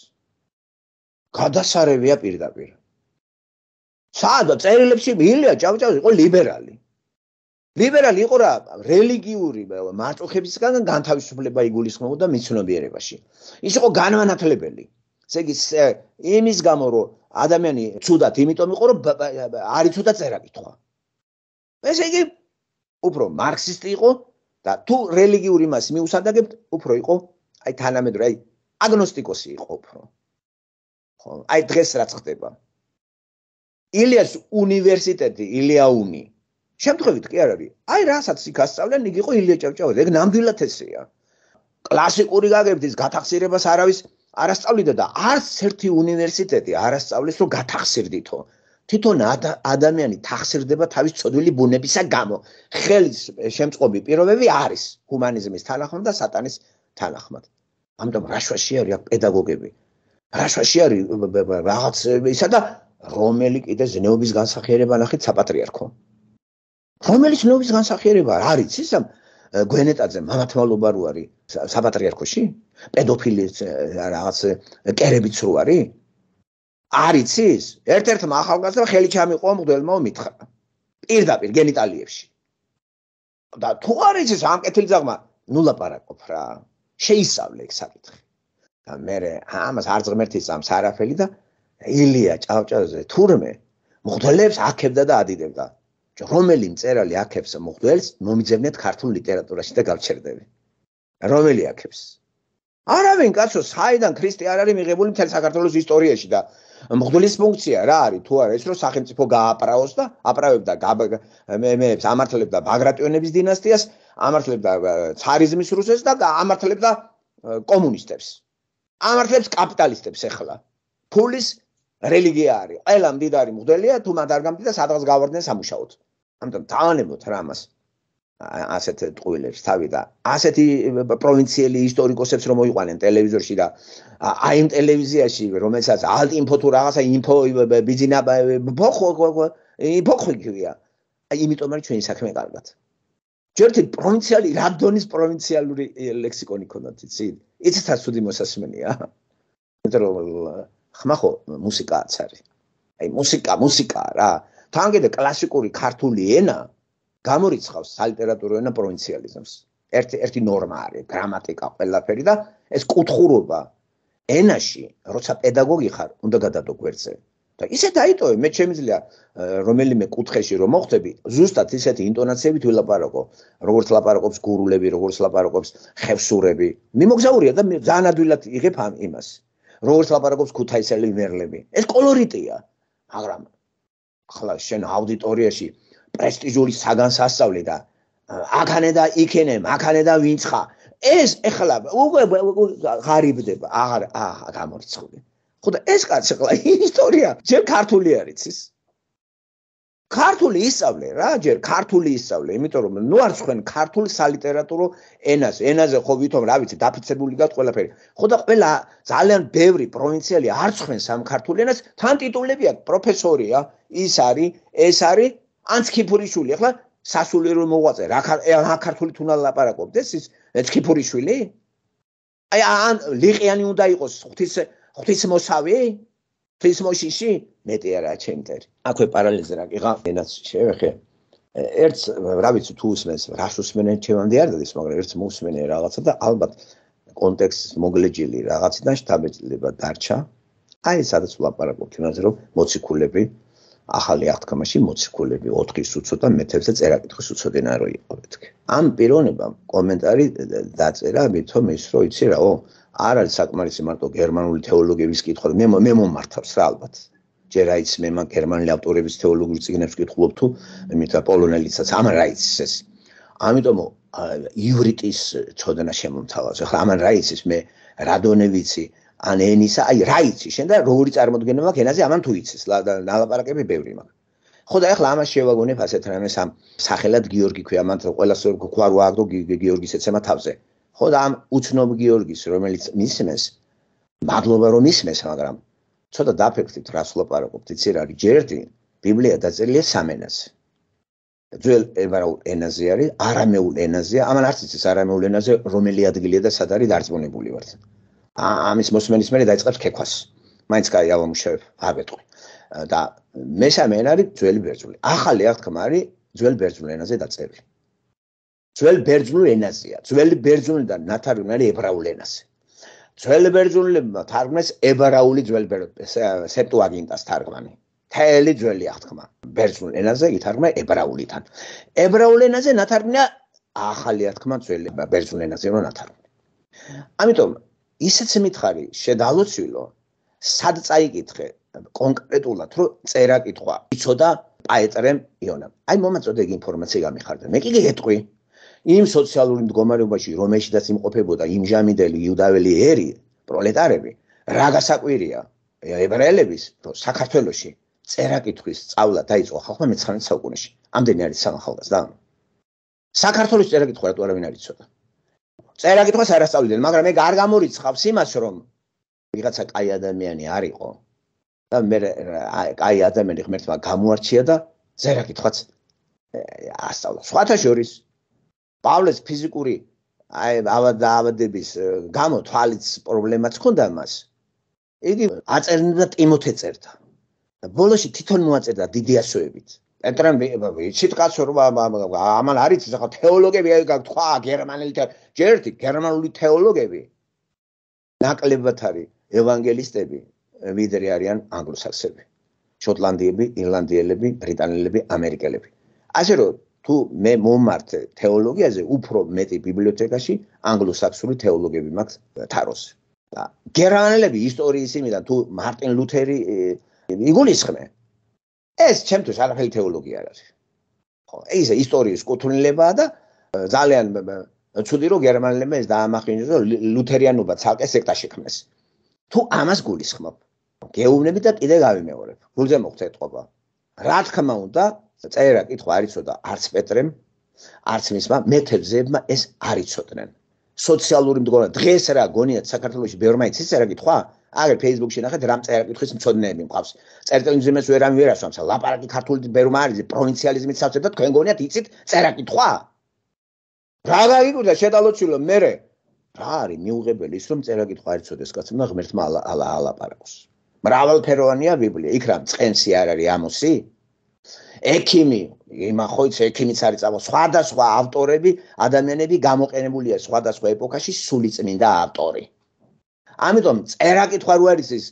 გადასარევია პირდაპირ სადა წერილებში მილია ჭავჭავი იყო ლიბერალი ლიბერალი იყო რა რელიგიური მარტოხებისგან განთავისუფლება იგულისხმებოდა მიცნობიერებაში ის იყო განმანათლებელი ესე იგი იმის გამო რომ ადამიანი ცუდად იმიტომ იყო რომ არი ცუდა წერა კითხვა ესე იგი უფრო მარქსისტი იყო და თუ რელიგიური მას მიუსადაგებთ, უფრო იყო აი თანამედროვე, აი აგნოსტიკოსი იყო უფრო. ხო, აი დღეს რაც ხდება. ილიას უნივერსიტეტი, ილიაუნი. შემთხვევით კი არ არის. აი რასაც იქ ასწავლენ, იგი იყო ილია ჭავჭავაძე. ეგ ნამდვილად ესეა. კლასიკური გაგებდის გათახსირებას არავის არასწავლიდა და არც ერთი უნივერსიტეტი არასწავლის რომ გათახსირდითო. თვითონ ადამიანი تخسرდება თავის წოდვილი ბუნებისა გამო. ხელის შემწყობი პიროვნები არის ჰუმანიზმის თანახმად და სატანის თანახმად. ამიტომ რაშვაში არის პედაგოგები. რაშვაში არის რაღაც ისა და რომელი კიდე ზნეობის განსახიერება ნახეთ საპატრიარქო. რომელი ზნეობის განსახიერება არის ის ამ გვენეტაძე მამათმალობა რო არის საპატრიარქოში? პედოფილი რაღაც კერებიც რო არის? არ იცის? ერთ-ერთმა ახალგაზრდამ ხელი ჩამიყო მგდელმა მითხრა. პირდაპირ გენიტალიებში. და თუ არ იცის ამ კეთილ ძაღმა, ნუ ლაპარაკობ რა. შეისავლე ეგ საკითხი. და მე ამას არ ზღმერთის ამ სარაფელი და ილია ჭავჭავაძე თურმე მგდელებს აქებდა და ადიდებდა. რომელი მწერალი აქებს მგდელს, მომიძებნეთ ქართულ ლიტერატურაში და გავჩერდები. რომელი აქებს? არავინ კაცო საიდან ქრისტე არ არის მიღებული მთელ საქართველოს ისტორიაში და მღვდლის ფუნქცია რა არის თუ არა ის რომ სახელმწიფო გააპრაოს და აპრავებდა მეფეებს ამართლებდა ბაგრატიონების დინასტიას ამართლებდა ცარიზმის რუსეს და ამართლებდა კომუნისტებს ამართლებს კაპიტალისტებს ახლა ფულის რელიგია არის ყველა მდიდარი მღვდელია თუ მან დარგამდი და სადღაც გავარდნენ სამუშაოდ ამიტომ დაანებოთ რა ამას ასეთ ტყუილებს თავი და ასეთი პროვინციელი ისტორიკოსებს რომ მოიყვანენ ტელევიზორში და აი იმ ტელევიზიაში რომელსაც ალტინფო თუ რაღაცა ინფო ბიზინა ბოხო ბოხო კივია აი იმიტომ არის ჩვენი საქმე კარგად ჯერთი პროვინციალი რადონის პროვინციალური ლექსიკონი ქონდათ იცი იცით რა ცუდი მოსასმენია მეტად ხმახო მუსიკაც არის აი მუსიკა მუსიკა რა თან კიდე კლასიკური ქართული ენაა გამორიცხავს სალიტერატურო ენა პროვინციალიზმს. ერთი ერთი ნორმა არის, გრამატიკა, ყველაფერი და ეს კუთხურობა ენაში, როცა პედაგოგი ხარ, უნდა გადადო გვერდზე. და ისე დაიტოვე, მე შემიძლია რომელიმე კუთხეში რომ მოხდები, ზუსტად ისეთი ინტონაციებით ვილაპარაკო, როგორც ლაპარაკობს გურულები, როგორც ლაპარაკობს ხევსურები. მიმოგზაურია და ძალიან ადვილად იღებ ამ იმას. როგორც ლაპარაკობს ქუთაისელი მერლები. ეს კოლორიტია. მაგრამ ხლა შენ აუდიტორიაში პრესტიჟული საგანსასწავლე და ახანე და იქენე, ახანე და ვინცხა. ეს ეხლა უკვე ღარიბდება, აღარ აა გამორიცხული. ხო და ეს კაც ეხლა ისტორია, ჯერ ქართული არის ის. ქართული ისწავლე რა, ჯერ ქართული ისწავლე, იმიტომ რომ ნუ არ ხვენ ქართულ სალიტერატურო ენას, ენაზე ხო ვითომ, რა ვიცი, დაფიცებული გაქვს ყველაფერი. ხო და ყველა ძალიან ბევრი პროვინციალი არ ხვენ სამ ქართულ ენას, თან ტიტულები აქვს, პროფესორია, ის არის, ეს არის ან ჩიფურიშვილი ახლა სასულიერო რომ მოვაწე რა ქართული თუნა ლაპარაკობდეს ის ჩიფურიშვილი აი ან ლიყიანი უნდა იყოს ღვთის ღვთის მოსავი ღვთის მოშიში მეტი არა ჩემტერი აქვე პარალელზე რა კიღა ენაც შევეხე ერთ რა ვიცი თუ უსმენს რას უსმენენ ჩემამდე არ დადეს მაგრამ ერთ მოუსმენენ რაღაცა და ალბათ კონტექსტის მოგლეჯილი რაღაციდან შთაბეჭდილება დარჩა აი სადაც ვლაპარაკობ თემაზე რომ მოციქულები ახალი აღთქმაში მოციქულები 4-ის უცო და მეთევზე წერაკითხვის უცოდენ არ იყოთ. ამ პიროვნებამ კომენტარი დაწერა, მითხო მის რო იცი რაო, არ არის საკმარისი მარტო გერმანული თეოლოგების კითხვა, მე მე მომართავს რა ალბათ. ჯერ რაიც მე მაგ გერმანელი ავტორების თეოლოგიურ წიგნებს კითხულობ თუ მითხა პოლონელიცაც ამ რაიცს ეს. ამიტომ აი ივრიტის ცოდნა შემომთავაზე. ხო, ამან რა იცის მე რადონე ვიცი, ან ენისა, აი რა იცი, შენ და როგორი წარმოდგენა მაქვს ენაზე, ამან თუ იცის, ლაპარაკები ბევრი მაქვს. ხო და ახლა ამას შევაგონებ ასეთ რამე სამ სახელად გიორგი ქვია, მანდ ყოველას ქوار ვააგდო გიორგის ეცემა თავზე. ხო და ამ უცნობ გიორგის, რომელიც მისმენს, მადლობა რომ ისმენს, მაგრამ ცოტა დაფიქრდით, რას ლაპარაკობთ, იცი რა არის ჯერ ერთი, ბიბლია დაწერილია სამენას. ძველ ებრაულ ენაზე არის, არამეულ ენაზეა, ამან არც იცის არამეულ ენაზე რომელი ადგილია და სად არის დარწმუნებული ვარ. ამის მოსმენის მერე დაიწყებს ქექვას. მაინც კაი ამომშევ აგეთყვი. და მესამე ენ არის ძველი ბერძული. ახალი აღთქმარი ძველი ბერძნულ ენაზე დაწერილი. ძველი ბერძნულ ენაზეა. ძველი ბერძნულიდან ნათარგმნი ებრაულ ენაზე. ძველი ბერძნულებმა თარგმნეს ებრაული ძველი სეპტუაგინტას თარგმანი. თელი ძველი აღთქმა ბერძნულ ენაზე ითარგმნა ებრაულიდან. ებრაულ ენაზე ნათარგმნა ახალი აღთქმა ძველი ბერძნულ ენაზე რომ ნათარგმნა. ამიტომ ისეც მითხარი შედალოცვილო სად წაიკითხე კონკრეტულად რომ წერა კითხვა იცოდა პაეტრემ იონამ აი მომაწოდე იგი ინფორმაცია გამიხარდა მე კი გეტყვი იმ სოციალური მდგომარეობაში რომელშიდაც იმყოფებოდა იმჟამინდელი იუდაველი ერი პროლეტარები რა გასაკვირია ებრაელების რომ საქართველოსში წერა კითხვის სწავლა დაიწყო ხალხმა მე-19 საუკუნეში ამდენი არის სამ ხალხს და საქართველოს წერა კითხვა რატო არ ვინ არის ცოტა წერა კითხვას არ ასწავლიდნენ, მაგრამ მე არ გამორიცხავს იმას, რომ ვიღაცა კაი ადამიანი არისო. და მე კაი ადამიანი ღმერთმა გამოარჩია და წერა კითხვას ასწავლა. სხვათა შორის პავლეს ფიზიკური აი დაავადების გამო თვალის პრობლემაც ჰქონდა მას. იგი აწერნდა ტიმოთე წერდა. და ბოლოში თვითონ მოაწერდა დიდი ასოებით. პეტრემ ვიცით კაცო ამან არის ეს ახლა თეოლოგები თქვა გერმანელი და ჯერთი გერმანული თეოლოგები ნაკლებად არის ევანგელისტები ვიდრე არიან ანგლოსაქსები შოტლანდიები ირლანდიელები ბრიტანელები ამერიკელები ასე რომ თუ მე მომართ თეოლოგიაზე უფრო მეტი ბიბლიოთეკაში ანგლოსაქსური თეოლოგები მაქვს თაროს და გერმანელები ისტორიის იმიდან თუ მარტინ ლუთერი იგულისხმე ეს ჩემთვის არაფერი თეოლოგია არ არის. ხო, ეს ისტორიის კუთვნილებაა და ძალიან ცუდი რო გერმანელებმა ეს დაამახინეს, რომ ლუთერიანობა ცალკე სექტა შექმნეს. თუ ამას გულისხმობ, გეუბნები და კიდე გავიმეორებ. გულზე მოხდა ეთყობა. რა თქმა უნდა, წერა კითხვა არიცოდა არც პეტრემ, არც მისმა მეთევზებმა ეს არიცოდნენ. სოციალური მდგომარეობა დღეს რა გონიათ საქართველოში ბევრმა იცის ეს რა კითხვა? აგერ Facebook-ში ნახეთ რამ წერტილის მწოდნეები მყავს. წერტილის ძიმეს ვერან ვერასვამს. ლაპარაკი ქართული ბერმარიზი, პროვინციალიზმით სავსებ და თქვენ გონიათ იცით წერაკითხვა? რა გაიგოთა შედალოცილო მერე? რა არის მიუღებელი ის რომ წერაკითხვა არ ცოდეს კაცო და ღმერთმა ალა ალაპარაკოს. მრავალფეროვანია ბიბლია. იქ რა წენსი არ არის ამოსი? ექიმი, იმა ხო იცი ექიმიც არის წამო. სხვადასხვა ავტორები, ადამიანები გამოყენებულია სხვადასხვა ეპოქაში სული წმინდა ავტორები. ამიტომ წერა კითხვა რო არის ის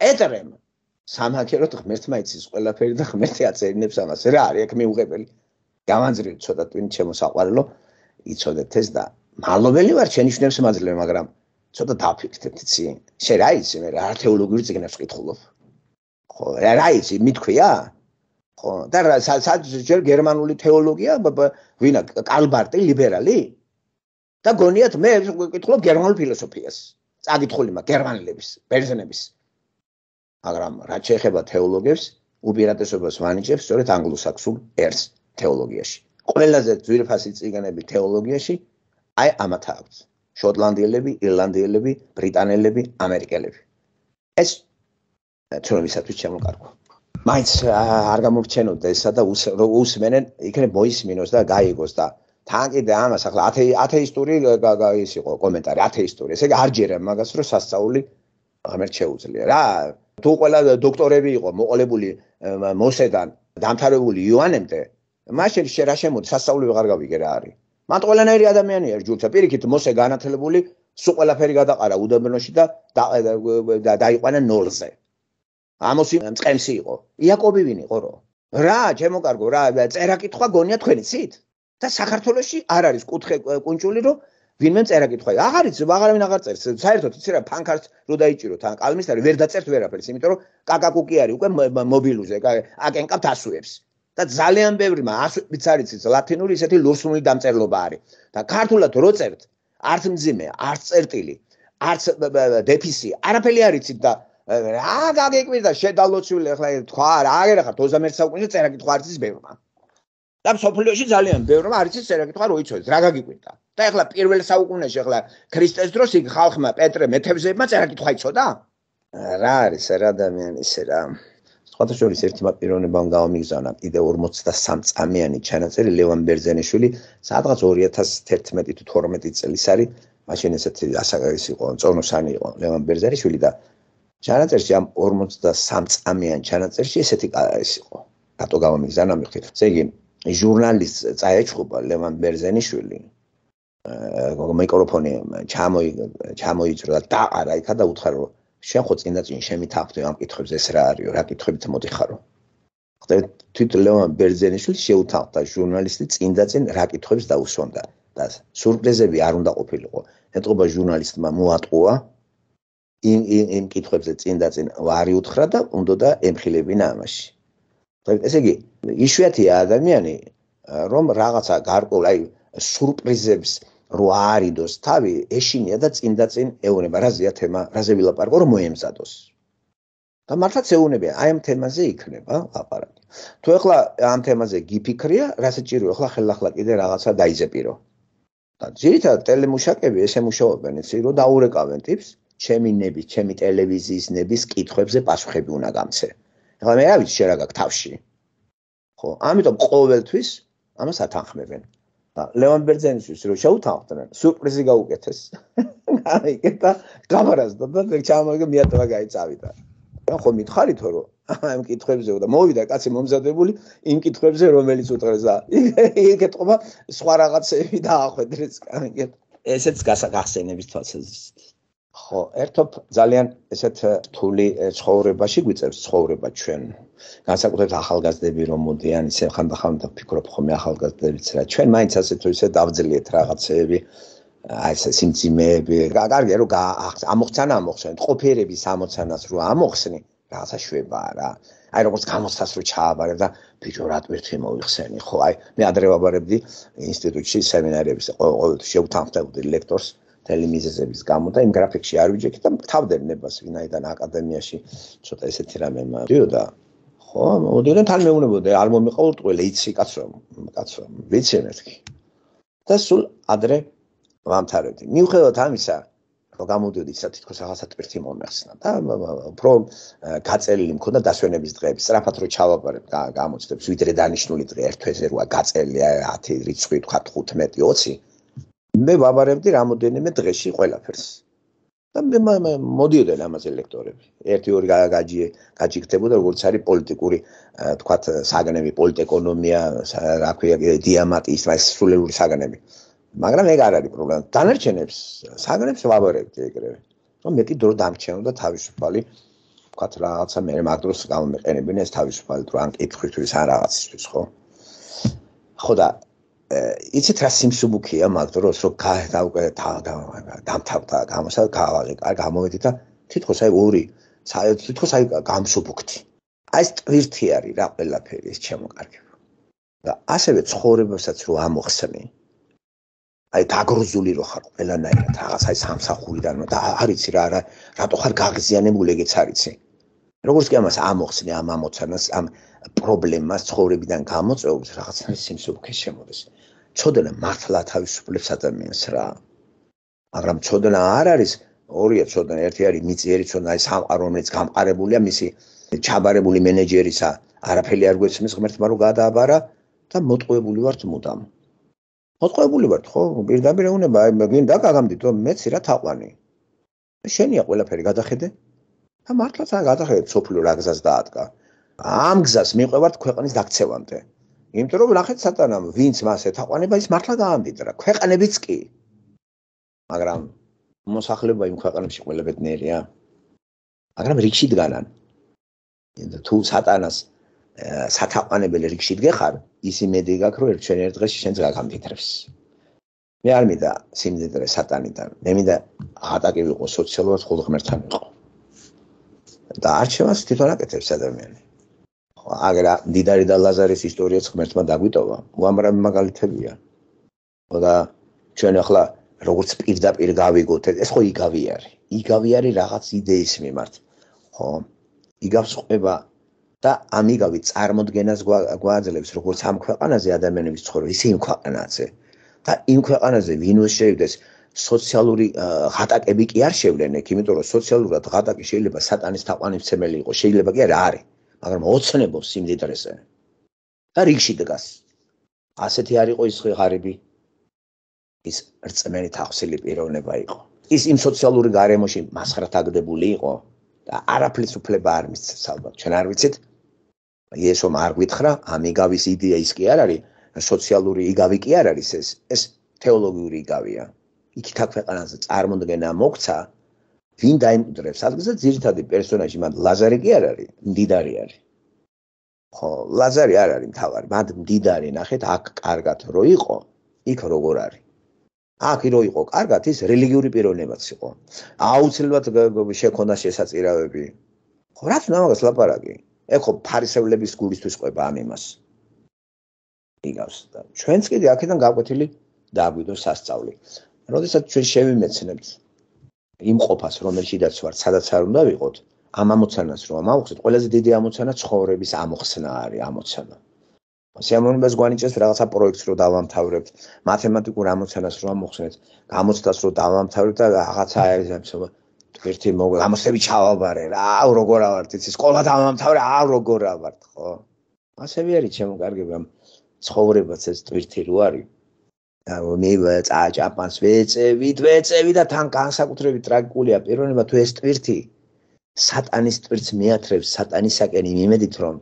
პეტრემ სამაგეროთ ღმერთმა იცის ყველაფერი და ღმერთი აწერინებს ამას რა არის აქ მიუღებელი გამანძრივი ცოტა ტვინ ჩემო საყვარელო იცოდეთ ეს და მალობელი ვარ ჩენიშნებს მაძლევ მაგრამ ცოტა დაფიქრეთ იცი შე რა იცი მე რა თეოლოგიურ ციგნებს ვკითხულობ ხო რა რა იცი მithქვია ხო და რა საჯერ გერმანული თეოლოგია ვინა კალბარტი ლიბერალი და გონიათ მე ვკითხულობ გერმანულ ფილოსოფიას წაკითხული მაქვს გერმანელების, ბერძნების. მაგრამ რა შეეხება თეოლოგებს, უპირატესობას ვანიჭებს სწორედ ანგლოსაქსულ ერს თეოლოგიაში. ყველაზე ძვირფასი წიგნები თეოლოგიაში აი ამათა აქვს. შოტლანდიელები, ირლანდიელები, ბრიტანელები, ამერიკელები. ეს თეოლოგიისათვის შემოკარგვა. მაინც არ გამორჩენოდა ესა და უსმენენ, იქნებ მოისმინოს და გაიგოს და თან კიდე ამას ახლა ათე ათეისტური ის იყო კომენტარი ათეისტური ესე იგი არ ჯერა მაგას რომ სასწაული ღმერთ შეუძლია რა თუ ყველა დოქტორები იყო მოყოლებული მოსედან დამთავრებული იოანემდე მაშინ შეიძლება შემოდი სასწაული აღარ გავიგე რა არის მანდ ყველანაირი ადამიანია ჯულთა პირიქით მოსე განათლებული სულ ყველაფერი გადაყარა უდაბნოში და დაიყვანა ნოლზე ამოსი წემსი იყო იაკობი ვინ იყო რა ჩემო კარგო რა წერა კითხვა გონია თქვენი ცით და საქართველოსი არ არის კუთხე კუნჯული რომ ვინმე წერაკითხვა. აღ არის, აღარავინ აღარ წერს. საერთოდ იცი რა ფანქარს რო დაიჭიროთ, ან კალმისტარი ვერ დაწერთ ვერაფერს, იმიტომ რომ კაკაკუკი არის უკვე მობილუზე, აკენკავთ ასუებს. და ძალიან ბევრი მასვით არის ის ლათინური ისეთი ლურსმული დამწერლობა არის. და ქართულად რო წერთ, არც მძიმე, არც წერტილი, არც დეფისი, არაფერი არ იცით და რა გაგეკვირდა შედალოცვილი ახლა თქვა რა, აგერ ახარ 21 საუკუნეში წერაკითხვა არც ის ბევრია. და სოფლიოში ძალიან ბევრმა არ იცის ერაკი თქვა რო იცოდეს რა გაგიკვირდა და ეხლა პირველ საუკუნეში ეხლა ქრისტეს დროს იქ ხალხმა პეტრე მეთევზეებმა ერაკი თქვა იცოდა რა არის რა ადამიანი ეს რა სხვათაშორის ერთმა პიროვნებამ გამიგზავნა კიდე 53 წამიანი ჩანაწერი ლევან ბერძენიშვილი სადღაც 2011 თუ 12 წელს არის მაშინ ესეთი ასაკის იყო წონოსანი იყო ლევან ბერძენიშვილი და ჩანაწერში ამ 53 წამიან ჩანაწერში ესეთი ის იყო რატო გამიგზავნა მიხდით ესე იგი ჟურნალისტს წაეჭუბა ლევან ბერზენიშვილი მიკროფონი ჩამოი ჩამოიწრა და არა იქა და უთხარ რომ შენ ხო წინა წინ შემითახვდი ამ კითხებს ეს რა არისო რა კითხებით მოდიხარო ხდე თვით ლევან ბერზენიშვილი შეუთახდა ჟურნალისტი წინა წინ რა კითხებს დაუსვამდა და სურპრიზები არ უნდა ყოფილიყო ეტყობა ჟურნალისტმა მოატყუა იმ იმ კითხებს წინა წინ ვარი უთხრა და უნდა და ემხილებინა ამაში ესე იგი, ისუათია ადამიანი, რომ რაღაცა გარკულ, აი, სურპრიზებს რო არიდოს თავი, ეშინია და წინ და წინ ეუნება, რა ზია თემა, რაზე ვილაპარაკო, რომ მოემზადოს. და მართლაც ეუნებია, აი ამ თემაზე იქნება ლაპარაკი. თუ ეხლა ამ თემაზე გიფიქრია, რა საჭირო ეხლა ხელახლა კიდე რაღაცა დაიზეპირო. და ძირითადად ტელემუშაკები ესე მუშაობენ, იცი, რომ დაურეკავენ ტიპს, ჩემი ნების, ჩემი ტელევიზიის ნების კითხვებზე პასუხები უნდა გამცეს. მაგრამ მე არავის შე რა გაკ თავში. ხო, ამიტომ ყოველთვის ამას ათანხმებენ. და ლევან ბერძენიშვილს რო შეუთანხმდნენ, სურპრიზი გაუკეთეს. გაიგეთა, გამარაზდა და ჩამოიგე მიატოვა გაიწავიდა. და ხო მითხარითო რომ აი ამ კითხებზე და მოვიდა კაცი მომზადებული იმ კითხებზე რომელიც უთხრეს და იკითხება სხვა რაღაცები და ახვედრეს კარგი ესეც გასახსენების თვალსაზრისით ხო, ერთობ ძალიან ესეთ რთული ცხოვრებაში გვიწევს ცხოვრება ჩვენ. განსაკუთრებით ახალგაზრდები რომ მოდიან, ისე ხანდახან და ფიქრობ ხომ ახალგაზრდებიც რა, ჩვენ მაინც ასე თუ ისე დავძლიეთ რაღაცეები. აი ეს სიმძიმეები, კარგია რომ ამოხსნა ამოხსნა, ყოფერების ამოცანას რომ ამოხსნი, რაღაცა შვება რა. აი როგორც გამოსცას რომ ჩააბარებ და ბიჭო რა თქმა მოიხსენი ხო? აი მე ადრე ვაბარებდი ინსტიტუტში სემინარიებში, ყოველთვის შევთანხმდებოდი ლექტორს ტელემიზესების გამო და იმ გრაფიკში არ ვიჯექი და თავდებნებას ვინაიდან აკადემიაში ცოტა ესეთი რამე მოდიოდა ხო მოდიოდა თან მეუბნებოდა არ მომიყავ ტყვილი იცი კაცო კაცო ვიცი მეთქი და სულ ადრე ვამთავრებდი მიუხედავად ამისა რომ გამოდიოდი ისა თითქოს ახასად ერთი მომეხსნა და უფრო გაწელილი მქონდა დასვენების დღეები სწრაფად რო ჩავაბარებ გამოჩნდებს ვიდრე დანიშნული დღე ერთ თვეზე როა გაწელილი 10 რიცხვი თქვა 15 20 მე ვაბარებდი რამოდენიმე დღეში ყველაფერს. და მე მოდიოდა ამაზე ლექტორები. ერთი ორი გაგაჯი გაჯიქდებოდა როგორც არის პოლიტიკური თქვათ საგნები, პოლიტეკონომია, რა ქვია დიამატი, ის სრულებული საგნები. მაგრამ ეგ არ არის პრობლემა. დანარჩენებს საგნებს ვაბარებდი ეგრევე. რომ მეტი დრო დამჩენო და თავისუფალი თქვათ რაღაცა მე მაგ დროს გამომეყენებინა ეს თავისუფალი დრო ან კითხვის თუ რაღაცის ხო? ხო და იცით რა სიმსუბუქეა მაგ დროს რომ გავკეთე და დამთავრდა გამოსა გავაღე კარ გამოვედი და თითქოს აი ორი საერთოდ თითქოს აი გამსუბუქდი აი ტვირთი არის რა ყველაფერი ეს ჩემო კარგი და ასევე ცხოვრებასაც რო ამოხსნი აი დაგროზული რო ხარ ყველანაირად რაღაც აი სამსახურიდან და არიცი რა რა რატო ხარ გაღიზიანებული ეგეც არიცი როგორც კი ამას ამოხსნი ამ ამოცანას ამ პრობლემას ცხოვრებიდან გამოწვევს რაღაცნაირ სიმსუბუქეს შემოდეს. ცოდნა მართლა თავისუფლებს ადამიანს რა. მაგრამ ცოდნა არ არის ორია ცოდნა, ერთი არის მიწიერი ცოდნა, ის სამყარო რომელიც გამყარებულია მისი ჩაბარებული მენეჯერისა, არაფერი არ გვეცემს ღმერთმა რომ გადააბარა და მოტყუებული ვართ მუდამ. მოტყუებული ვართ ხო? პირდაპირ ეუნება, აი მგინ დაგაგამდით, რომ მეც რა თაყვანი. შენია ყველაფერი გადახედე. და მართლაც არ გადახედე, სოფლიო რა გზას დაადგა. ამ გზას მიყვევართ ქვეყნის დაქცევამდე. იმიტომ რომ ნახეთ სატანამ ვინც მას ეთაყვანება ის მართლა დაამდიდრა ქვეყნებიც კი მაგრამ მოსახლეობა იმ ქვეყნებში ყველა ბედნიერია მაგრამ რიგში დგანან ინდა თუ სატანას სათაყვანებელი რიგში დგეხარ ის იმედი გაქვს რომ ერთ შენერ დღეში შენს გაგამდიდრებს მე არ მინდა სიმდიდრე სატანიდან მე მინდა ატაკი ვიყო სოციალურად ხოლმე ერთთან იყო და არჩევას თვითონ აკეთებს ადამიანები აგრა დიდარი და ლაზარის ისტორიაც ღმერთმა დაგვიტოვა. უამრავი მაგალითებია. ხოდა ჩვენ ახლა როგორც პირდაპირ გავიგოთ, ეს ხო იგავი არის. იგავი არის რაღაც იდეის მიმართ. ხო. იგავს ყובה და ამ იგავი წარმოდგენას გვააძლევს როგორც ამ ქვეყანაზე ადამიანების ცხოვრება, ისე იმ ქვეყანაზე. და იმ ქვეყანაზე ვინ უნდა შევდეს სოციალური ღატაკები კი არ შევლენ, იქ, იმიტომ რომ სოციალურად ღატაკი შეიძლება სატანის თაყვანისმცემელი იყოს, შეიძლება კი არ არის. მაგრამ ოცნებობს სიმდიდრეზე და რიგში დგას ასეთი არ იყო ის ღარიბი ის რწმენი თავსილი პიროვნება იყო ის იმ სოციალური გარემოში მასხრათაგდებული იყო და არაფრის უფლება არ მისცეს ალბათ ჩვენ არ ვიცით იესომ არ გითხრა ამიგავის იდეა ის კი არ არის სოციალური იგავი კი არ არის ეს ეს თეოლოგიური იგავია იქით აქვეყანაზე წარმოდგენა მოგცა ვინ დაიმკვიდრებს ადგილზე ძირითადი პერსონაჟი მან ლაზარი კი არ არის მდიდარი არის ხო ლაზარი არ არის მთავარი მან მდიდარი ნახეთ აქ კარგად რო იყო იქ როგორ არის აქ რო იყო კარგად ის რელიგიური პიროვნებაც იყო აუცილებლად შექონდა შესაძირავები ხო რაც ნამაგას ლაპარაკი ეხო ფარისევლების გულისთვის ყובה ამ იმას იგავს და ჩვენც კიდე აქედან გაკვეთილი დააგვიდო სასწაული როდესაც ჩვენ შევიმეცნებთ იმყოფას რომელშიდაც ვარ, სადაც არ უნდა ვიყოთ, ამ ამოცანას რომ ამოხსნით, ყველაზე დიდი ამოცანა ცხოვრების ამოხსნა არის, ამოცანა. ასე ამონებას გვანიჭებს რაღაცა პროექტს რომ დავამთავრებთ, მათემატიკურ ამოცანას რომ ამოხსნით, გამოცდას რომ დავამთავრებთ და რაღაცა აერზებს ერთი მოგვა ამოსები ჩავაბარე რა როგორ ავარ თქვი სკოლა დავამთავრე ა როგორ ავარ ხო ასევე არის ჩემო კარგებამ ცხოვრებაც ეს ტვირთი რო არის და მე წააჭაპანს ვეწევით, ვეწევით და თან განსაკუთრებით ტრაგიკულია პიროვნება თუ ეს ტვირთი სატანის ტვირთს მეათრევს, სატანისაკენ იმედით რომ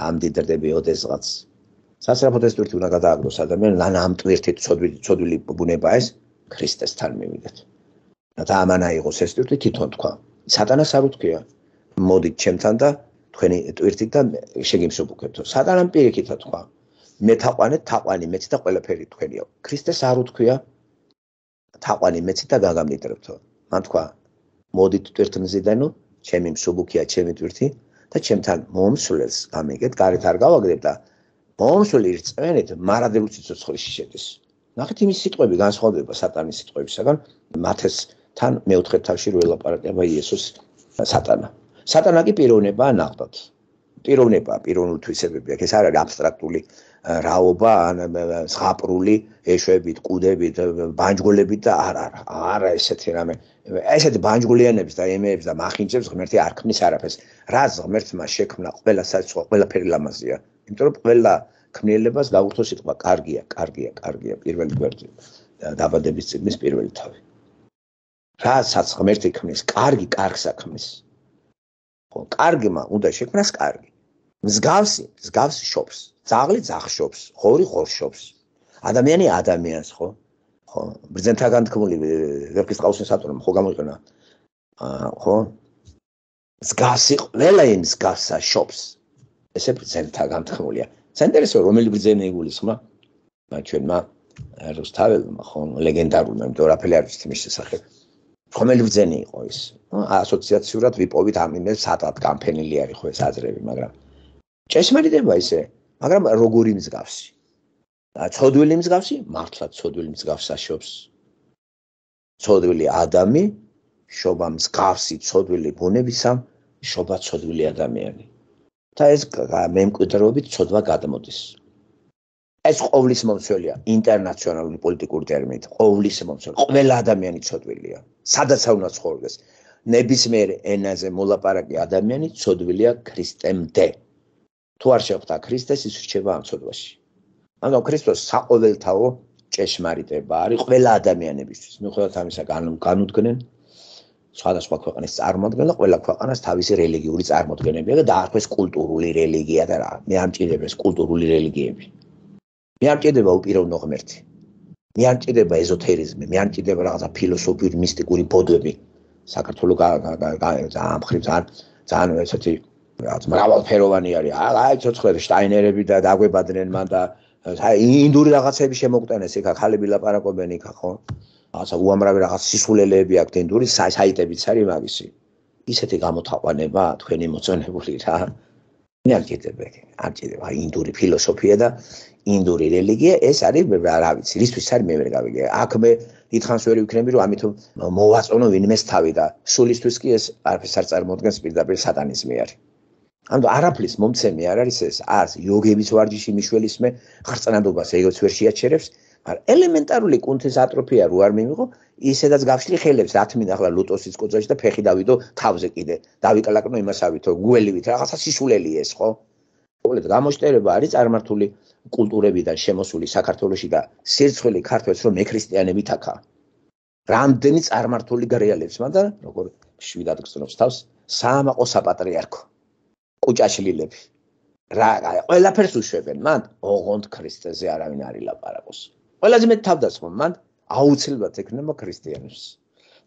გამდიდრდები ოდესღაც. სასრაფოდ ეს ტვირთი უნდა გადააგდოს ადამიანს, ან ამ ტვირთით ცოდვილი ცოდვილი ბუნება ეს ქრისტესთან მივიდეთ. და დაამანა იყოს ეს ტვირთი თვითონ თქვა. სატანას არ უთქია. მოდით ჩემთან და თქვენი ტვირთით და შეგიმსუბუქებთო. სატანამ პირიქითა თქვა. მე თაყვანეთ თაყვანი მეც და ყველაფერი თქვენიო ქრისტეს არ უთქვია თაყვანი მეც და გაგამიტრებთო მან თქვა მოდით ტვირთმზიდანო ჩემი მსუბუქია ჩემი ტვირთი და ჩემთან მომსვლელს გამეგეთ გარეთ არ გავაგდებ და მომსვლელი რწმენით მარადელ უცოცხლში შედის ნახეთ იმის სიტყვები განსხვავდება სატანის სიტყვებისგან მათეს თან მეოთხე თავში რო ელაპარაკება იესოს სატანა სატანა კი პიროვნებაა ნახდათ პიროვნება, პიროვნული თვისებები აქვს, ეს არ არის აბსტრაქტული რაობა ან ზღაპრული ეშვებით, კუდებით, ბანჯგოლებით და არ არ არ ესეთი რამე. ესეთ ბანჯგულიანებს და ემეებს და მახინჯებს ღმერთი არ ქმნის არაფერს. რა ღმერთმა შექმნა ყველა საცხო, ყველაფერი ლამაზია. იმიტომ რომ ყველა ქმნილებას დაუხთო სიტყვა კარგია, კარგია, კარგია პირველ გვერდზე დაბადების წიგნის პირველი თავი. რასაც ღმერთი ქმნის, კარგი, კარგსა ქმნის. ხო, კარგმა უნდა შექმნას კარგი. მსგავსი მსგავს შოპს ძაღლი ძაღ შოპს ღორი ღორ შოპს ადამიანი ადამიანს ხო ხო ბრძენთაგან თქმული ვერკის ყავსენ სატურნ ხო გამოიყენა ა ხო მსგავსი ყველა იმ მსგავსა შოპს ესე ბრძენთაგან თქმულია საინტერესო რომელი ბრძენი გულისხმა მაგრამ ჩვენმა რუსთაველმა ხო ლეგენდარულმა მდორაფელი არის თემის სახე რომელი ბრძენი იყო ის ასოციაციურად ვიპოვით ამ იმეს სადაც გამფენილი არის ხო ეს აზრები მაგრამ ჭესმარიტება ისე, მაგრამ როგორი მსგავსი? და ცოდვილი მსგავსი, მართლა ცოდვილი მსგავსაშობს. ცოდვილი ადამი შობა მსგავსი ცოდვილი ბუნებისა, შობა ცოდვილი ადამიანი. და ეს მემკვიდრეობით ცოდვა გადმოდის. ეს ყოვლის მომცველია ინტერნაციონალური პოლიტიკური ტერმინით. ყოვლის მომცველი, ყველა ადამიანი ცოდვილია. სადაც არ უნდა ცხოვრდეს, ნებისმიერ ენაზე მოლაპარაკე ადამიანი ცოდვილია ქრისტემდე. თუ არ შეხვდით ქრისტეს ის რჩება ამ ცოდვაში ანუ ქრისტეს საყოველთაო ჭეშმარიტება არის ყველა ადამიანებისთვის მიუხედავად ამისა განუდგნენ სხვადასხვა ქვეყნის წარმოადგენა ყველა ქვეყანას თავისი რელიგიური წარმოადგენებია და დაარქვეს კულტურული რელიგია და რა მე ამჭირებს კულტურული რელიგიები მე ამჭირდება უპირავნო ღმერთი მე ამჭირდება ეზოთერიზმი მე ამჭირდება რაღაცა ფილოსოფიური მისტიკური ბოდვები საქართველოს გა და და ამხრივ ძალიან ძალიან ესეთი რაც მრავალფეროვანი არის. აა ცოცხლები შტაინერები და დაგვებადნენ მან და აი ინდური რაღაცები შემოგტანეს იქა ხალები ლაპარაკობენ იქა ხო? რაღაცა უამრავი რაღაც სისულელეები აქვს ინდური საიტებიც არის მაგისი. ისეთი გამოთაყვანება თქვენი მოწონებული რა. მე არ ჭირდება ეგ. არ ჭირდება ინდური ფილოსოფია და ინდური რელიგია ეს არის რა ვიცი, რისთვის არის მე ვერ გავიგე. აქ მე ითხანს ვერ ვიქნები რომ ამით მოვაწონო ვინმეს თავი და სულისთვის კი ეს არაფერს არ წარმოადგენს პირდაპირ სატანიზმი არის. ანუ არაფლის მომცემი არ არის ეს, არ იოგების ვარჯიში მიშველისმე ხრწნადობას ეგოც ვერ შეაჩერებს, მაგრამ ელემენტარული კუნთის ატროფია რო არ მიიღო, ისედაც გავშლი ხელებს, რა თქმა უნდა, ახლა ლუტოსის კოძაში და ფეხი დავიდო თავზე კიდე. დავიკლაკნო იმასავითო, გუელივით, რაღაცა სისულელი ეს ხო? ყოველთ გამოშტერება არის წარმართული კულტურებიდან შემოსული საქართველოსი და სირცხვილი ქართველს რომ ექრისტიანები თაკა. რამდენი წარმართული გრეალებს, მაგრამ როგორ შვიდად გწნობს თავს, საამაყო საპატრიარქო. კუჭაშლილები რა აი ყველაფერს უშვებენ მან ოღონდ ქრისტეზე არავინ არ ილაპარაკოს ყველაზე მე თავდასხმა მან აუცილებლად ექნება ქრისტიანებს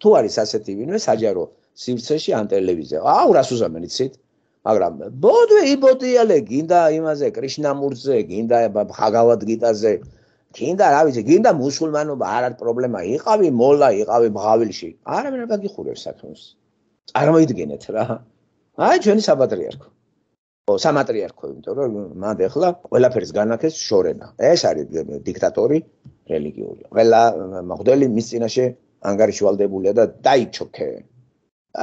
თუ არის ასეთი ვინმე საჯარო სივრცეში ან ტელევიზია აუ რას უზამენ იცით მაგრამ ბოდვე იბოდიალე გინდა იმაზე კრიშნამურძე გინდა ბაღავად გიტაზე გინდა რა ვიცი გინდა მუსულმანობა არ არის პრობლემა იყავი მოლა იყავი ბღავილში არავინ არ გიხურებს საქმეს წარმოიდგინეთ რა აი ჩვენი საპატრიარქო სამატრიარქო, იმიტომ რომ მან ახლა ყველაფერს განახეს შორენა. ეს არის დიქტატორი რელიგიური. ყველა მოხდელი მის წინაშე ანგარიშვალდებულია და დაიჩოქე.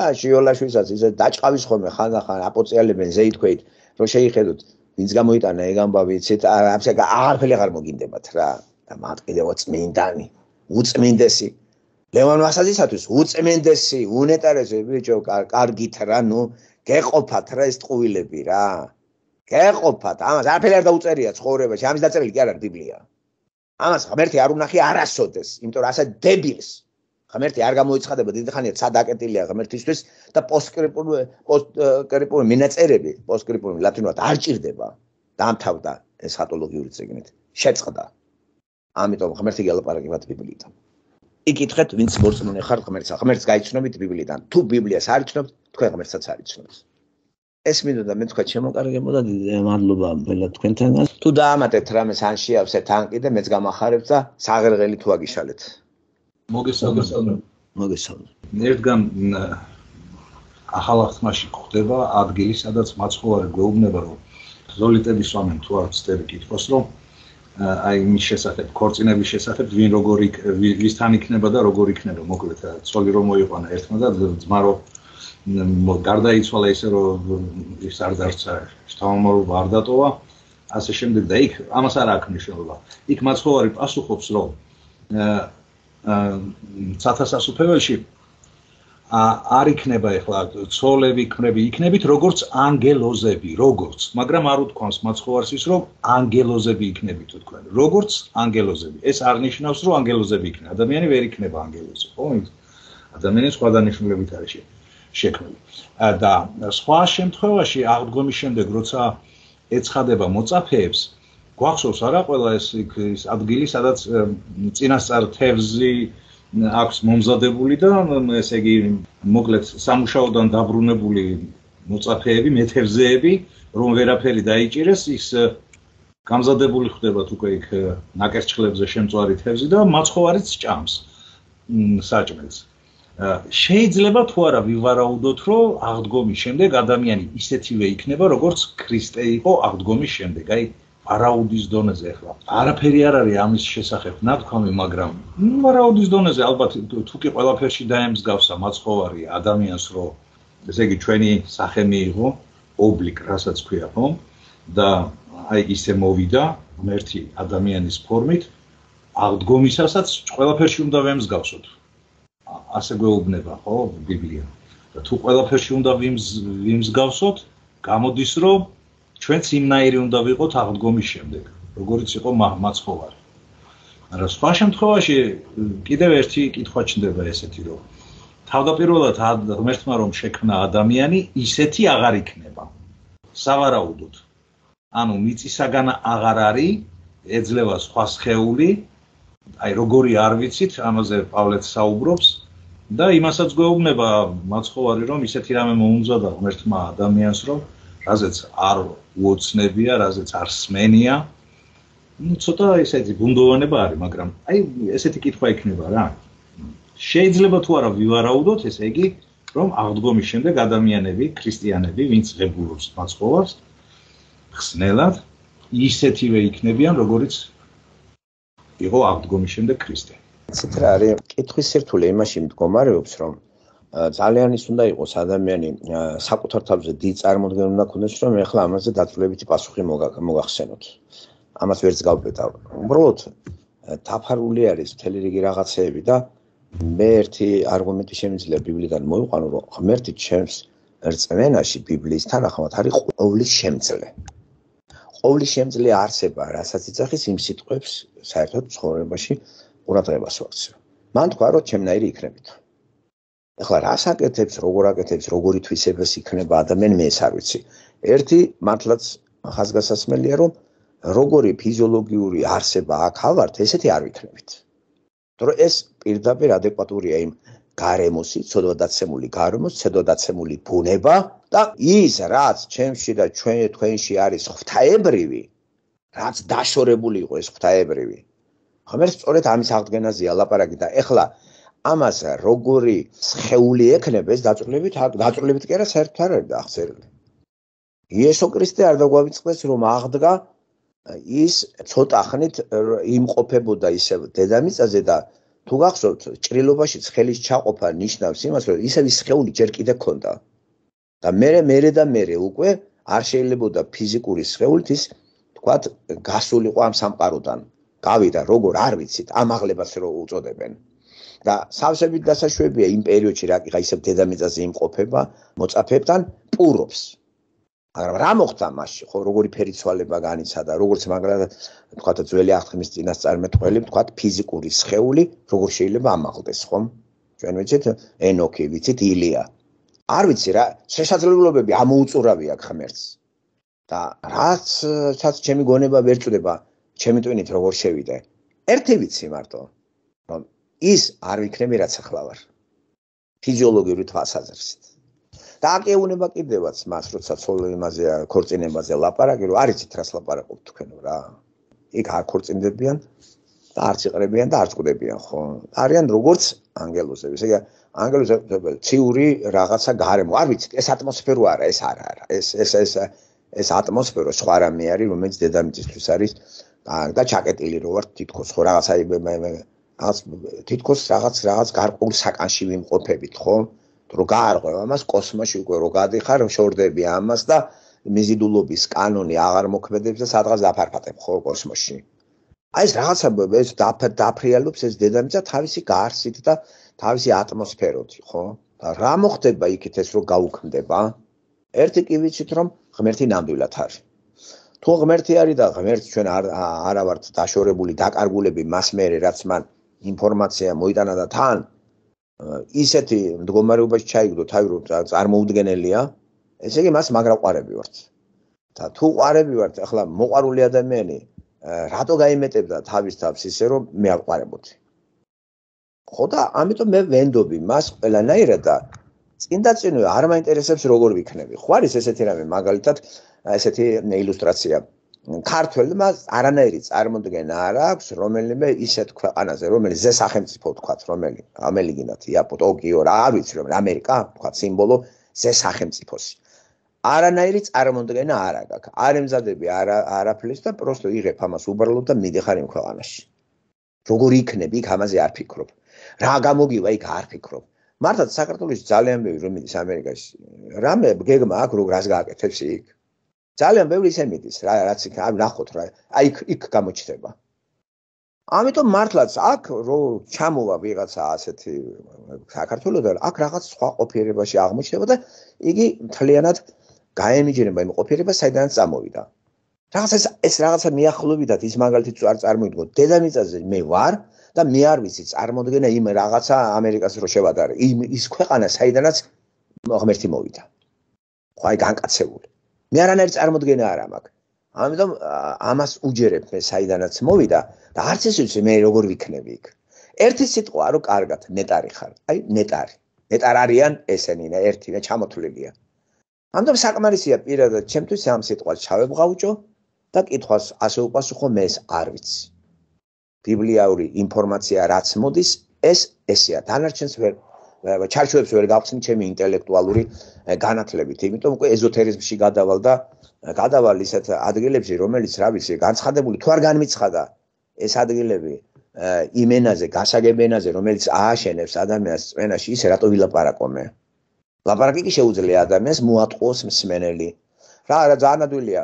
აა შიოლაშვისაც ისე დაჭყავის ხოლმე ხანდახან აპოციალებენ ზეითქვეით, რომ შეიხედოთ, ვინც გამოიტანა ეგ ამბავი, ცეთ აბსაკა აღარფელი აღარ მოგინდებათ რა და მათ კიდევ წმინდანი, უწმინდესი ლევან ვასაძისათვის უწმენდესი უნეტარესი ბიჭო კარგით რა ნუ გეყოფათ რა ეს ტყუილები რა. გეყოფათ, ამას არაფერი არ დაუწერია ცხოვრებაში, ამის დაწერილი კი არ არის ბიბლია. ამას ღმერთი არ უნახი არასოდეს, იმიტომ რომ ასე დებილს. ღმერთი არ გამოიცხადება დიდხანია სადაკეტილია ღმერთისთვის და პოსკრიპტული პოსკრიპტული მინაწერები, პოსკრიპტული ლათინურად არ ჭირდება. დამთავრდა ეს ხატოლოგიური ციგნით. შეწყდა. ამიტომ ღმერთი გელაპარაკებად ბიბლიიდან. იკითხეთ ვინც მორწმუნე ხარ ღმერთსა ღმერთს გაიცნობთ ბიბლიიდან თუ ბიბლიას არ იცნობთ თქვენ ღმერთსაც არ იცნობთ ეს მინდოდა მე თქვა შემოკარგებოდა მადლობა ყველა თქვენთანაც თუ დაამატეთ რამეს ან შეავსეთ ან კიდე მეც გამახარებ და საღერღელი თუ აგიშალეთ მოგესალმებით მოგესალმებით ერთგან ახალ ახსნაში ხდება ადგილი სადაც მაცხოვარი გვეუბნება რომ ზოლიტების სამენ თუ არ წერი კითხოს რომ აი იმის შესახებ, ქორწინების შესახებ, ვინ როგორი ვისთან იქნება და როგორი იქნება, მოკლედ რა, ცოლი რომ მოიყვანა ერთმა და ძმარო გარდაიცვალა ისე რომ ის არ დარჩა, შთამომავლო არ დატოვა, ასე შემდეგ და იქ ამას არ აქვს მნიშვნელობა. იქ მაცხოვარი პასუხობს რომ აა ცათასასუფეველში არ იქნება ეხლა ცოლები იქნები იქნებით როგორც ანგელოზები როგორც მაგრამ არ უთქვამს მაცხოვარს ის რომ ანგელოზები იქნებით თქვენ როგორც ანგელოზები ეს აღნიშნავს რომ ანგელოზები იქნება ადამიანი ვერ იქნება ანგელოზი ხო ადამიანი სხვა დანიშნულებით არის შექმნილი და სხვა შემთხვევაში აღდგომის შემდეგ როცა ეცხადება მოწაფეებს გვახსოვს არა ყველა ეს ის ადგილი სადაც წინასწარ თევზი აქვს მომზადებული და ესე იგი მოკლედ სამუშაოდან დაბრუნებული მოწაფეები, მეთევზეები, რომ ვერაფერი დაიჭირეს, ის გამზადებული ხდებათ უკვე იქ ნაკერჩხლებზე შემწვარი თევზი და მაცხოვარიც ჭამს საჭმელს. შეიძლება თუ არა ვივარაუდოთ, რომ აღდგომის შემდეგ ადამიანი ისეთივე იქნება, როგორც ქრისტე იყო აღდგომის შემდეგ. აი არაუდის დონეზე ახლა არაფერი არ არის ამის შესახებ ნათქვამი მაგრამ ნუ არაუდის დონეზე ალბათ თუკი ყველაფერში დაემსგავსა მაცხოვარი ადამიანს რო ესე იგი ჩვენი სახე მიიღო ობლიგ რასაც ქვია ხო და აი ისე მოვიდა ერთი ადამიანის ფორმით აღდგომისასაც ყველაფერში უნდა ვემსგავსოთ ასე გვეუბნება ხო ბიბლია და თუ ყველაფერში უნდა ვიმსგავსოთ გამოდის რომ ჩვენც იმნაირი უნდა ვიყოთ აღდგომის შემდეგ, როგორიც იყო მაცხოვარი. მაგრამ სხვა შემთხვევაში კიდევ ერთი კითხვა ჩნდება ესეთი, რომ თავდაპირველად ღმერთმა რომ შექმნა ადამიანი, ისეთი აღარ იქნება. სავარაუდოდ. ანუ მიწისაგან აღარ არის ეძლევა სხვა შეეული, აი როგორი არ ვიცით, ამაზე პავლეც საუბრობს და იმასაც გვეუბნება მაცხოვარი რომ ისეთი რამე მოუნზადა ღმერთმა ადამიანს, რომ რაზეც არ უოცნებია, რაზეც არ სმენია. ну что-то ესეთი გუნდოვანება არის, მაგრამ აი ესეთი კითხვა იქნება რა. შეიძლება თუ არა ვივარაუდოთ, ესე იგი, რომ აღდგომის შემდეგ ადამიანები, ქრისტიანები, ვინც ღებულობს მაცხოვარს, ხსნელად ისეთივე იქნებიან, როგორც იყო აღდგომის შემდეგ ქრისტე. ესეთ რა არის? კითხვის ერთული იმაში მდგომარეობს, რომ ძალიან ის უნდა იყოს ადამიანი საკუთარ თავზე დიდ წარმოდგენა უნდა ქონდეს რომ ეხლა ამაზე დაწვრილებითი პასუხი მოგახსენოთ ამას ვერც გავბედავ უბრალოდ თაფარული არის მთელი რიგი რაღაცეები და მე ერთი არგუმენტი შემიძლია ბიბლიიდან მოვიყვანო რომ ღმერთი ჩემს ერწმენაში ბიბლიის თანახმად არის ყოვლის შემძლე ყოვლის შემძლე არსება რასაც იცახის იმ სიტყვებს საერთოდ ცხოვრებაში ყურადღებას ვაქცევ მან თქვა რომ ჩემნაირი იქნებით ახლა რა საკეთებს, როგორ აკეთებს, როგორი თვისებას იქნება ადამიანი, ეს არ ვიცი. ერთი მართლაც ხაზგასასმელია, რომ როგორი ფიზიოლოგიური არსება აქ ავართ, ესეთი არ ვიქნებით. მაგრამ ეს პირდაპირ ადეკვატურია იმ გარემოსი, ცოდვადაცემული გარემოს, ცოდვადაცემული ბუნება და ის, რაც ჩემში და ჩვენ თქვენში არის ღვთაებრივი, რაც დაშორებული იყო ეს ღვთაებრივი. ხომ ეს სწორედ ამის აღდგენაზეა ლაპარაკი და ეხლა ამას როგორი შეეული ექნება ეს დაწვრილებით დაწვრილებით კი არა საერთოდ არ არის დაახსენილი იესო ქრისტე არ დაგვამიწყდეს რომ აღდგა ის ცოტახნით იმყოფებოდა ისევ დედამიწაზე და თუ გახსოვთ ჭრილობაში ცხელის ჩაყოფა ნიშნავს იმას რომ ისევ ის შეეული ჯერ კიდე ქონდა და მერე მერე და მერე უკვე არ შეიძლებოდა ფიზიკური შეეულით ის თქვა გასულიყო ამ სამყაროდან გავიდა როგორ არ ვიცით ამაღლებას რო უწოდებენ და სავსებით დასაშვებია იმ პერიოდში რა კიდე ისევ დედამიწაზე იმყოფება მოწაფებთან პუროფს მაგრამ რა მოხდა მასში ხო როგორი ფერიცვალება განიცადა როგორც მაგრამ თქვათ ძველი აღთქმის წინას წარმეთყველი თქვათ ფიზიკური სხეული როგორ შეიძლება ამაღლდეს ხომ ჩვენ ვიცით ენოქი ვიცით ილია არ ვიცი რა შესაძლებლობები ამოუწურავია ხმერც და რაც რაც ჩემი გონება ვერ წდება ჩემი ტვინით როგორ შევიდე ერთი ვიცი მარტო ის არ ვიქნები რაც ახლა ვარ ფიზიოლოგიური თვალსაზრისით და აკეუნება კიდევაც მას როცა ცოლე იმაზე ქორწინებაზე ლაპარაკი რომ არიცით რას ლაპარაკობ თქვენო რა იქ არ ქორწინდებიან და არც იყრებიან და არც ყდებიან ხო არიან როგორც ანგელოზები ესე იგი ანგელოზები ციური რაღაცა გარემო არ ვიცით ეს ატმოსფერო არა ეს არ არა ეს ეს ეს ეს ატმოსფერო სხვა რამე არის რომელიც დედამიწისთვის არის და ჩაკეტილი რო ვარ თითქოს ხო რაღაცა იმ ას თითქოს რაღაც რაღაც გარკულ საკანში ვიმყოფებით, ხო? რო გაარღვე ამას კოსმოსში უკვე რო გადიხარ, შორდები ამას და მიზიდულობის კანონი აღარ მოქმედებს და სადღაც დაფარფატებ ხო კოსმოსში. აი ეს რაღაცა ეს დაფრიალობს ეს დედამიწა თავისი გარსით და თავისი ატმოსფეროთ, ხო? და რა მოხდება იქით ეს რო გაუქმდება? ერთი კი ვიცით რომ ღმერთი ნამდვილად არის. თუ ღმერთი არის და ღმერთს ჩვენ არ არავართ დაშორებული, დაკარგულები მას მეერე რაც მან ინფორმაცია მოიტანა და თან ისეთი მდგომარეობაში ჩაიგდო თავი რომ წარმოუდგენელია ესე იგი მას მაგრა ყარები ვართ და თუ ყარები ვართ ახლა მოყარული ადამიანი რატო გამეტებდა თავის თავს ისე რომ მე არ ყარებოდი ხო და ამიტომ მე ვენდობი მას ყველანაირად და წინდა წინ არ მაინტერესებს როგორ ვიქნები ხო არის ესეთი რამე მაგალითად ესეთი ილუსტრაცია ქართველმა არანაირი წარმოდგენა არ აქვს რომელიმე ისეთ ქვეყანაზე რომელიც ზე სახელმწიფო თქვათ რომელი ამერიკინათ იაპო ტოკიო რა არ ვიცი რომ ამერიკა თქვათ სიმბოლო ზე სახელმწიფოსი არანაირი წარმოდგენა არ აქვს არ ემზადები არა არაფლის და просто იღებ ამას უბრალოდ და მიდიხარ იმ ქვეყანაში როგორი იქნება იქ ამაზე არ ფიქრობ რა გამოგივა იქ არ ფიქრობ მართლაც საქართველოს ძალიან მეური რომ მიდის ამერიკაში რამე გეგმა აქვს რო რას გააკეთებს იქ ძალიან ბევრი ისე მიდის რა რაც იქ ნახოთ რა აი იქ იქ გამოჩდება ამიტომ მართლაც აქ რო ჩამოვა ვიღაცა ასეთი საქართველოსთან აქ რაღაც სხვა ყოფიერებაში აღმოჩნდება და იგი მთლიანად გაემიჯნება იმ ყოფიერება საიდანაც წამოვიდა რაღაც ეს ეს რაღაცა მეახლოვიდათ ის მაგალითად არ წარმოიდგო დედამიწაზე მე ვარ და მე არ ვიცი წარმოდგენა იმ რაღაცა ამერიკას რო შევადარე იმ ის ქვეყანა საიდანაც ღმერთი მოვიდა ხო აი განკაცებული მე არანაირი წარმოდგენა არ მაქვს. ამიტომ ამას უჯერებ მე საიდანაც მოვიდა და არც ის ვიცი მე როგორ ვიქნები იქ. ერთი სიტყვა რო კარგად ნეტარი ხარ, აი ნეტარი. ნეტარ არიან ესენი და ერთი და ჩამოთვლილია. ამიტომ საკმარისია პირადად ჩემთვის ამ სიტყვას ჩავებღავჭო და კითხავს ასე უპასუხო მე ეს არ ვიცი. ბიბლიაური ინფორმაცია რაც მოდის ეს ესეა. დანარჩენს ვერ ჩარჩოებს ვერ გავხსნი ჩემი ინტელექტუალური განათლებით. იმიტომ უკვე ეზოთერიზმში გადავალ და გადავალ ისეთ ადგილებში, რომელიც რა ვიცი, განცხადებული თუ არ განმიცხადა ეს ადგილები იმენაზე, გასაგებენაზე, რომელიც ააშენებს ადამიანს წვენაში, ისე რატო ვილაპარაკომე? ლაპარაკი კი შეუძლია ადამიანს მოატყუოს მსმენელი. რა არა ძალიან ადვილია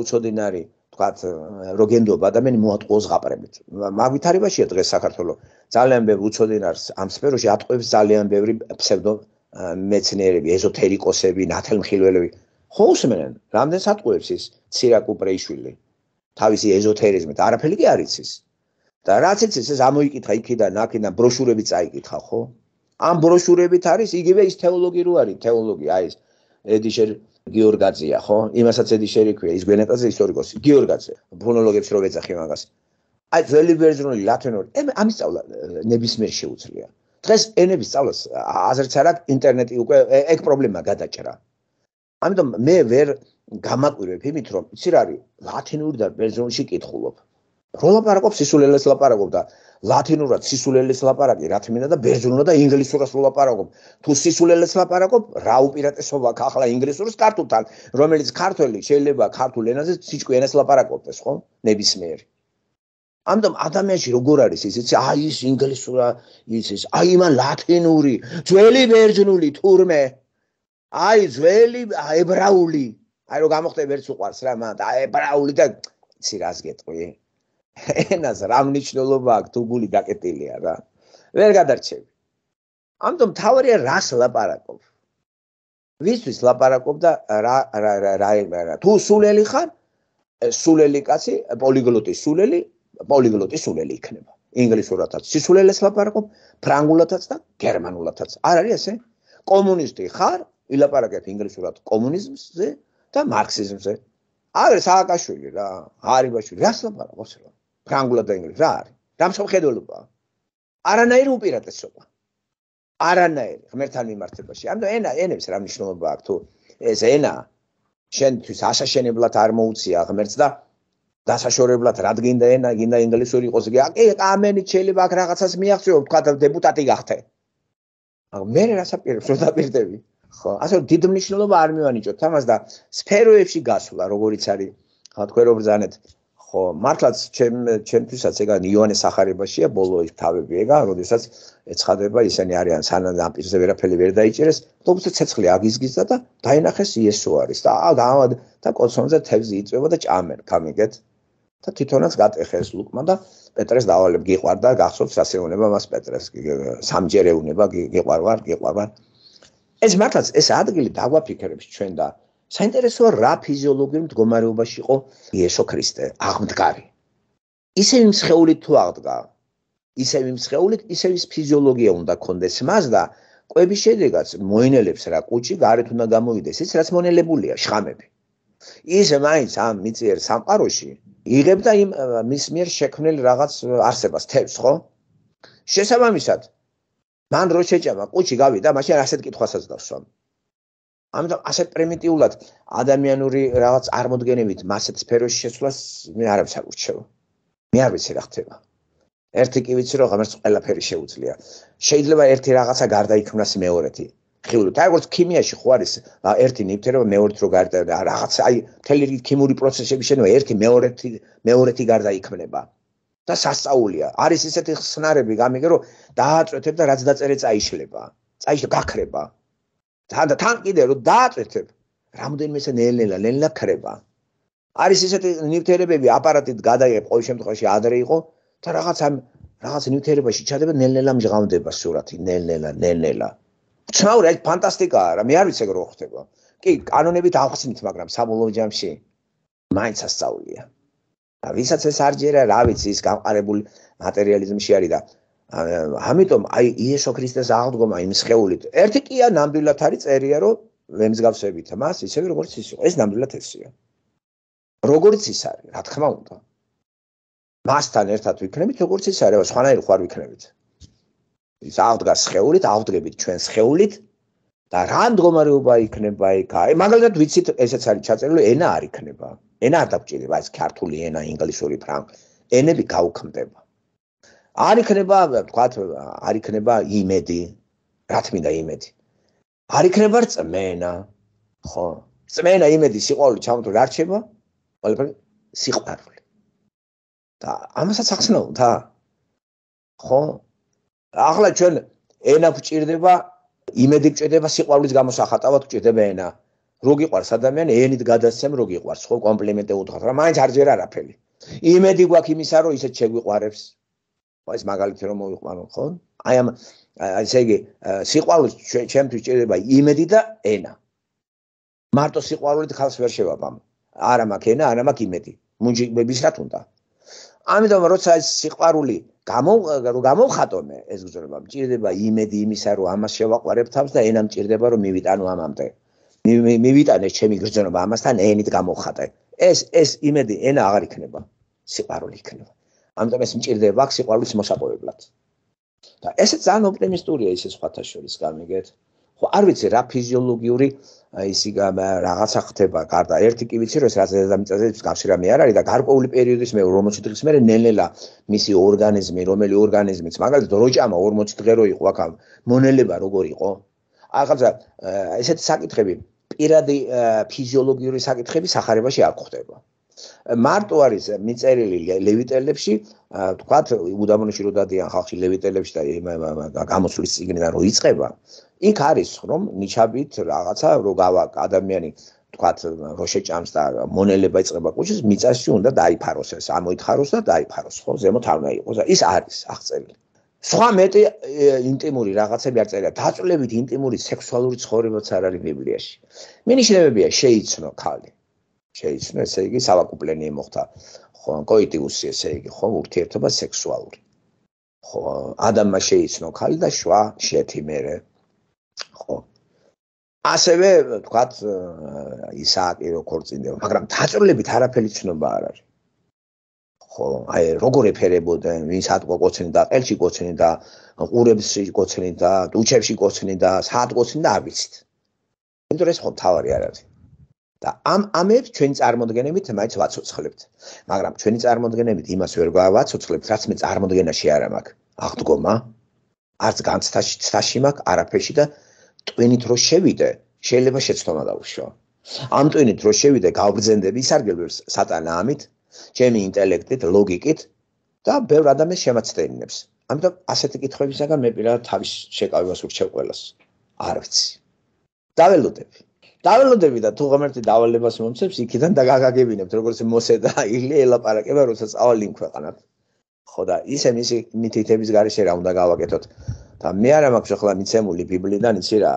უცოდინარი აა ვთქვათ, რო გენდობა ადამიანი მოატყუოს ზღაპრებით. მაგვითარებაშია დღეს საქართველოს ძალიან ბევრი უცოდინარს ამ სფეროში ატყვევს ძალიან ბევრი ფსევდო მეცნიერები, ეზოთერიკოსები, ნათელმხილველები. ხო უსმენენ? რამდენს ატყუებს ის ცირაკუპრეიშვილი თავისი ეზოთერიზმით? არაფერი კი არ იცის. და რაც იცის, ეს ამოიკითხა იქიდან, აქედან ბროშურები წაიკითხა, ხო? ამ ბროშურებით არის იგივე ის თეოლოგი რო არის, თეოლოგია ის ედიშერ გიორგაძია, ხო? იმასაც ედი შერიქვია, ის გვენეტაზე ისტორიკოსი, გიორგაძე. ბრონოლოგებს რო ვეძახი მაგას. აი ძველი ბერძნული ლათინური, მე ამის სწავლა ნებისმიერ შეუძლია. დღეს ენების სწავლას აზერც არა ინტერნეტი უკვე ეგ პრობლემა გადაჭრა. ამიტომ მე ვერ გამაკვირვებ იმით რომ იცი რა არის ლათინური და ბერძნულში კითხულობ. რო ლაპარაკობს სისულელეს ლაპარაკობდა ლათინურად სისულელეს ლაპარაკი რა თქმა უნდა და ბერძნულად და ინგლისურად ლაპარაკობ თუ სისულელეს ლაპარაკობ რა უპირატესობა აქვს ახლა ინგლისურს ქართულთან რომელიც ქართველი შეიძლება ქართულ ენაზე სიჭკვე ენას ლაპარაკობდეს ხო ნებისმიერ ამიტომ ადამიანში როგორ არის ისიც აი ეს ინგლისურა ისიც აი მან ლათინური ძველი ბერძნული თურმე აი ძველი ებრაული აი რომ გამოხდე ვერც უყარს რა მან და ებრაული და ცი რას გეტყვი ენას რა მნიშვნელობა აქვს თუ გული დაკეტილია რა. ვერ გადარჩები. ამიტომ თავარია რას ლაპარაკობ. ვისთვის ლაპარაკობ და რა რა რა რა რა. თუ სულელი ხარ, სულელი კაცი, პოლიგლოტი სულელი, პოლიგლოტი სულელი იქნება. ინგლისურათაც სისულელეს ლაპარაკობ, ფრანგულათაც და გერმანულათაც. არ არის ესე? კომუნისტი ხარ, ილაპარაკებ ინგლისურად კომუნიზმზე და მარქსიზმზე. არის სააკაშვილი რა, ღარიბაშვილი, რას ლაპარაკობს რა? ფრანგულად და ინგლისურად რა არის? დამსხმხედველობა. არანაირი უპირატესობა. არანაირი ღმერთთან მიმართებაში. ანუ ენა ენებს რა მნიშვნელობა აქვს თუ ეს ენა შენთვის ასაშენებლად არ მოუწია ღმერთს და დასაშორებლად რა დგინდა ენა, გინდა ინგლისური იყოს იგი. აი, ამენი შეიძლება აქ რაღაცას მიახწიო, თქვა დებუტატი გახთე. აი, მე რა საპირებს რომ დაპირდები? ხო, ასე რომ დიდ მნიშვნელობა არ მივანიჭოთ ამას და სფეროებში გასულა, როგორიც არის, თქვა თქვენ რო ბრძანეთ ხო მართლაც ჩემ ჩემთვისაც ეგან იოანე сахарებაშია ბოლო ის თავები ეგა როდესაც ეცხადება ისინი არიან სანამ დაპირზე ვერაფერი ვერ დაიჭერეს თუმცა ცეცხლი აგიზგიზდა და დაინახეს იესო არის და დაავად და კონსონზე თევზი იწვევა და ჭამენ გამიგეთ და თვითონაც გატეხეს ლუკმა და პეტრეს დავალებ გიყვარდა გახსოვს ასეუნება მას პეტრეს სამჯერეუნება გიყვარვარ გიყვარვარ ეს მართლაც ეს ადგილი დაგვაფიქრებს ჩვენ და საინტერესოა რა ფიზიოლოგიურ მდგომარეობაში იყო იესო ქრისტე აღმდგარი ისე იმ შეეულით თუ აღდგა ისე იმ შეეულით ისე ის ფიზიოლოგია უნდა კონდეს მას და ყვების შედეგად მოინელებს რა კუჭი გარეთ უნდა გამოიდეს ის რაც მონელებულია შხამები ის მაინც ამ მიწიერ სამყაროში იღებდა იმ მის მიერ შექმნილ რაღაც არსებას თევს ხო შესაბამისად მან რო შეჭამა კუჭი გავიდა მაშინ ასეთ კითხვასაც დავსვამ ამიტომ ასე პრიმიტიულად ადამიანური რაღაც არმოდგენებით მასეთ სფეროში შეცვლას მე არ ვიცი აღურჩევა. მე არ ვიცი რა ხდება. ერთი კი ვიცი რომ ღმერთს ყველაფერი შეუძლია. შეიძლება ერთი რაღაცა გარდაიქმნას მეორეთი. ხილულით. აი როგორც ქიმიაში ხო არის ერთი ნივთიერება მეორეთ რო გარდა რაღაც აი მთელი რიგი ქიმიური პროცესების შენო ერთი მეორეთი მეორეთი გარდაიქმნება. და სასწაულია. არის ესეთი ხსნარები გამიგე რომ დააწვეთებ და რაც დაწერე წაიშლება. წაიშლება გაქრება. და თან კიდე რომ დააწვეთებ რამოდენიმე ნელ-ნელა ნელ-ნელა ხრება არის ესეთი ნივთიერებები აპარატით გადაიღებ ყოველ შემთხვევაში ადრე იყო და რაღაც ამ რაღაც ნივთიერებაში ჩადება ნელ-ნელა მჟღავდება სურათი ნელ-ნელა ნელ-ნელა ცნაური აი ფანტასტიკაა რა მე არ ვიცი როგორ ხდება კი კანონებით ახსნით მაგრამ საბოლოო ჯამში მაინც ასწავლია და ვისაც ეს არ ჯერა რა ვიცი ის გამყარებული მატერიალიზმში არის და ამიტომ აი იესო ქრისტეს აღდგომა იმ შეეულით. ერთი კი ა ნამდვილად არის წერია, რომ ვემსგავსებით მას, ისე როგორც ის იყო. ეს ნამდვილად ესია. როგორც ის არის, რა თქმა უნდა. მასთან ერთად ვიქნებით, როგორც ის არის, სხვანაირი ხარ ვიქნებით. ის აღდგა შეეულით, აღდგებით ჩვენ შეეულით და რანდომარეობა იქნება იქ. აი მაგალითად ვიცით, ესეც არის ჩაწერილი, ენა არ იქნება. ენა არ დაგჭირდება, ეს ქართული ენა, ინგლისური, ფრანგული. ენები გაუქმდება. არ იქნება, თქვა, არ იქნება იმედი, რა თქმა იმედი. არ იქნება წმენა. ხო, წმენა იმედი სიყვარული ჩამოთო რა რჩება? ყველაფერი სიყვარული. და ამასაც ახსნაოთ, ა? ხო? ახლა ჩვენ ენა გვჭირდება, იმედი გვჭირდება, სიყვარულის გამოსახატავად გვჭირდება ენა. რო გიყვარს ადამიანი, ენით გადასცემ რო გიყვარს, ხო, კომპლიმენტე უთხრა, მაინც არ ჯერ არაფერი. იმედი გვაქვს იმისა, რომ ისეთ შეგვიყვარებს. აი ეს მაგალითი რომ მოვიყვანო ხო? აი ამ აი ესე იგი სიყვარულს ჩემთვის ჭირდება იმედი და ენა. მარტო სიყვარულით ხალხს ვერ შევაბამ. არა მაქვს ენა, არა მაქვს იმედი. მუნჯიბების რა თუნდა. ამიტომ როცა ეს სიყვარული გამო რომ გამოვხატონე ეს გძრობა მჭირდება იმედი იმისა რომ ამას შევაყარებ თავს და ენა მჭირდება რომ მივიტანო ამამდე. მივიტანე ჩემი გრძნობა ამასთან ენით გამოვხატე. ეს ეს იმედი ენა აღარ იქნება. სიყვარული იქნება. ამიტომ ეს მჭirdება სიყვარულის მოსაპოვებლად. და ესე ძალიან ოპტიმი スト ურია ისე სხვათა შორის გამიგეთ. ხო, არ ვიცი რა ფიზიოლოგიური ისი რაღაცა ხდება გარდა ერთი კი ვიცი რომ ეს რა დედამიწაზე გასირამი არ არის და გარკვეული პერიოდის მე 40 დღის მერე ნელ-ნელა მისი ორგანიზმი, რომელი ორგანიზმიც მაგალითად როჭამა 40 დღე რო იყო აქ ამ მონელება როგორ იყო? ახლა ესეთი საკითხები პირადი ფიზიოლოგიური საკითხების ახარებაში არ ხდება. მარტო არის მიწერილი ლევიტელებში თქვათ უდაბნოში რო დადიან ხალხი ლევიტელებში და გამოსulis სიგნალი რო იწება იქ არის რომ ნიჩაბით რაღაცა რო გავა ადამიანი თქვათ რო შეჭამს და მონელება იწება კუჩის მიწაში უნდა დაიფაროს ეს ამოითხაროს და დაიფაროს ხო ზემოთ არ უნდა იყოს ის არის აღწერილი სხვა მეტი ინტიმური რაღაცები არ წერია დაწლებით ინტიმური სექსუალური ცხოვრებაც არ არის ბიბლიაში მე ნიშნებებია შეიძლება ქალი შეიძლება ესე იგი სალაკუპლენი მოხდა ხო კოიტიუსი ესე იგი ხო ურთიერთობა სექსუალური ხო ადამიან შეიძლება ხალი და შვა შეთი მერე ხო ასევე ვთქვათ ისააკი რო ქორწინდება მაგრამ დაწრლებით არაფერი ცნობა არ არის ხო აი როგორ ეფერებოდნენ ვინ სადღა კოცენ და ყელში კოცენ და ყურებს კოცენ და უჩებში კოცენ და სადღა კოცენ და ავიცით იმიტომ ეს ხო თავარი არ არის და ამ ამებს ჩვენი წარმოდგენებით მაიც ვაცოცხლებთ. მაგრამ ჩვენი წარმოდგენებით იმას ვერ გავაცოცხლებთ, რაც მე წარმოდგენაში არ მაქვს. აღდგომა არც განცდაში, ცდაში მაქვს, არაფერში და ტვენით რო შევიდე, შეიძლება შეცდომა დავუშვა. ამ ტვენით რო შევიდე, გავბრძენდები ისარგებლებს სატანა ამით, ჩემი ინტელექტით, ლოგიკით და ბევრ ადამიანს შემაცდენინებს. ამიტომ ასეთი კითხვებისაგან მე პირადად თავის შეკავებას ვურჩევ ყველას. არ ვიცი. დაველოდები. დაველოდები და თუ ღმერთი დავალებას მომცემს, იქიდან დაგაგაგებინებთ, როგორც მოსე და ილია ელაპარაკება, როცა წავალი იმ ქვეყანად. ხო და ისე მისი მითითების გარშე რა უნდა გავაკეთოთ? და მე არა მაქვს ახლა მიცემული ბიბლიიდან, იცი რა,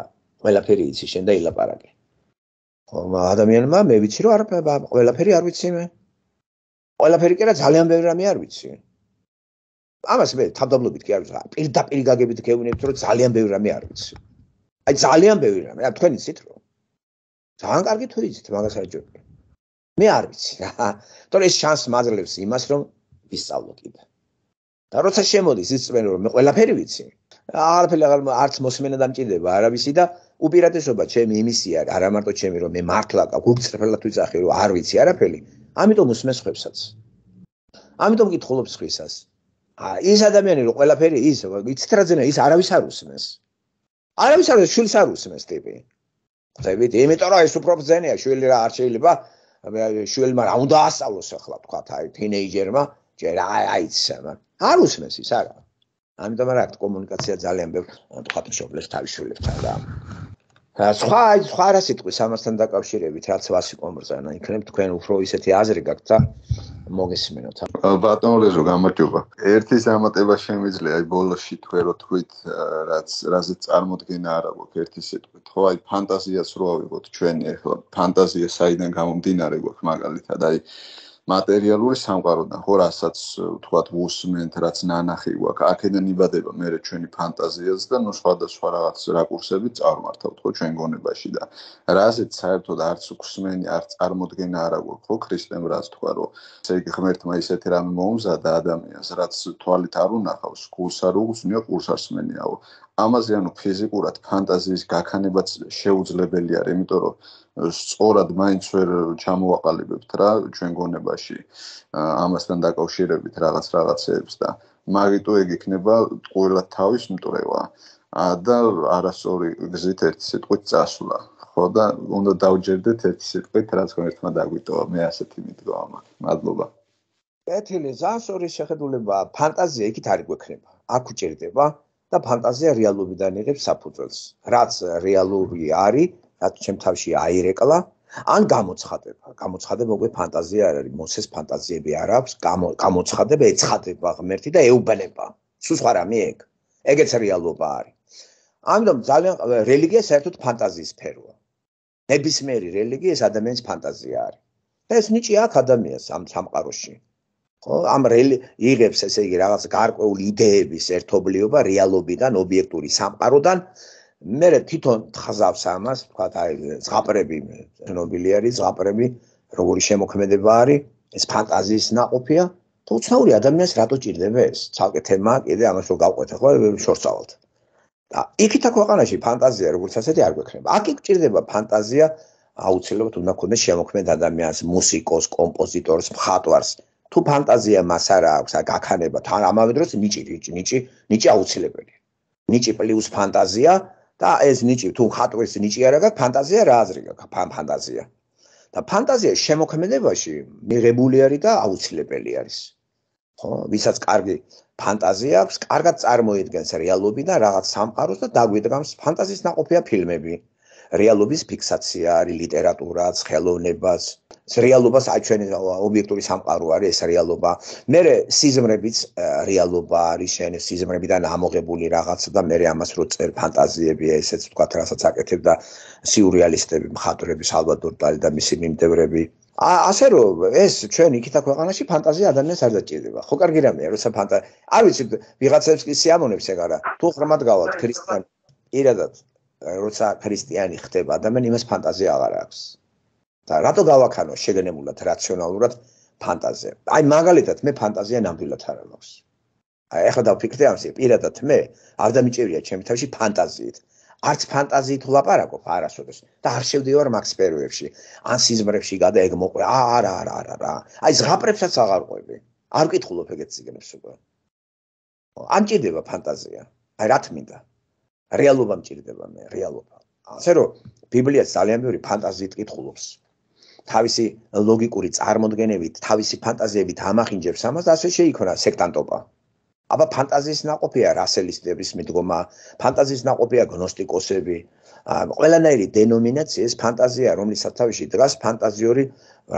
ყველაფერი იცი შენ და ელაპარაკე. ხო, ადამიანმა მე ვიცი რა, არაფერი ყველაფერი არ ვიცი მე. ყველაფერი კი რა ძალიან ბევრი რამე არ ვიცი. ამას მე თავდაბლობით კი არ ვიცი, პირდაპირ გაგებით გეუბნებით, რომ ძალიან ბევრი რამე არ ვიცი. აი ძალიან ბევრი რამე, რა თქვენ იცით რა? ძალიან კარგი თუ იცით მაგას არ ჯობია მე არ ვიცი რა იმიტომ ეს შანს მაძლევს იმას რომ ვისწავლო კიდე და როცა შემოდის ის წვენი რომ მე ყველაფერი ვიცი არაფერი აღარ არც მოსმენა და მჭირდება არავისი და უპირატესობა ჩემი იმისია არა მარტო ჩემი რომ მე მართლა გუგცრფელად ვიცახი რომ არ ვიცი არაფერი ამიტომ უსმენს ხებსაც ამიტომ ვკითხულობ ხვისას ის ადამიანი რომ ყველაფერი ის იცით რა ძენა ის არავის არ უსმენს არავის არ შულს არ უსმენს ტიპი ხდებით? იმიტომ რომ ეს უფრო ბზენია, შვილი რა არ შეიძლება შვილმა რა უნდა ასწავლოს ახლა თქვა თაი თინეიჯერმა, ჯერ აიცა მაგ. არ უსმენს ის არა. ამიტომ რა აქვს კომუნიკაცია ძალიან ბევრ თქვა შობლებს თავის შვილებთან და სხვა სხვა რა სიტყვის ამასთან დაკავშირებით რაც ვასი კომბრზანა იქნებ თქვენ უფრო ისეთი აზრი გაქვთ და მოგესმინოთ. ბატონო ლეზო გამარჯობა. ერთი სამატება შემიძლია აი ბოლოსში თქვენ რო თქვით რაც რაზე წარმოდგენა არ აქვს ერთი სიტყვით. ხო აი ფანტაზიას რო ავიღოთ ჩვენ ახლა ფანტაზია საიდან გამომდინარე გვაქვს მაგალითად აი მატერიალური სამყაროდან ხო რასაც ვთქვათ უსმენთ რაც ნანახი გვაქვს აქედან იბადება მე რა ჩვენი ფანტაზიაც და ნუ სხვადასხვა რაღაც რაკურსები წარმართავთ ხო ჩვენ გონებაში და რაზეც საერთოდ არც უსმენი არ წარმოდგენა არ აქვს ხო ქრისტემ რაც თქვა რომ ესე იგი ღმერთმა ისეთი რამე მოუმზადა ადამიანს რაც თვალით არ უნახავს გულს არ უგზნია კურსარსმენიაო ამაზე ანუ ფიზიკურად ფანტაზიის გაქანებაც შეუძლებელია, იმიტომ რომ სწორად მაინც ვერ ჩამოვაყალიბებთ რა ჩვენ გონებაში ამასთან დაკავშირებით რაღაც რაღაცებს და მაგიტო ეგ იქნება ყველა თავის მტრევა და არასორი გზით ერთ სიტყვით წასვლა ხო და უნდა დაუჯერდეთ ერთ სიტყვით რაც ერთმა დაგვიტოვა მე ასეთი მიდგა მაგ მადლობა კეთილი ზანსორის შეხედულება ფანტაზია იქით არ გვექნება აქ უჭერდება და ფანტაზია რეალობიდან იღებს საფუძველს. რაც რეალური არის, რაც ჩემ თავში აირეკლა, ან გამოცხადება. გამოცხადება უკვე ფანტაზია არ არის, მოსეს ფანტაზიები არ აქვს, გამოცხადება ეცხადება ღმერთი და ეუბნება. სულ სხვა რამე ეგ. ეგეც რეალობა არის. ამიტომ ძალიან რელიგია საერთოდ ფანტაზიის სფეროა. ნებისმიერი რელიგია ეს ადამიანის ფანტაზია არის. ეს ნიჭი აქვს ადამიანს ამ სამყაროში. ხო ამ რელ იღებს ესე იგი რაღაც გარკვეული იდეების ერთობლიობა რეალობიდან ობიექტური სამყაროდან მე თვითონ ხაზავს ამას თქვა აი ზღაპრები ცნობილი არის ზღაპრები როგორი შემოქმედება არის ეს ფანტაზიის ნაყოფია თუ ცნაური ადამიანს რატო ჭირდება ეს ცალკე თემა კიდე ამას რო გავყვეთე ხო შორცავალთ და იქით აქვეყანაში ფანტაზია როგორც ასეთი არ გვექნება აქ იქ ჭირდება ფანტაზია აუცილებლად უნდა ქონდეს შემოქმედ ადამიანს მუსიკოს კომპოზიტორს მხატვარს თუ ფანტაზია მას არა აქვს აქ ახანება თან ამავე დროს ნიჭი ნიჭი ნიჭი აუცილებელია ნიჭი პლუს ფანტაზია და ეს ნიჭი თუ ხატვის ნიჭი არა გაქვს ფანტაზია რა აზრი გაქვს ფან ფანტაზია და ფანტაზია შემოქმედებაში მიღებული არის და აუცილებელი არის ხო ვისაც კარგი ფანტაზია აქვს კარგად წარმოედგენს რეალობიდან რაღაც სამყაროს და დაგვიდგამს ფანტაზიის ნაყოფია ფილმები რეალობის ფიქსაცია არის ლიტერატურაც ხელოვნებაც ეს რეალობას აჩვენებს ობიექტური სამყარო არის ეს რეალობა. მე სიზმრებიც რეალობა არის შენ სიზმრებიდან ამოღებული რაღაცა და მე ამას რო წერ ფანტაზიებია ესეც ვთქვათ რასაც აკეთებ და სიურეალისტები მხატვრები სალვადორ დალი და მისი მიმდევრები ა ასე რომ ეს ჩვენ იქითა ქვეყანაში ფანტაზია ადამიანს არ დაჭირდება. ხო კარგი რამეა, როცა ფანტა არ ვიცი ვიღაცებს კი სიამონებს ეგარა. თუ ღრმად გავალთ ქრისტიან პირადად როცა ქრისტიანი ხდება, ადამიანს ფანტაზია აღარ აქვს. აა და რატო გავაქანო შეგნებულად რაციონალურად ფანტაზია. აი მაგალითად მე ფანტაზია ნამდვილად არ მაქვს. აი ახლა დავფიქრე ამაზე, პირადად მე არ დამიჭერია ჩემი თავში ფანტაზიით. არც ფანტაზიით ვლაპარაკობ არასოდეს და არ შევდივარ მაგ სფეროებში, ან სიზმრებში გადა ეგ მოყვე. არა, არა, არა, რა. აი ზღაპრებსაც აღარ ყვები. არ ვკითხულობ ეგეთ ციგნებს უკვე. ან ჭირდება ფანტაზია. აი რა თმინდა. რეალობა მჭირდება მე, რეალობა. ასე რომ ბიბლია ძალიან ბევრი ფანტაზიით კითხულობს. თავისი ლოგიკური წარმოდგენებით, თავისი ფანტაზიებით ამახინჯებს ამას და ასე შეიქმნა სექტანტობა. აბა ფანტაზიის ناقოფია რასელისტების მიდგომა, ფანტაზიის ناقოფია გნოსტიკოსები. ყველანაირი დენომინაციის ფანტაზია, რომელიც თავში დგას ფანტაზიური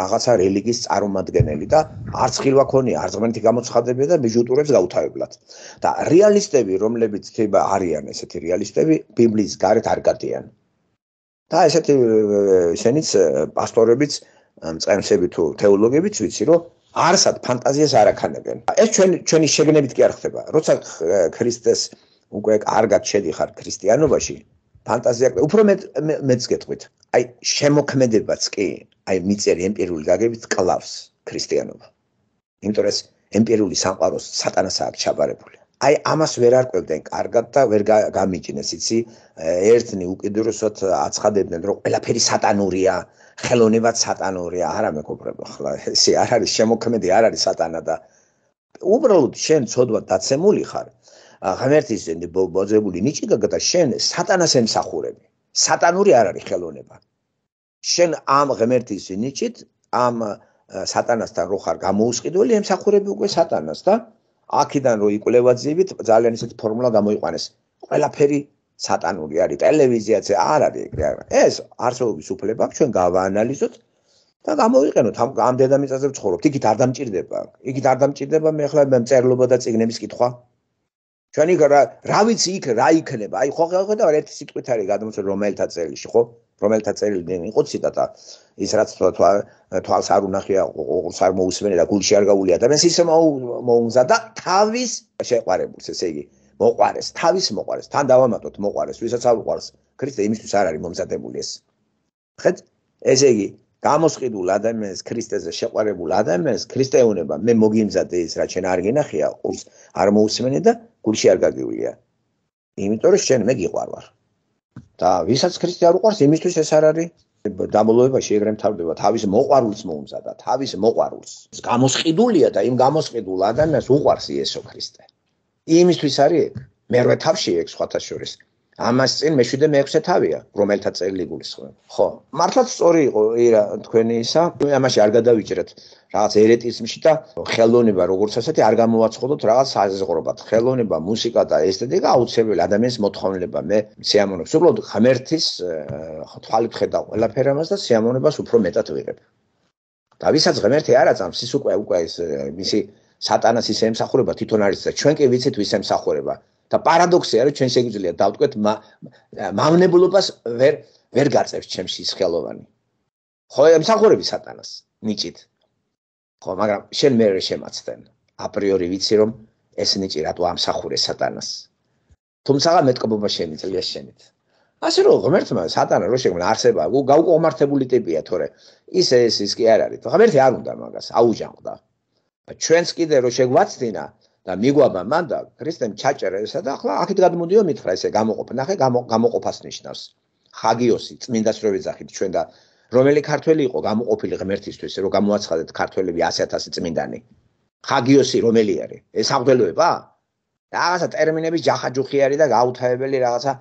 რაღაცა რელიგიის წარმომადგენელი და არც ხილვა ქონია, არც მეთი გამოცხადებია და მეჟუტურებს გაუთავებლად. და რეალისტები, რომლებიც თება არიან ესეთი რეალისტები, ბიბლიის გარეთ არ გადიან. და ესეთი ისენიც პასტორებიც მწერლები თუ თეოლოგებიც ვიცი რომ არსად ფანტაზიას არ ახანებენ. ეს ჩვენ ჩვენი შეგნებით კი არ ხდება. როცა ქრისტეს უკვე კარგად შედიხარ ქრისტიანობაში, ფანტაზია უფრო მე მეც გეტყვით. აი შემოქმედებაც კი, აი მიწერი ემპირიული დაგებით კლავს ქრისტიანობა. იმიტომ რომ ემპირიული სამყაროს სატანას აქვს ჩაბარებული. აი ამას ვერ არკვევდნენ კარგად და ვერ გამიჯნეს იცი ერთნი უკიდურესად აცხადებდნენ რომ ყველაფერი სატანურია ხელოვნება სატანურია არა მეკობრებო ხლა ესე არ არის შემოქმედი არ არის სატანა და უბრალოდ შენ ცოდვა დაცემული ხარ ღმერთის ბოძებული ნიჭი გაგა და შენ სატანას ემსახურები სატანური არ არის ხელოვნება შენ ამ ღმერთის ნიჭით ამ სატანასთან რო ხარ გამოუსყიდველი ემსახურები უკვე სატანას და აქედან რო იკვლევა ძივით ძალიან ისეთ ფორმულა გამოიყვანეს ყველაფერი სატანური არის ტელევიზიაც არ არის ეგრე არა ეს არსებობის უფლება ჩვენ გავაანალიზოთ და გამოვიყენოთ ამ ამ დედამიწაზე ვცხოვრობთ იქით არ დამჭirdება იქით არ დამჭirdება მე ახლა მე მწერლობა და ციგნების კითხვა ჩვენი რა ვიცი იქ რა იქნება აი ხო ხო ხედავ ერთი სიტყვით არის გადმოცემული რომელთა წელიში ხო რომელთა წერილიდან იყო ციტატა ის რაც თვა თვალს არ უნახია ოღონდ არ მოუსმენი და გულში არ გაუვლია ადამიანს ის მოუმზადა თავის შეყვარებულს ესე იგი მოყარეს თავის მოყარეს თან დავამატოთ მოყარეს ვისაც არ უყარს ქრისტე იმისთვის არ არის მომზადებული ეს ხეთ ესე იგი გამოსყიდულ ადამიანს ქრისტეზე შეყვარებულ ადამიანს ქრისტე უნება მე მოგიმზადე ის რა ჩვენ არ გინახია ყურს არ მოუსმენი და გულში არ გაგივლია იმიტომ რომ შენ მე გიყვარვარ და ვისაც ქრისტე არ უყვარს იმისთვის ეს არ არის დამოლოებაში ეგრე მთავრდება თავის მოყარულს მოუმზადა თავის მოყარულს ეს გამოსყიდულია და იმ გამოსყიდულ ადამიანს უყვარს იესო ქრისტე იმისთვის არის ეგ მე რვა თავში ეგ სხვათა შორის ამას წინ მეშვიდე მეექვსე თავია, რომელთა წელი გულისხმობ. ხო, მართლაც სწორი იყო ირა თქვენი ისა, ამაში არ გადავიჭრეთ რაღაც ერეტიზმში და ხელოვნება როგორც ასეთი არ გამოაცხოდოთ რაღაც საზღრობად. ხელოვნება, მუსიკა და ესთეტიკა აუცილებელი ადამიანის მოთხოვნილება. მე სიამონებს უბრალოდ ღმერთის თვალით ხედავ ყველაფერ ამას და სიამონებას უფრო მეტად ვიღებ. და ვისაც ღმერთი არ აწამს, ის უკვე უკვე ის მისი სატანას ისე ემსახურება, თვითონ არის და ჩვენ კი ვიცით ვის ემსახურება. და პარადოქსია რომ ჩვენ შეგვიძლია დავტკეთ მამნებლობას ვერ ვერ გაწევს ჩემში ისხელოვანი ხო ემსახურები სატანას ნიჭით ხო მაგრამ შენ მე რა შემაცდენ აპრიორი ვიცი რომ ეს ნიჭი რატო ამსახურე სატანას თუმცა მეტყობა შემიძლია შენით ასე რომ ღმერთმა სატანა რო შეგმნა არსება გაუკომართებული ტიპია თორე ის ეს ის კი არ არის თუ ღმერთი არ უნდა მაგას აუჯანყდა ჩვენს კიდე რო შეგვაცდინა და მიგვაბა მან და ქრისტემ ჩაჭერა ესა და ახლა აქეთ გადმოდიო მითხრა ესე გამოყოფ ნახე გამოყოფას ნიშნავს ხაგიოსი წმინდასროვი ძახით ჩვენ და რომელი ქართველი იყო გამოყოფილი ღმერთისთვის რომ გამოაცხადეთ ქართველები 100000 წმინდანი ხაგიოსი რომელი არის ეს აღველოება და რაღაცა ტერმინები ჯახაჯუხი არის და გაუთავებელი რაღაცა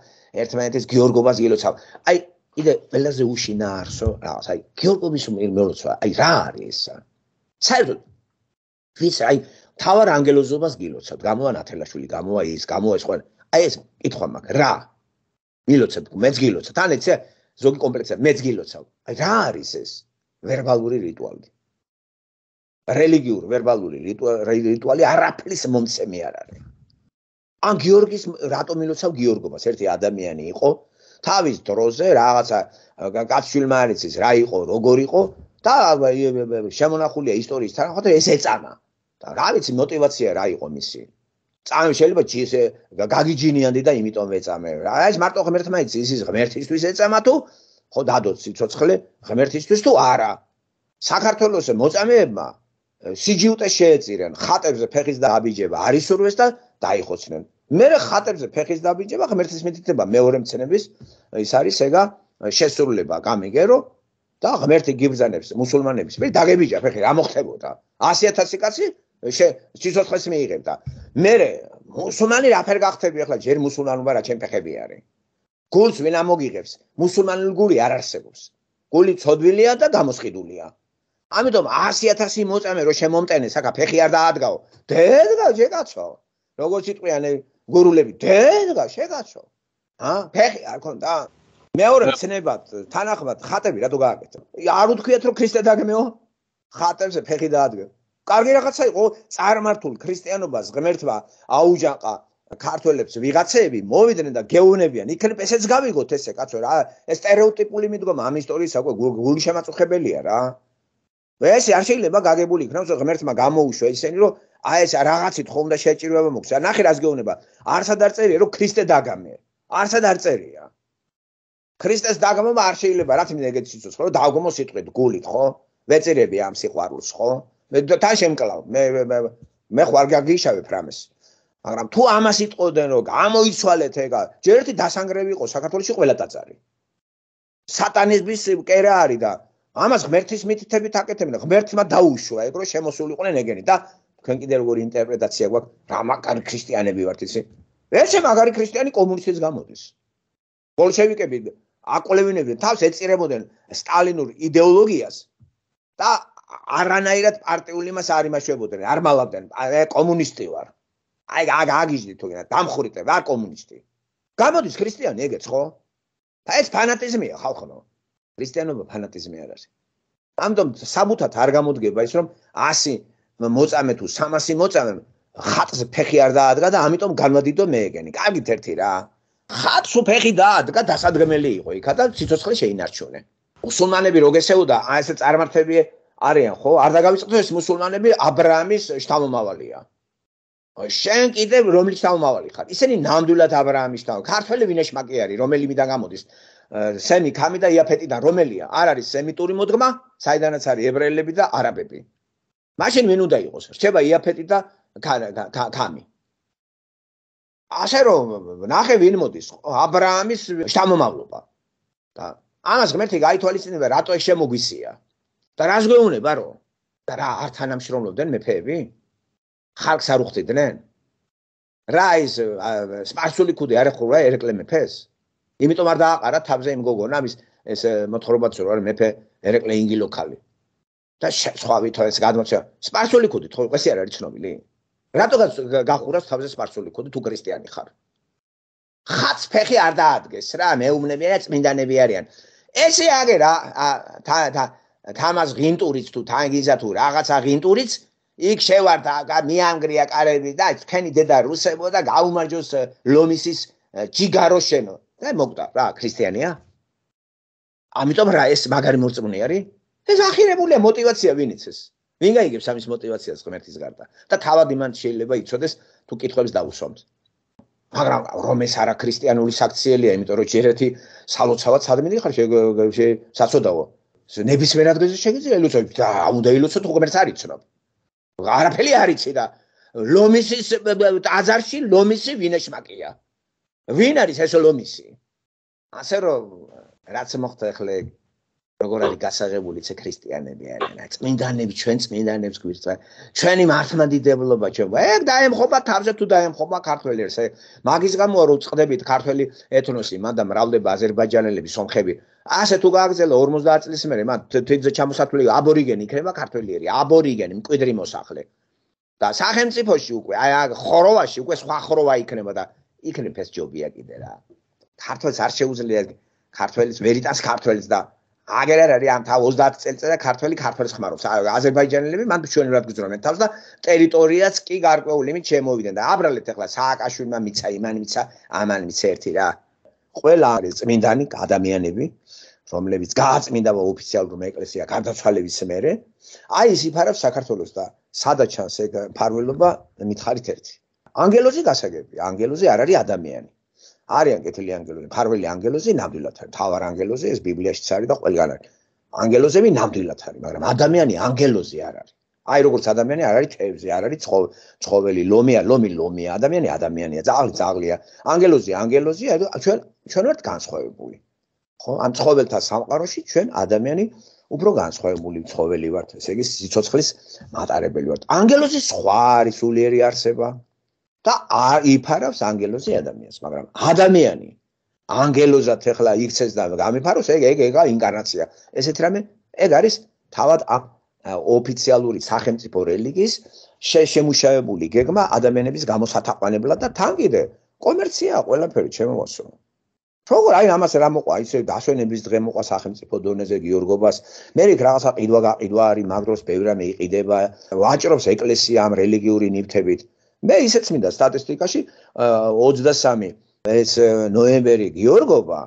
ერთმანეთის გიორგობას გილოცავ აი კიდე ყველაზე უშინაარსო რაღაცა აი გიორგობის მელოცვა აი რა არის ეს საერთოდ ვიცი აი თავარ ანგელოზობას გილოცავთ. გამოა ნათელაშვილი, გამოა ის, გამოა ეს ყველა. აი ეს კითხვა მაქვს. რა? გილოცავთ, მეც გილოცავთ. ან ეცე ზოგი კომპლექსია, მეც გილოცავ. აი რა არის ეს? ვერბალური რიტუალი. რელიგიურ ვერბალური რიტუალი არაფრის მომცემი არ არის. ან გიორგის რატომ მილოცავ გიორგობას? ერთი ადამიანი იყო, თავის დროზე რაღაცა კაცშილმა არის ის, რა იყო, როგორ იყო და შემონახულია ისტორიის თანახმად ეს ეწამა. რა ვიცი мотиваცია რა იყო მისი წამ შეიძლება ისე გაგიჯინიანდი და იმიტომ ვეწამე რა ეს მარტო ღმერთმა იცი ის ის ღმერთისთვის ეწამა თუ ხო დადოთ სიცოცხლე ღმერთისთვის თუ არა საქართველოს მოწამეებმა სიჯუტე შეეწირენ ხატებზე ფეხის დაბიჯება არის უროს და დაიხოცნენ მერე ხატებზე ფეხის დაბიჯება ღმერთის მეტითება მეორე მცნების ის არის ეგა შესრულება გამიგერო და ღმერთი გიბრძანებს მუსულმანებს მე დაგებიჯა ფეხი რა მოხდებოდა 100000 კაცი სიცოცხლეს მიიღებდა. მე მუსულმანი რაფერ გახდები ახლა ჯერ მუსულმანობა რა ჩემ ფეხები არის. გულს ვინ ამოგიღებს? მუსულმანული გული არ არსებობს. გული ცოდვილია და გამოსყიდულია. ამიტომ 100000 მოწამე რომ შემომტენე საქა ფეხი არ დაადგაო. დედა შეკაცო. როგორ სიტყვიან გურულები დედა შეკაცო. ა ფეხი არ ქონდა. მეორე ცნებად თანახმად ხატები რატო გააკეთე? არ უთქვიათ რომ ქრისტე დაგმეო? ხატებს ფეხი დაადგაო. კარგი რაღაცა იყო წარმართულ ქრისტიანობას ღმერთმა აუჯანყა ქართველებს ვიღაცეები მოვიდნენ და გეუნებიან იქნებ ესეც გავიგოთ ესე კაცო რა ეს სტერეოტიპული მიდგომა ამ ისტორიისა უკვე გულშემაწუხებელია რა ეს არ შეიძლება გაგებული იქნას ღმერთმა გამოუშვა ისინი რომ აი ეს რაღაცი თხოვ და შეჭირვება მოგს რა ნახე რას გეუნება არსად არ წერია რომ ქრისტე დაგამე არსად არ წერია ქრისტეს დაგმომ არ შეიძლება რა თქმა უნდა ეგეც სიცოცხლე რომ დააგმო სიტყვით გულით ხო ვეწერები ამ სიყვარულს ხო მე თან შემკლავ მე მე ხوار გაგიშავებ რამეს მაგრამ თუ ამას იტყოდნენ რომ გამოიცვალეთ ეგა ჯერ ერთი დასანგრევი იყო საქართველოსი ყველა დაწარი სატანიზმის კერა არის და ამას ღმერთის მითითებით აკეთებდნენ ღმერთმა დაუშვა ეგრო შემოსულიყვნენ ეგენი და თქვენ კიდე როგორი ინტერპრეტაცია გვაქვს რა მაგარი ქრისტიანები ვართ ისე ესე მაგარი ქრისტიანი კომუნისტებს გამოდის ბოლშევიკები აკვლევინებდნენ თავს ეწირებოდნენ სტალინურ იდეოლოგიას და არანაირად პარტიული მას არ იმაშვებოდნენ, არ მალავდნენ, აი კომუნისტი ვარ. აი აგ აგიჟდი თქვენ, დამხურიტე, ვარ კომუნისტი. გამოდის ქრისტიანი ეგეც ხო? და ეს ფანატიზმია ხალხო. ქრისტიანობა ფანატიზმი არ არის. ამიტომ საბუთად არ გამოდგება ის რომ 100 მოწამე თუ 300 მოწამე ხატს ფეხი არ დაადგა და ამიტომ განვადიდო მეეგენი. კარგით ერთი რა. ხატს უ ფეხი დაადგა დასადგმელი იყო იქა და ციცოცხლე შეინარჩუნე. უსულმანები როგესეუდა აი ეს წარმართებია არიან ხო? არ დაგავიწყდეთ ეს მუსულმანები ა ブラ ამის შთამომავალია. შენ კიდე რომელი შთამომავალი ხარ? ისინი ნამდვილად ა ブラ ამის შთამომავალი. ქართველი ვინ ეშმაკი არის? რომელი მიდან გამოდის? სემი ქამი და იაფეტიდან რომელია? არ არის სემიტური მოდგმა, საიდანაც არის ებრაელები და არაბები. მაშინ ვინ უნდა იყოს? რჩება იაფეტი და ქამი. ასე რომ ნახე ვინ მოდის? ა ブラ ამის შთამომავლობა. და ამას ღმერთი გაითვალისწინებდა, რატო ეს შემოგვისია? და რას გეუბნება რო და რა არ თანამშრომლობდნენ მეფეები ხალხს არ უხდიდნენ რა ის სპარსული კუდი არ ეხურა ერეკლე მეფეს იმიტომ არ დააყარა თავზე იმ გოგონა მის ეს მოთხრობაც რო არ მეფე ერეკლე ინგილოქალი და სხვავით ეს გადმოცა სპარსული კუდი თქო ესე არ არის ცნობილი რატო გახურას თავზე სპარსული კუდი თუ ქრისტიანი ხარ ხაც ფეხი არ დაადგეს რა მეუბნები არა წმინდანები არიან ესე აგერა და თამას ღინტურიც თუ თანგიზა თუ რაღაცა ღინტურიც იქ შევარდა მიანგრია კარები და თქვენი დედა რუსებო და გაუმარჯოს ლომისის ჯიგაროშენო და მოკდა რა ქრისტიანია ამიტომ რა ეს მაგარი მოწმუნე არის ეს ახირებულია мотиваცია ვინიც ეს ვინ გაიგებს ამის мотиваციას ღმერთის გარდა და თავად იმან შეიძლება იცოდეს თუ კითხვებს დაუსვამთ მაგრამ რომ ეს არა ქრისტიანული საქციელია იმიტომ რომ ჯერ ერთი სალოცავად სადმე ხარ შე საწოდაო ნებისმიერ ადგილზე შეგიძლია ილუცოთ და ამ უნდა ილუცოთ თუ კომერც არიცნობ. არაფერი არიცი და ლომისის აზარში ლომისი ვინეშმაკია. ვინ არის ეს ლომისი? ასე რომ რაც მოხდა ახლა როგორ არის გასაღებული ცე ქრისტიანები არიან. წმინდანები ჩვენ წმინდანებს გვირწა. ჩვენი მართლმადიდებლობა ჩვენ. ეგ დაემხობა თავზე თუ დაემხობა ქართველებს. მაგის გამო რომ წდებით ქართველი ეთნოსი, მაგრამ რავლდება აზერბაიჯანელები, სომხები. ასე თუ გააგზელა 50 წლის მერე, მან თვითონ ჩამოსათვლი აბორიგენი იქნება ქართველიერი, აბორიგენი მკვიდრი მოსახლე. და სახელმწიფოში უკვე, აი ხროვაში უკვე სხვა ხროვა იქნება და იქნება ეს ჯობია კიდე რა. ქართველს არ შეუძლია ქართველის ვერიტას ქართველს და აგერ არ არის ამ თა 30 წელწადა ქართველი ქართველს ხმარობს. აზერბაიჯანელები მან ჩვენებად გძრომენ თავს და ტერიტორიაც კი გარკვეული იმით შემოვიდნენ და აბრალეთ ახლა სააკაშვილმა მიცა იმან მიცა ამან მიცა ერთი რა. ყველა არის წმინდანი ადამიანები რომლებიც გააწმინდა ოფიციალურ ეკლესია გარდაცვალების მერე. აი ის იფარავს საქართველოს და სადაც ჩანს ეგ ფარველობა მითხარით ერთი. ანგელოზი გასაგები, ანგელოზი არ არის ადამიანი. არიან კეთილი ანგელოზები, ფარველი ანგელოზები, ნამდვილად არის. თავარ ანგელოზები ეს ბიბლიაშიც არის და ყველგან არის. ანგელოზები ნამდვილად არის, მაგრამ ადამიანი ანგელოზი არ არის. აი როგორც ადამიანი არ არის თევზი, არ არის ცხოველი, ლომია, ლომი, ლომია, ადამიანი ადამიანია, ძაღლი, ძაღლია. ანგელოზი ანგელოზია, ჩვენ ჩვენ ვართ განსხვავებული. ხო, ამ ცხოველთა სამყაროში ჩვენ ადამიანი უფრო განსხვავებული ცხოველი ვართ. ესე იგი, სიცოცხლის მატარებელი ვართ. ანგელოზი სხვა არის სულიერი არსება, და აიფარავს ანგელოზე ადამიანს, მაგრამ ადამიანი ანგელოზად ეხლა იქცეს და გამიფაროს, ეგ ეგ ეგა ინკარნაცია. ესეთ რამე ეგ არის თავად აქ ოფიციალური სახელმწიფო რელიგიის შემუშავებული გეგმა ადამიანების გამოსათაყვანებლად და თან კიდე კომერციაა ყველაფერი შემოვასო. როგორ აი ამას რა მოყვა ისე დასვენების დღე მოყვა სახელმწიფო დონეზე გიორგობას მე რიგ რაღაცა ყიდვა გაყიდვა არის მაგროს ბევრი რამე იყიდება ვაჭრობს ეკლესია ამ რელიგიური ნივთებით მე ისეც მინდა სტატისტიკაში 23 ეს э, ნოემბერი გიორგობა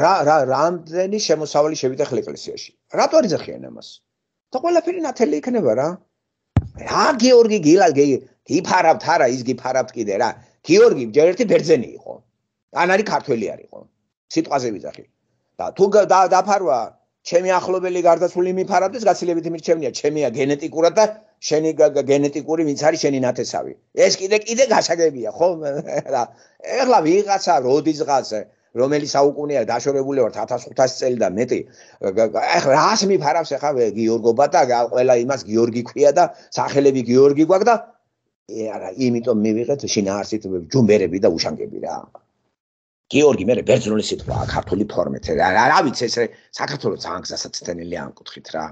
რა რა რამდენი შემოსავალი შევიდა ხლეკლესიაში რატო არ იძახიან ამას და ყველაფერი ნათელი იქნება რა რა გიორგი გილალ გიფარავთ არა ის გიფარავთ კიდე რა გიორგი ჯერ ერთი ბერძენი იყო ან არის ქართველი არისო სიტყვაზე ვიძახი და თუ დაფარვა ჩემი ახლობელი გარდაცვლილი მიფარავდეს გაცილებითი მირჩევნია ჩემია გენეტიკურად და შენი გენეტიკური ვინც არის შენი ნათესავი ეს კიდე კიდე გასაგებია ხო და ეხლა ვიღაცა როდისღაზე რომელი საუკუნეა დაშორებული ვარ 1500 წელი და მეტი ეხლა რას მიფარავს ეხლა გიორგო ბატა ყველა იმას გიორგი ქვია და სახელები გიორგი გვაქვს და ე არა იმიტომ მივიღეთ შინაარსით ჯუმერები და უშანგები რა გიორგი მე ბერძნული სიტყვაა ქართული ფორმით რა რა ვიცი ეს საქართველოს ძალიან გასაცდენელი ამ კუთხით რა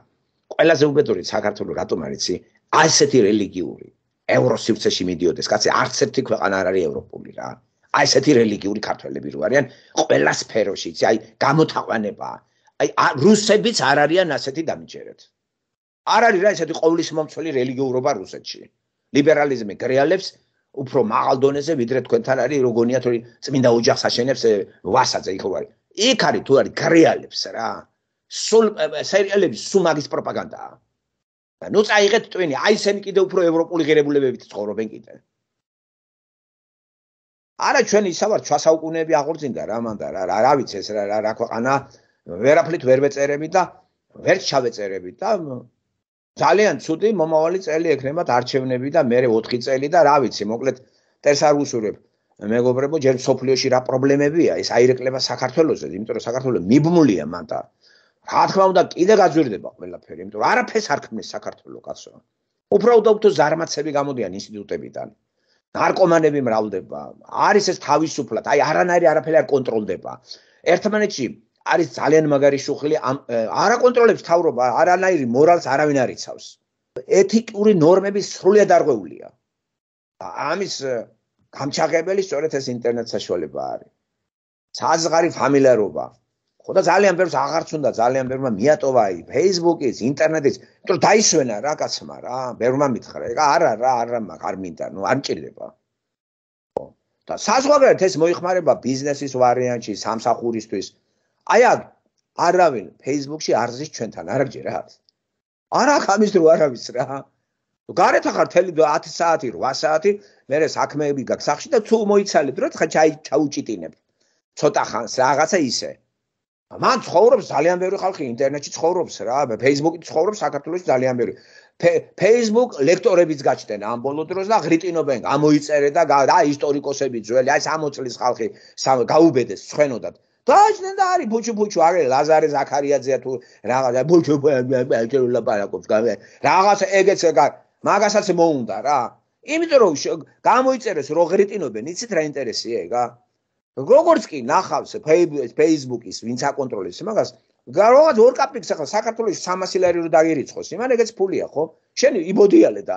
ყველაზე უბედური საქართველო რატომ არისი ასეთი რელიგიური ევროსივრცეში მიდიოდეს კაცი არც ერთი ქვეყანა არ არის ევროპული რა აი ესეთი რელიგიური ქართველები რო არიან ყველა სფეროში იცი აი გამოთაყვანება აი რუსებიც არ არიან ასეთი დამჯერეთ არ არის რა ესეთი ყოვლისმომცველი რელიგიურობა რუსეთში ლიბერალიზმი გრეალებს უფრო მაღალ დონეზე ვიდრე თქვენთან არის როგონია თორე წმინდა ოჯახს აშენებს ვასაძე იქ როარი იქ არის თუ არის გრეალებს რა სულ სერიალების სუმაგის პროპაგანდაა ნუ წაიღეთ ტვინი აიცენ კიდე უფრო ევროპული ღირებულებებით ცხოვრობენ კიდე არა ჩვენ ისა ვარ ჩასაუკუნეები აღორძინდა რა მანდა რა რა ვიცი ეს რა რა ქვეყანა ვერაფრით ვერ ვეწერები და ვერ ჩავეწერები და ძალიან ცუდი მომავალი წელი ექნებათ არჩევნები და მე 4 წელი და რა ვიცი მოკლედ ტერს არ უსურებ მეგობრებო ჯერ სოფლიოში რა პრობლემებია ეს აირეკლება საქართველოსზე იმიტომ რომ საქართველო მიბმულია მანდა რა თქმა უნდა კიდე გაძვირდება ყველაფერი იმიტომ რომ არაფერს არ ქმნის საქართველო კაცო უბრალოდ უფრო ზარმაცები გამოდიან ინსტიტუტებიდან ნარკომანები მრავლდება არის ეს თავისუფლად აი არანაირი არაფერი არ კონტროლდება ერთმანეთში არის ძალიან მაგარი შუხილი ამ არაკონტროლებს თავრობა არანაირი მორალს არავინ არიცავს ეთიკური ნორმები სრულად არღვეულია ამის გამჩაღებელი სწორედ ეს ინტერნეტ საშუალება არის საზღარი ფამილიარობა ხოდა ძალიან ბევრს აღარც უნდა ძალიან ბევრმა მიატოვა აი ფეისბუქის ინტერნეტის იმიტომ დაისვენა რა კაცმა რა ბევრმა მითხრა ეგ არა რა არა მაგ არ მინდა ნუ არ ჭირდება და საზღვარგარეთ ეს მოიხმარება ბიზნესის ვარიანტში სამსახურისთვის აი აქ არავინ ფეისბუქში არ ზის ჩვენთან არაგჯერ რა არა ხამის რო არავის რა გარეთ ახარ თელი 10 საათი 8 საათი მე რე საქმეები გაქვს სახში და თუ მოიცალებ რო ხა ჩაუჭიტინებ ცოტა ხანს რაღაცა ისე მან ცხოვრობს ძალიან ბევრი ხალხი ინტერნეტში ცხოვრობს რა ფეისბუქი ცხოვრობს საქართველოში ძალიან ბევრი ფეისბუქ ლექტორებიც გაჩნდნენ ამ ბოლო დროს და ღრიტინობენ გამოიწერე და რა ისტორიკოსები ძველი აი 60 წლის ხალხი გაუბედეს ცხენოდათ დაჭნენ და არის ფუჩი ფუჩი არის ლაზარე ზაქარიაძეა თუ რაღაცა ფუჩი ფუჩი ლაპარაკობს გამე რაღაცა ეგეც მაგასაც მოუნდა რა იმიტომ რომ გამოიწეროს როგრიტინობენ იცით რა ინტერესია ეგა როგორც კი ნახავს ფეისბუქის ვინც აკონტროლებს მაგას რაღაც ორ კაპიკს ახლა საქართველოში 300 ლარი რო დაგერიცხოს იმან ეგეც ფულია ხო შენ იბოდიალე და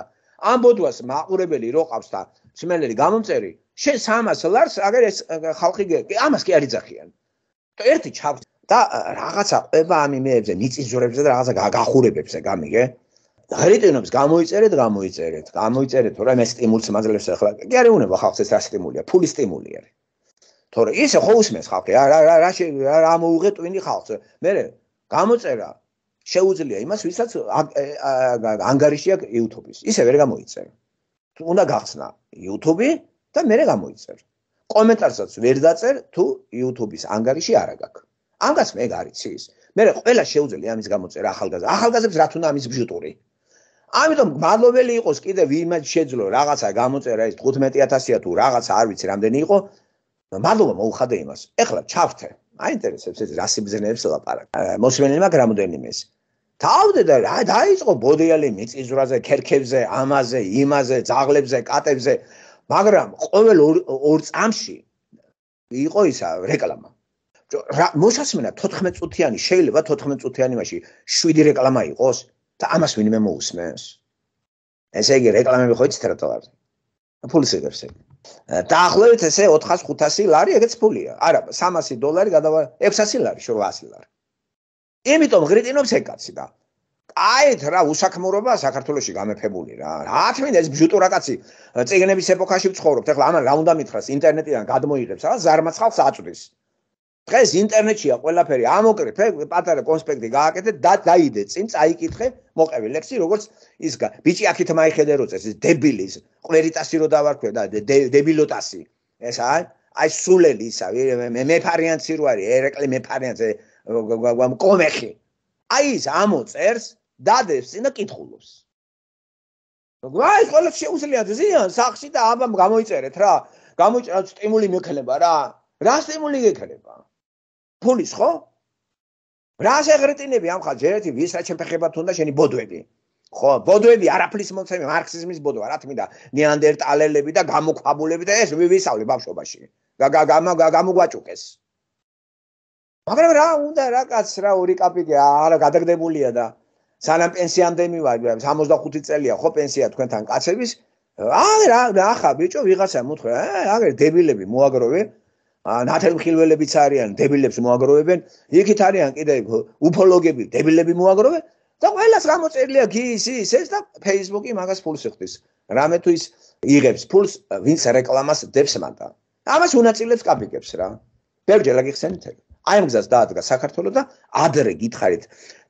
ამ ბოდვას მაყურებელი რო ყავს და სიმელელი გამომწერი შენ 300 ლარს აგერ ეს ხალხი ამას კი არ იძახიან ერთი ჩავდა და რაღაცა ყובה ამ იმეებზე ნიციზურებზე და რაღაცა გახურებებზე გამიგე ღრიტინებს გამოიწერეთ გამოიწერეთ გამოიწერეთ თორე მე სტიმულს მაძლევს ახლა კი არ ეუნება ხალხს ეს რა სტიმულია ფული სტიმულია თორე ისე ხო უსმენს ხალხი რა რა რა რა რა მოუღე ტვინი ხალხს მე გამოწერა შეუძლია იმას ვისაც ანგარიშია YouTube-ის ისე ვერ გამოიწერა უნდა გახსნა YouTube-ი და მე გამოიწერა კომენტარსაც ვერ დაწერ თუ YouTube-ის ანგარიში არ აგაქვს. ანგარს მე გარიცის. მე ყველა შეუძლია ამის გამოწერა ახალგაზრდა. ახალგაზრდებს რა თქმა უნდა ამის ბიუჯეტური. ამიტომ მადლობელი იყოს კიდე ვინმე შეძლო რაღაცა გამოწერა ის 15000-ია თუ რაღაც არ ვიცი რამდენი იყო. მადლობა მოუხადე იმას. ეხლა ჩავთე. აინტერესებს ეს რა სიბზენებს ლაპარაკა. მოსმენელმა გამოდენიმეს. თავდედა რა დაიწყო ბოდიალი მიწისძვრაზე, ქერქებზე, ამაზე, იმაზე, ძაღლებზე, კატებზე. მაგრამ ყოველ ორ ორ წამში იყო ისა რეკლამა მოსასმენა 14 წუთიანი შეიძლება 14 წუთიანი მასში შვიდი რეკლამა იყოს და ამას ვინმე მოусმენს ესე იგი რეკლამები ხო იცით რატოვარზე ფულის ეგერსე და ახლოვით ესე 400 500 ლარი ეგეც ფულია არა 300 დოლარი გადავა 600 ლარი 800 ლარი იმიტომ ღრიტინობს ეგ კაცი და აიეთ რა უსაქმურობა საქართველოსში გამეფებული რა. რა თქმა უნდა ეს ბიუტურა კაცი წიგნების ეპოქაში ვცხოვრობთ. ეხლა ამან რა უნდა მითხრას ინტერნეტიდან გადმოიღებს რა ზარმაც ხალხს აწვდის. დღეს ინტერნეტშია ყველაფერი. ამოკრიფ, პატარა კონსპექტი გააკეთე და დაიდე წინ წაიკითხე მოყევი ლექსი როგორც ის ბიჭი აქეთ მაიხედა როცა ეს დებილის ყვერიტასი რო დავარქვე და დებილოტასი ეს აი აი სულელი ისა მე მეფარიანცი რო არის ერეკლე მეფარიანცე გვამ კომეხი აი ამო წერს დადებს და კითხულობს. რაი ყოველ შეუძლიათ ზიან სახში და აბამ გამოიწერეთ რა. გამოიწერა სტიმული მექნება რა. რა სტიმული გექნება? ფულის ხო? რა შეგრიტინები ამ ხალხი ჯერ ერთი ვისაც შეფეხება თუნდა შენი ბოდვები. ხო, ბოდვები არაფრის მომცემი მარქსიზმის ბოდვა, რა თქმა უნდა, ნეანდერტალელები და გამოქვაბულები და ეს ვივისავლე ბავშვობაში. გამოგვაჭუკეს. მაგრამ რა უნდა რა კაც რა ორი კაპიკი არა გადაგდებულია და სანამ პენსიამდე მივარ, 65 წელია ხო პენსია თქვენთან კაცების? აი რა, ნახა ბიჭო, ვიღაცა მოთხრა, აა, აგერ დებილები მოაგროვენ. ნათელ მხილველებიც არიან, დებილებს მოაგროვებენ. იქით არიან კიდე უფოლოგები, დებილები მოაგროვებენ და ყველას გამოწერილია გის ის ეს და Facebook-ი მაგას ფულს ხდის. რამე თუ ის იღებს ფულს, ვინც რეკლამას დებს მანდა. ამას უნაწილებს კაპიკებს რა. ბევრი ჯერ აღიხსენეთ ეს. აი ამ გზას დაადგა საქართველოს და ადრე გითხარით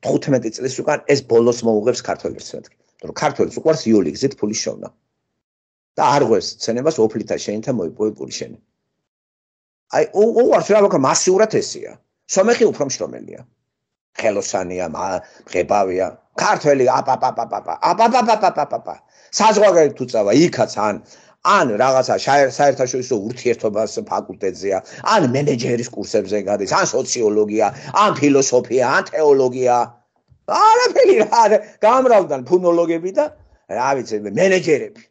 15 წლის უკან ეს ბოლოს მოუღებს ქართველებს მეთქი. ანუ ქართველებს უყარს იოლი გზით ფული შოვნა. და არღვეს ცენებას ოფლითა შეინთა მოიპოვე პული შენ. აი ო ვარ შეიძლება ხო მასიურად ესია. სომეხი უფრო მშრომელია. ხელოსანია, მღებავია. ქართველი აპა აპა აპა აპა აპა აპა აპა აპა. საზღვარგარეთ თუ წავა იქაც ან ან რაღაცა საერთაშორისო ურთიერთობას ფაკულტეტზეა, ან მენეჯერის კურსებზე გადის, ან სოციოლოგია, ან ფილოსოფია, ან თეოლოგია. არაფერი რა გამრავდან ფუნოლოგები და რა ვიცი მენეჯერები.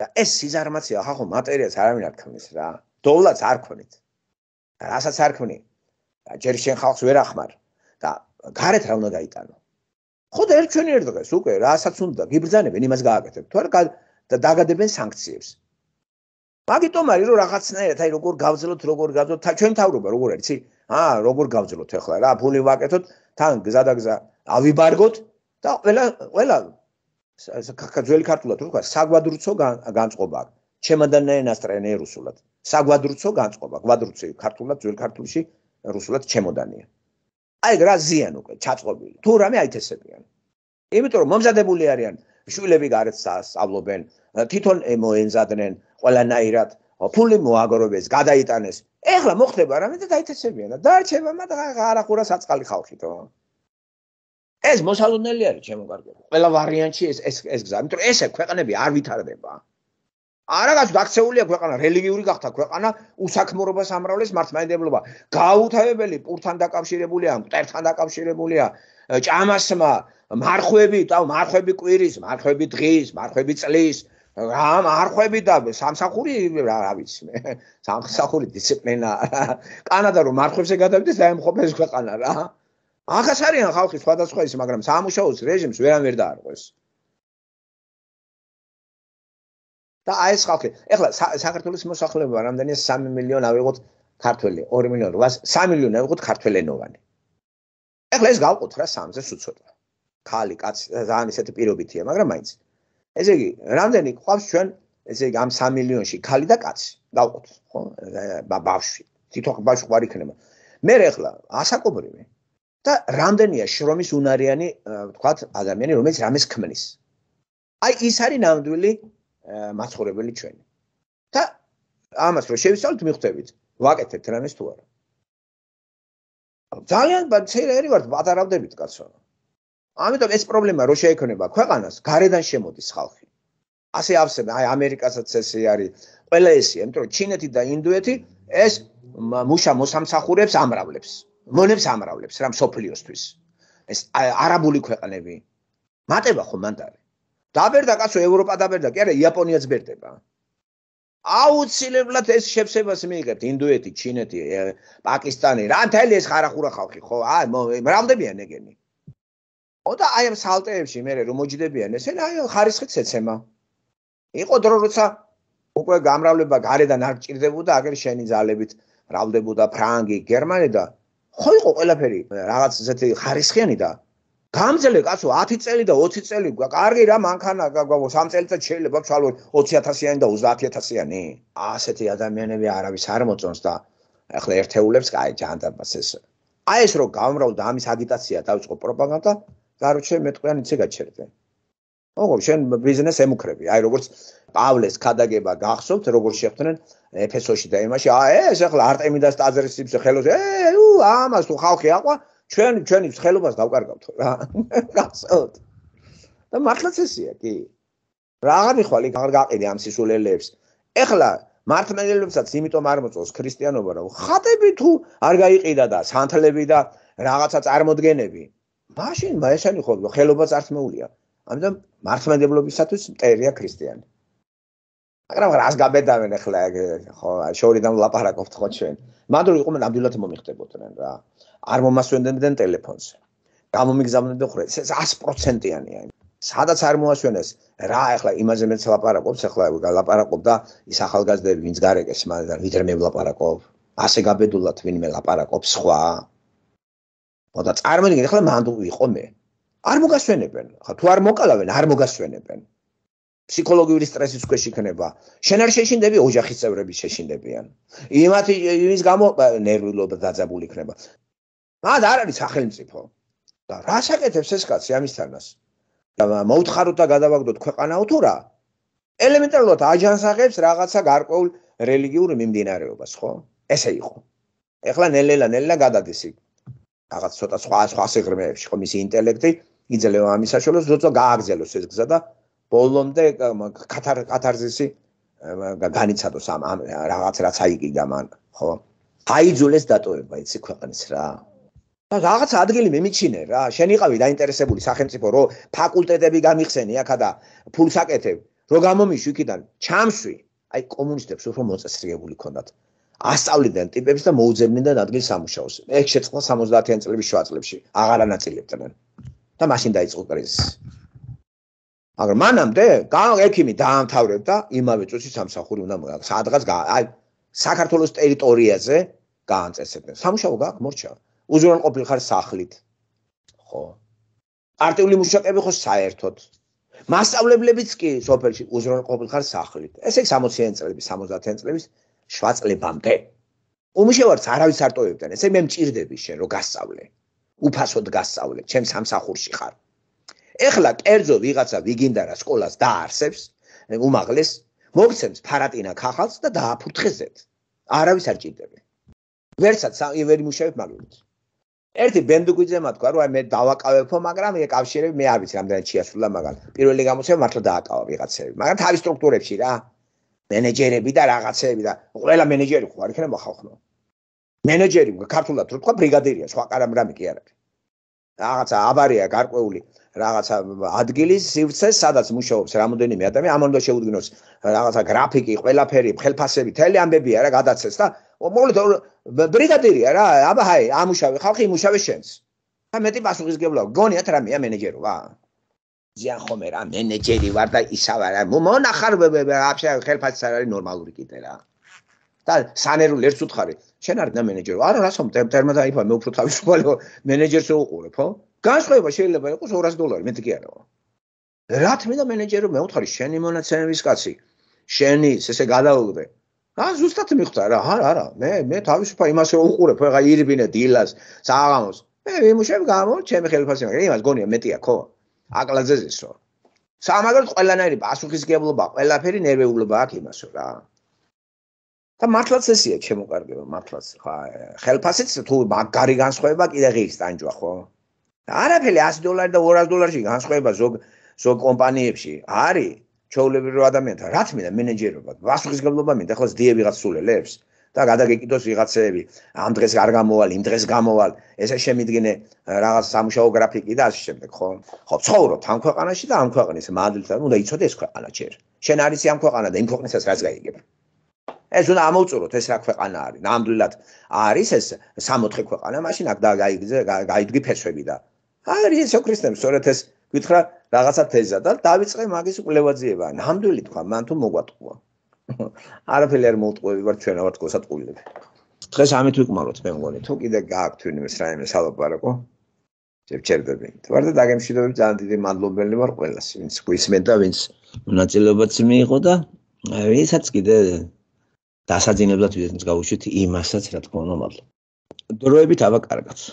და ეს სიზარმაცია ხახო მატერიას არავინ არ ქმნის რა. დოვლაც არ ქმნით. რასაც არ ქმნი. ჯერ შენ ხალხს ვერ ახმარ და გარეთ რა უნდა გაიტანო? ხო და ერთ ჩვენი ერთ დღეს უკვე რასაც უნდა გიბრძანებენ იმას გააკეთებ. თუ არა და დაგადებენ სანქციებს. მაგიტომ არის რომ რაღაცნაირად აი როგორ გავძლოთ, როგორ გავძლოთ, თან ჩვენ თავრობა როგორ არის, იცი? აა, როგორ გავძლოთ ახლა რა, ფული ვაკეთოთ, თან გზადაგზა ავიბარგოთ და ყველა ყველა ძველი ქართულად რო ქვა, საგვადრუცო განწყობა აქვს. ჩემოდანენას ტრენერუსულად. საგვადრუცო განწყობა, გვადრუცი ქართულად ძველ ქართულში რუსულად ჩემოდანია. აი, რა ზიან უკვე ჩაწყობილი. თუ რამე აითესებიან. იმიტომ რომ მომზადებული არიან შვილები გარეთ სასწავლობენ, თვითონ მოენზადნენ ყველანაირად, ფული მოაგროვებს, გადაიტანეს. ეხლა მოხდება რამე და დაითესებიან და დაარჩება მათ არახურა საწყალი ხალხითო. ეს მოსალოდნელი არის ჩემო კარგებო. ყველა ვარიანტი ეს ეს ეს გზა, იმიტომ ესე ქვეყნები არ ვითარდება. არაგაცუ დაქცეულია ქვეყანა, რელიგიური გახდა ქვეყანა, უსაქმრობა სამრავლეს მართლმადიდებლობა. გაუთავებელი პურთან დაკავშირებულია, მტერთან დაკავშირებულია, ჭამასმა, მარხვები, თავ მარხვები კვირის, მარხვები დღის, მარხვები წლის, რა მარხვები და სამსახური რა რა ვიცი მე. სამსახური დისციპლინა. კანადა რო მარხვებზე გადავიდეს, დაემხობეს ქვეყანა რა. ახაც არიან ხალხი სხვადასხვა ის, მაგრამ სამუშაოს რეჟიმს ვერანერ დაარღვეს. და აი ეს ხალხი, ეხლა საქართველოს მოსახლეობა რამდენია 3 მილიონი ავიღოთ ქართველი, 2 მილიონი 800, 3 მილიონი ავიღოთ ქართველენოვანი. ეხლა ეს გავყოთ რა სამზეს უცოტა. ხალი კაც ძალიან ისეთი პირობითია, მაგრამ მაინც. ესე იგი, რამდენი გვყავს ჩვენ, ესე იგი, ამ 3 მილიონში ხალი და კაცი, დავყოთ, ხო? ბავშვი, თვითონ ბავშვი ყარი იქნება. მე ეხლა ასაკობრივი და რამდენია შრომის უნარიანი, ვთქვათ, ადამიანი, რომელიც რამეს ქმნის. აი ის არის ნამდვილი მაცხოვრებელი ჩვენი. და ამას რო შევისწავლოთ, მიხვდებით, ვაკეთებთ რამეს თუ არა. ძალიან ცერერი ვარ, პატარავდებით კაცო. ამიტომ ეს პრობლემა რო შეექმნება ქვეყანას, გარედან შემოდის ხალხი. ასე ავსება, აი ამერიკასაც ესე არის, ყველა ესეა, იმიტომ რომ ჩინეთი და ინდუეთი ეს მუშა მოსამსახურებს ამრავლებს, მონებს ამრავლებს რა სოფლიოსთვის. ეს არაბული ქვეყნები მატება ხო მანდარი. დაბერდა კაცო ევროპა დაბერდა, კი არა იაპონიაც ბერდება. აუცილებლად ეს შეფსებას მიიღებთ ინდუეთი, ჩინეთი, პაკისტანი, რა თელი ეს ხარახურა ხალხი ხო? აი, მრავლდებიან ეგენი. ო და აი ამ სალტეებში მე რომ მოჯდებიან ესენ აი ხარისხი ცეცემა. იყო დრო როცა უკვე გამრავლება გარედან არ ჭირდებოდა აგერ შენი ძალებით რავლდებოდა ფრანგი, გერმანი და ხო იყო ყველაფერი რაღაც ესეთი ხარისხიანი და გამძლე კაცო 10 წელი და 20 წელი კარგი რა მანქანა გაგვაო 3 წელი და შეიძლება ჩვალო 20000-იანი და 30000-იანი ასეთი ადამიანები არავის არ მოწონს და ახლა ერთეულებს კაი ჯანდაბას ეს აი ეს რო გამრავლდა ამის აგიტაცია დაიწყო პროპაგანდა გარუჩე მეტყვიან იცე გაჩერდე. ოღონდ შენ ბიზნეს ემუქრები, აი როგორც პავლეს ხადაგება გახსოვთ, როგორ შეხვდნენ ეფესოში და იმაში, აა ეს ახლა არტემიდას ტაძრის იმს ხელოს, ე, უ, ამას თუ ხალხი აყვა, ჩვენ ჩვენი ხელობას დავკარგავთ რა. გახსოვთ. და მართლაც ესია, კი. რა აღიხვალი, აღარ გაყიდე ამ სისულელებს. ეხლა მართლმადლებსაც იმიტომ არ მოწოს ქრისტიანობა, რომ ხატები თუ არ გაიყიდა და სანთლები და რაღაცა წარმოდგენები, მაშინ მაესანი ხო ხელობაც არ მეულია ამიტომ მართლმადებლობისათვის მტერია ქრისტიანი მაგრამ რას გაბედავენ ახლა ხო შორიდან ლაპარაკობთ ხო ჩვენ მადრო იყო ნამდვილად მომიხდებოდნენ რა არ მომასვენებდნენ ტელეფონზე გამომიგზავნებდნენ ხოლმე ეს 100%იანია სადაც არ მოასვენეს რა ახლა იმაზე მეც ლაპარაკობს ახლა ლაპარაკობ და ის ახალგაზრდები ვინც გარეკეს მაგრამ ვიდრე მე ვლაპარაკობ ასე გაბედულად ვინმე ლაპარაკობს სხვა მაგრამ წარმოიდგინეთ ახლა მანდ ვიყო მე. არ მოგასვენებენ. ახლა თუ არ მოკალავენ, არ მოგასვენებენ. ფსიქოლოგიური სტრესის ქვეშ იქნება. შენ არ შეშინდები, ოჯახის წევრები შეშინდებიან. იმათი იმის გამო ნერვიულობა დაძაბული იქნება. მაგ არ არის სახელმწიფო. და რას აკეთებს ეს კაცი ამის თანას? და მოუთხაროთ და გადავაგდოთ ქვეყანაო თუ რა? ელემენტარულად აჯანსაღებს რაღაცა გარკვეულ რელიგიურ მიმდინარეობას, ხო? ესე იყო. ეხლა ნელელა ნელელა გადადის იქ. რაღაც ცოტა სხვა სხვა სიღრმეებში ხო მისი ინტელექტი იძლევა ამის საშუალებას როცა გააგზელოს ეს გზა და ბოლომდე კათარ კათარზისი განიცადოს ამ რაღაც რაც აიგიდა მან ხო აიძულეს დატოება იცი ქვეყნის რა და რაღაც ადგილი მემიჩინე რა შენ იყავი დაინტერესებული სახელმწიფო რო ფაკულტეტები გამიხსენი აქა და ფულს აკეთებ რო გამომიშვი იქიდან ჩამსვი აი კომუნისტებს უფრო მოწესრიგებული ქონდათ ასწავლიდნენ ტიპებს და მოუძებნენ და ადგილს სამუშაოს. ეგ შეწყდა 70-იან წლების შუა წლებში, აღარანაწილებდნენ. და მაშინ დაიწყო კრიზისი. მაგრამ მანამდე ექიმი დაამთავრებდა იმავე წუთში სამსახური უნდა სადღაც აი საქართველოს ტერიტორიაზე განწესებდნენ. სამუშაო გაქვს მორჩა. უზრუნყოფილიხარ სახლით. ხო. პარტიული მუშაკები ხო საერთოდ მასშტაბლებებიც კი სოფელში უზრუნყოფილიხარ სახლით. ესე იგი 60-იან წლების, 70-იან წლების შვაწლებამდე. უმშევარც არავის არ ტოვებდნენ, ესე მე მჭirdები შენ რომ გასწავლე. უფასოდ გასწავლე, ჩემ სამსახურში ხარ. ეხლა კერძო ვიღაცა ვიგინდა რა სკოლას დაარსებს, უმაღლეს, მოგცემს ფარატინა ხახალს და დააფურთხეზეთ. არავის არ ჭirdები. ვერსაც ვერ იმუშავებ მაგით. ერთი ბენდუკვიძე მათქვა რომ აი მე დავაკავებო მაგრამ ეკავშირები მე არ ვიცი რამდენად შეასრულა მაგალ პირველი გამოცემა მართლა დააკავა ვიღაცები მაგრამ თავის სტრუქტურებში რა მენეჯერები და რაღაცები და ყველა მენეჯერი ხო არ იქნება მოხალხო მენეჯერი ქართულად თუ თქვა ბრიგადირია სხვა კარამრამი კი არ არის რაღაცა აბარია გარკვეული რაღაცა ადგილის სივრცე სადაც მუშაობს რამოდენიმე ადამიანი ამან და შეუდგინოს რაღაცა გრაფიკი ყველაფერი ხელფასები თელი ამბებია რა გადაცეს და მოკლედ ბრიგადირია რა აბა აი ამუშავე ხალხი იმუშავე შენს და მეტი პასუხისგებლობა გონიათ რამე ამენეჯერობა ზიან ხომ არა მენეჯერი ვარ და ისა ვარ მონახარ აფშა ხელფასი არ არის ნორმალური კიდე რა და სანერულ ერთს უთხარი შენ არ და მენეჯერო არა რა სამ თერმა და აიფა მე უფრო თავისუფალი მენეჯერს უყურებ ხო განსხვავება შეიძლება იყოს 200 დოლარი მეტი კი არა რა თქმა უნდა მენეჯერო მე უთხარი შენი მონაცემების კაცი შენი ესე გადაუღდე ა ზუსტად მიხვდა რა არა არა მე მე თავისუფა იმასე უყურებ ხო რა ირბინე დილას საღამოს მე ვიმუშებ გამო ჩემი ხელფასი მაგრამ იმას გონია მეტია ხო აკლაძეს ისო. სამაგერ ყველანაირი პასუხისგებლობა, ყველაფერი ნერვიულობა აქვს იმასო რა. და მართლაც ესეა, ჩემო კარგი, მართლაც ხა ხელფასით თუ მაგარი განსხვავება კიდე ღირს დანჯვა ხო? არაფერი 100 დოლარი და 200 დოლარში განსხვავება ზოგ ზოგ კომპანიებში არის ჩოვლები რო ადამიანთან რა თქმა უნდა მენეჯერობა პასუხისგებლობა მინდა ხო ზდიე ვიღაც სულელებს? და გადაგეკიდოს ვიღაცეები. ამ დღეს არ გამოვალ, იმ დღეს გამოვალ. ესე შემიძგინე რაღაც სამუშაო გრაფიკი და ასე შემდეგ, ხო? ხო, ცხოვრობ ამ ქვეყანაში და ამ ქვეყნის მადლთან, უნდა იცოდე ეს ქვეყანა ჯერ. შენ არის ამ ქვეყანა და იმ ქვეყნისაც რაც გაიგებ. ეს უნდა ამოვწუროთ ეს რა ქვეყანა არის. ნამდვილად არის ეს 6-4 ქვეყანა, მაშინ აქ და გაიგზე, გაიდგი ფესვები და არის ეს ოქრისტემ, სწორედ ეს გითხრა რაღაცა თეზა და დაიწყე მაგის კვლევაზეება. ნამდვილი თქვა, მან თუ მოგვატყუა. არაფერი არ მოვტყუები ვარ ჩვენ ავარ თქო სატყულები დღეს ამით ვიკმაროთ მე მგონი თუ კიდე გააქვთ ვინმე რაიმე სალაპარაკო ჩერჩერდები თუ არ და დაგემშვიდობ ძალიან დიდი მადლობელი ვარ ყველას ვინც გვისმენთ და ვინც მონაწილეობაც მიიღო და ვისაც კიდე დასაძინებლად ვიდეთ მსგავსში იმასაც რა თქმა უნდა მადლობა დროებით აბა კარგაც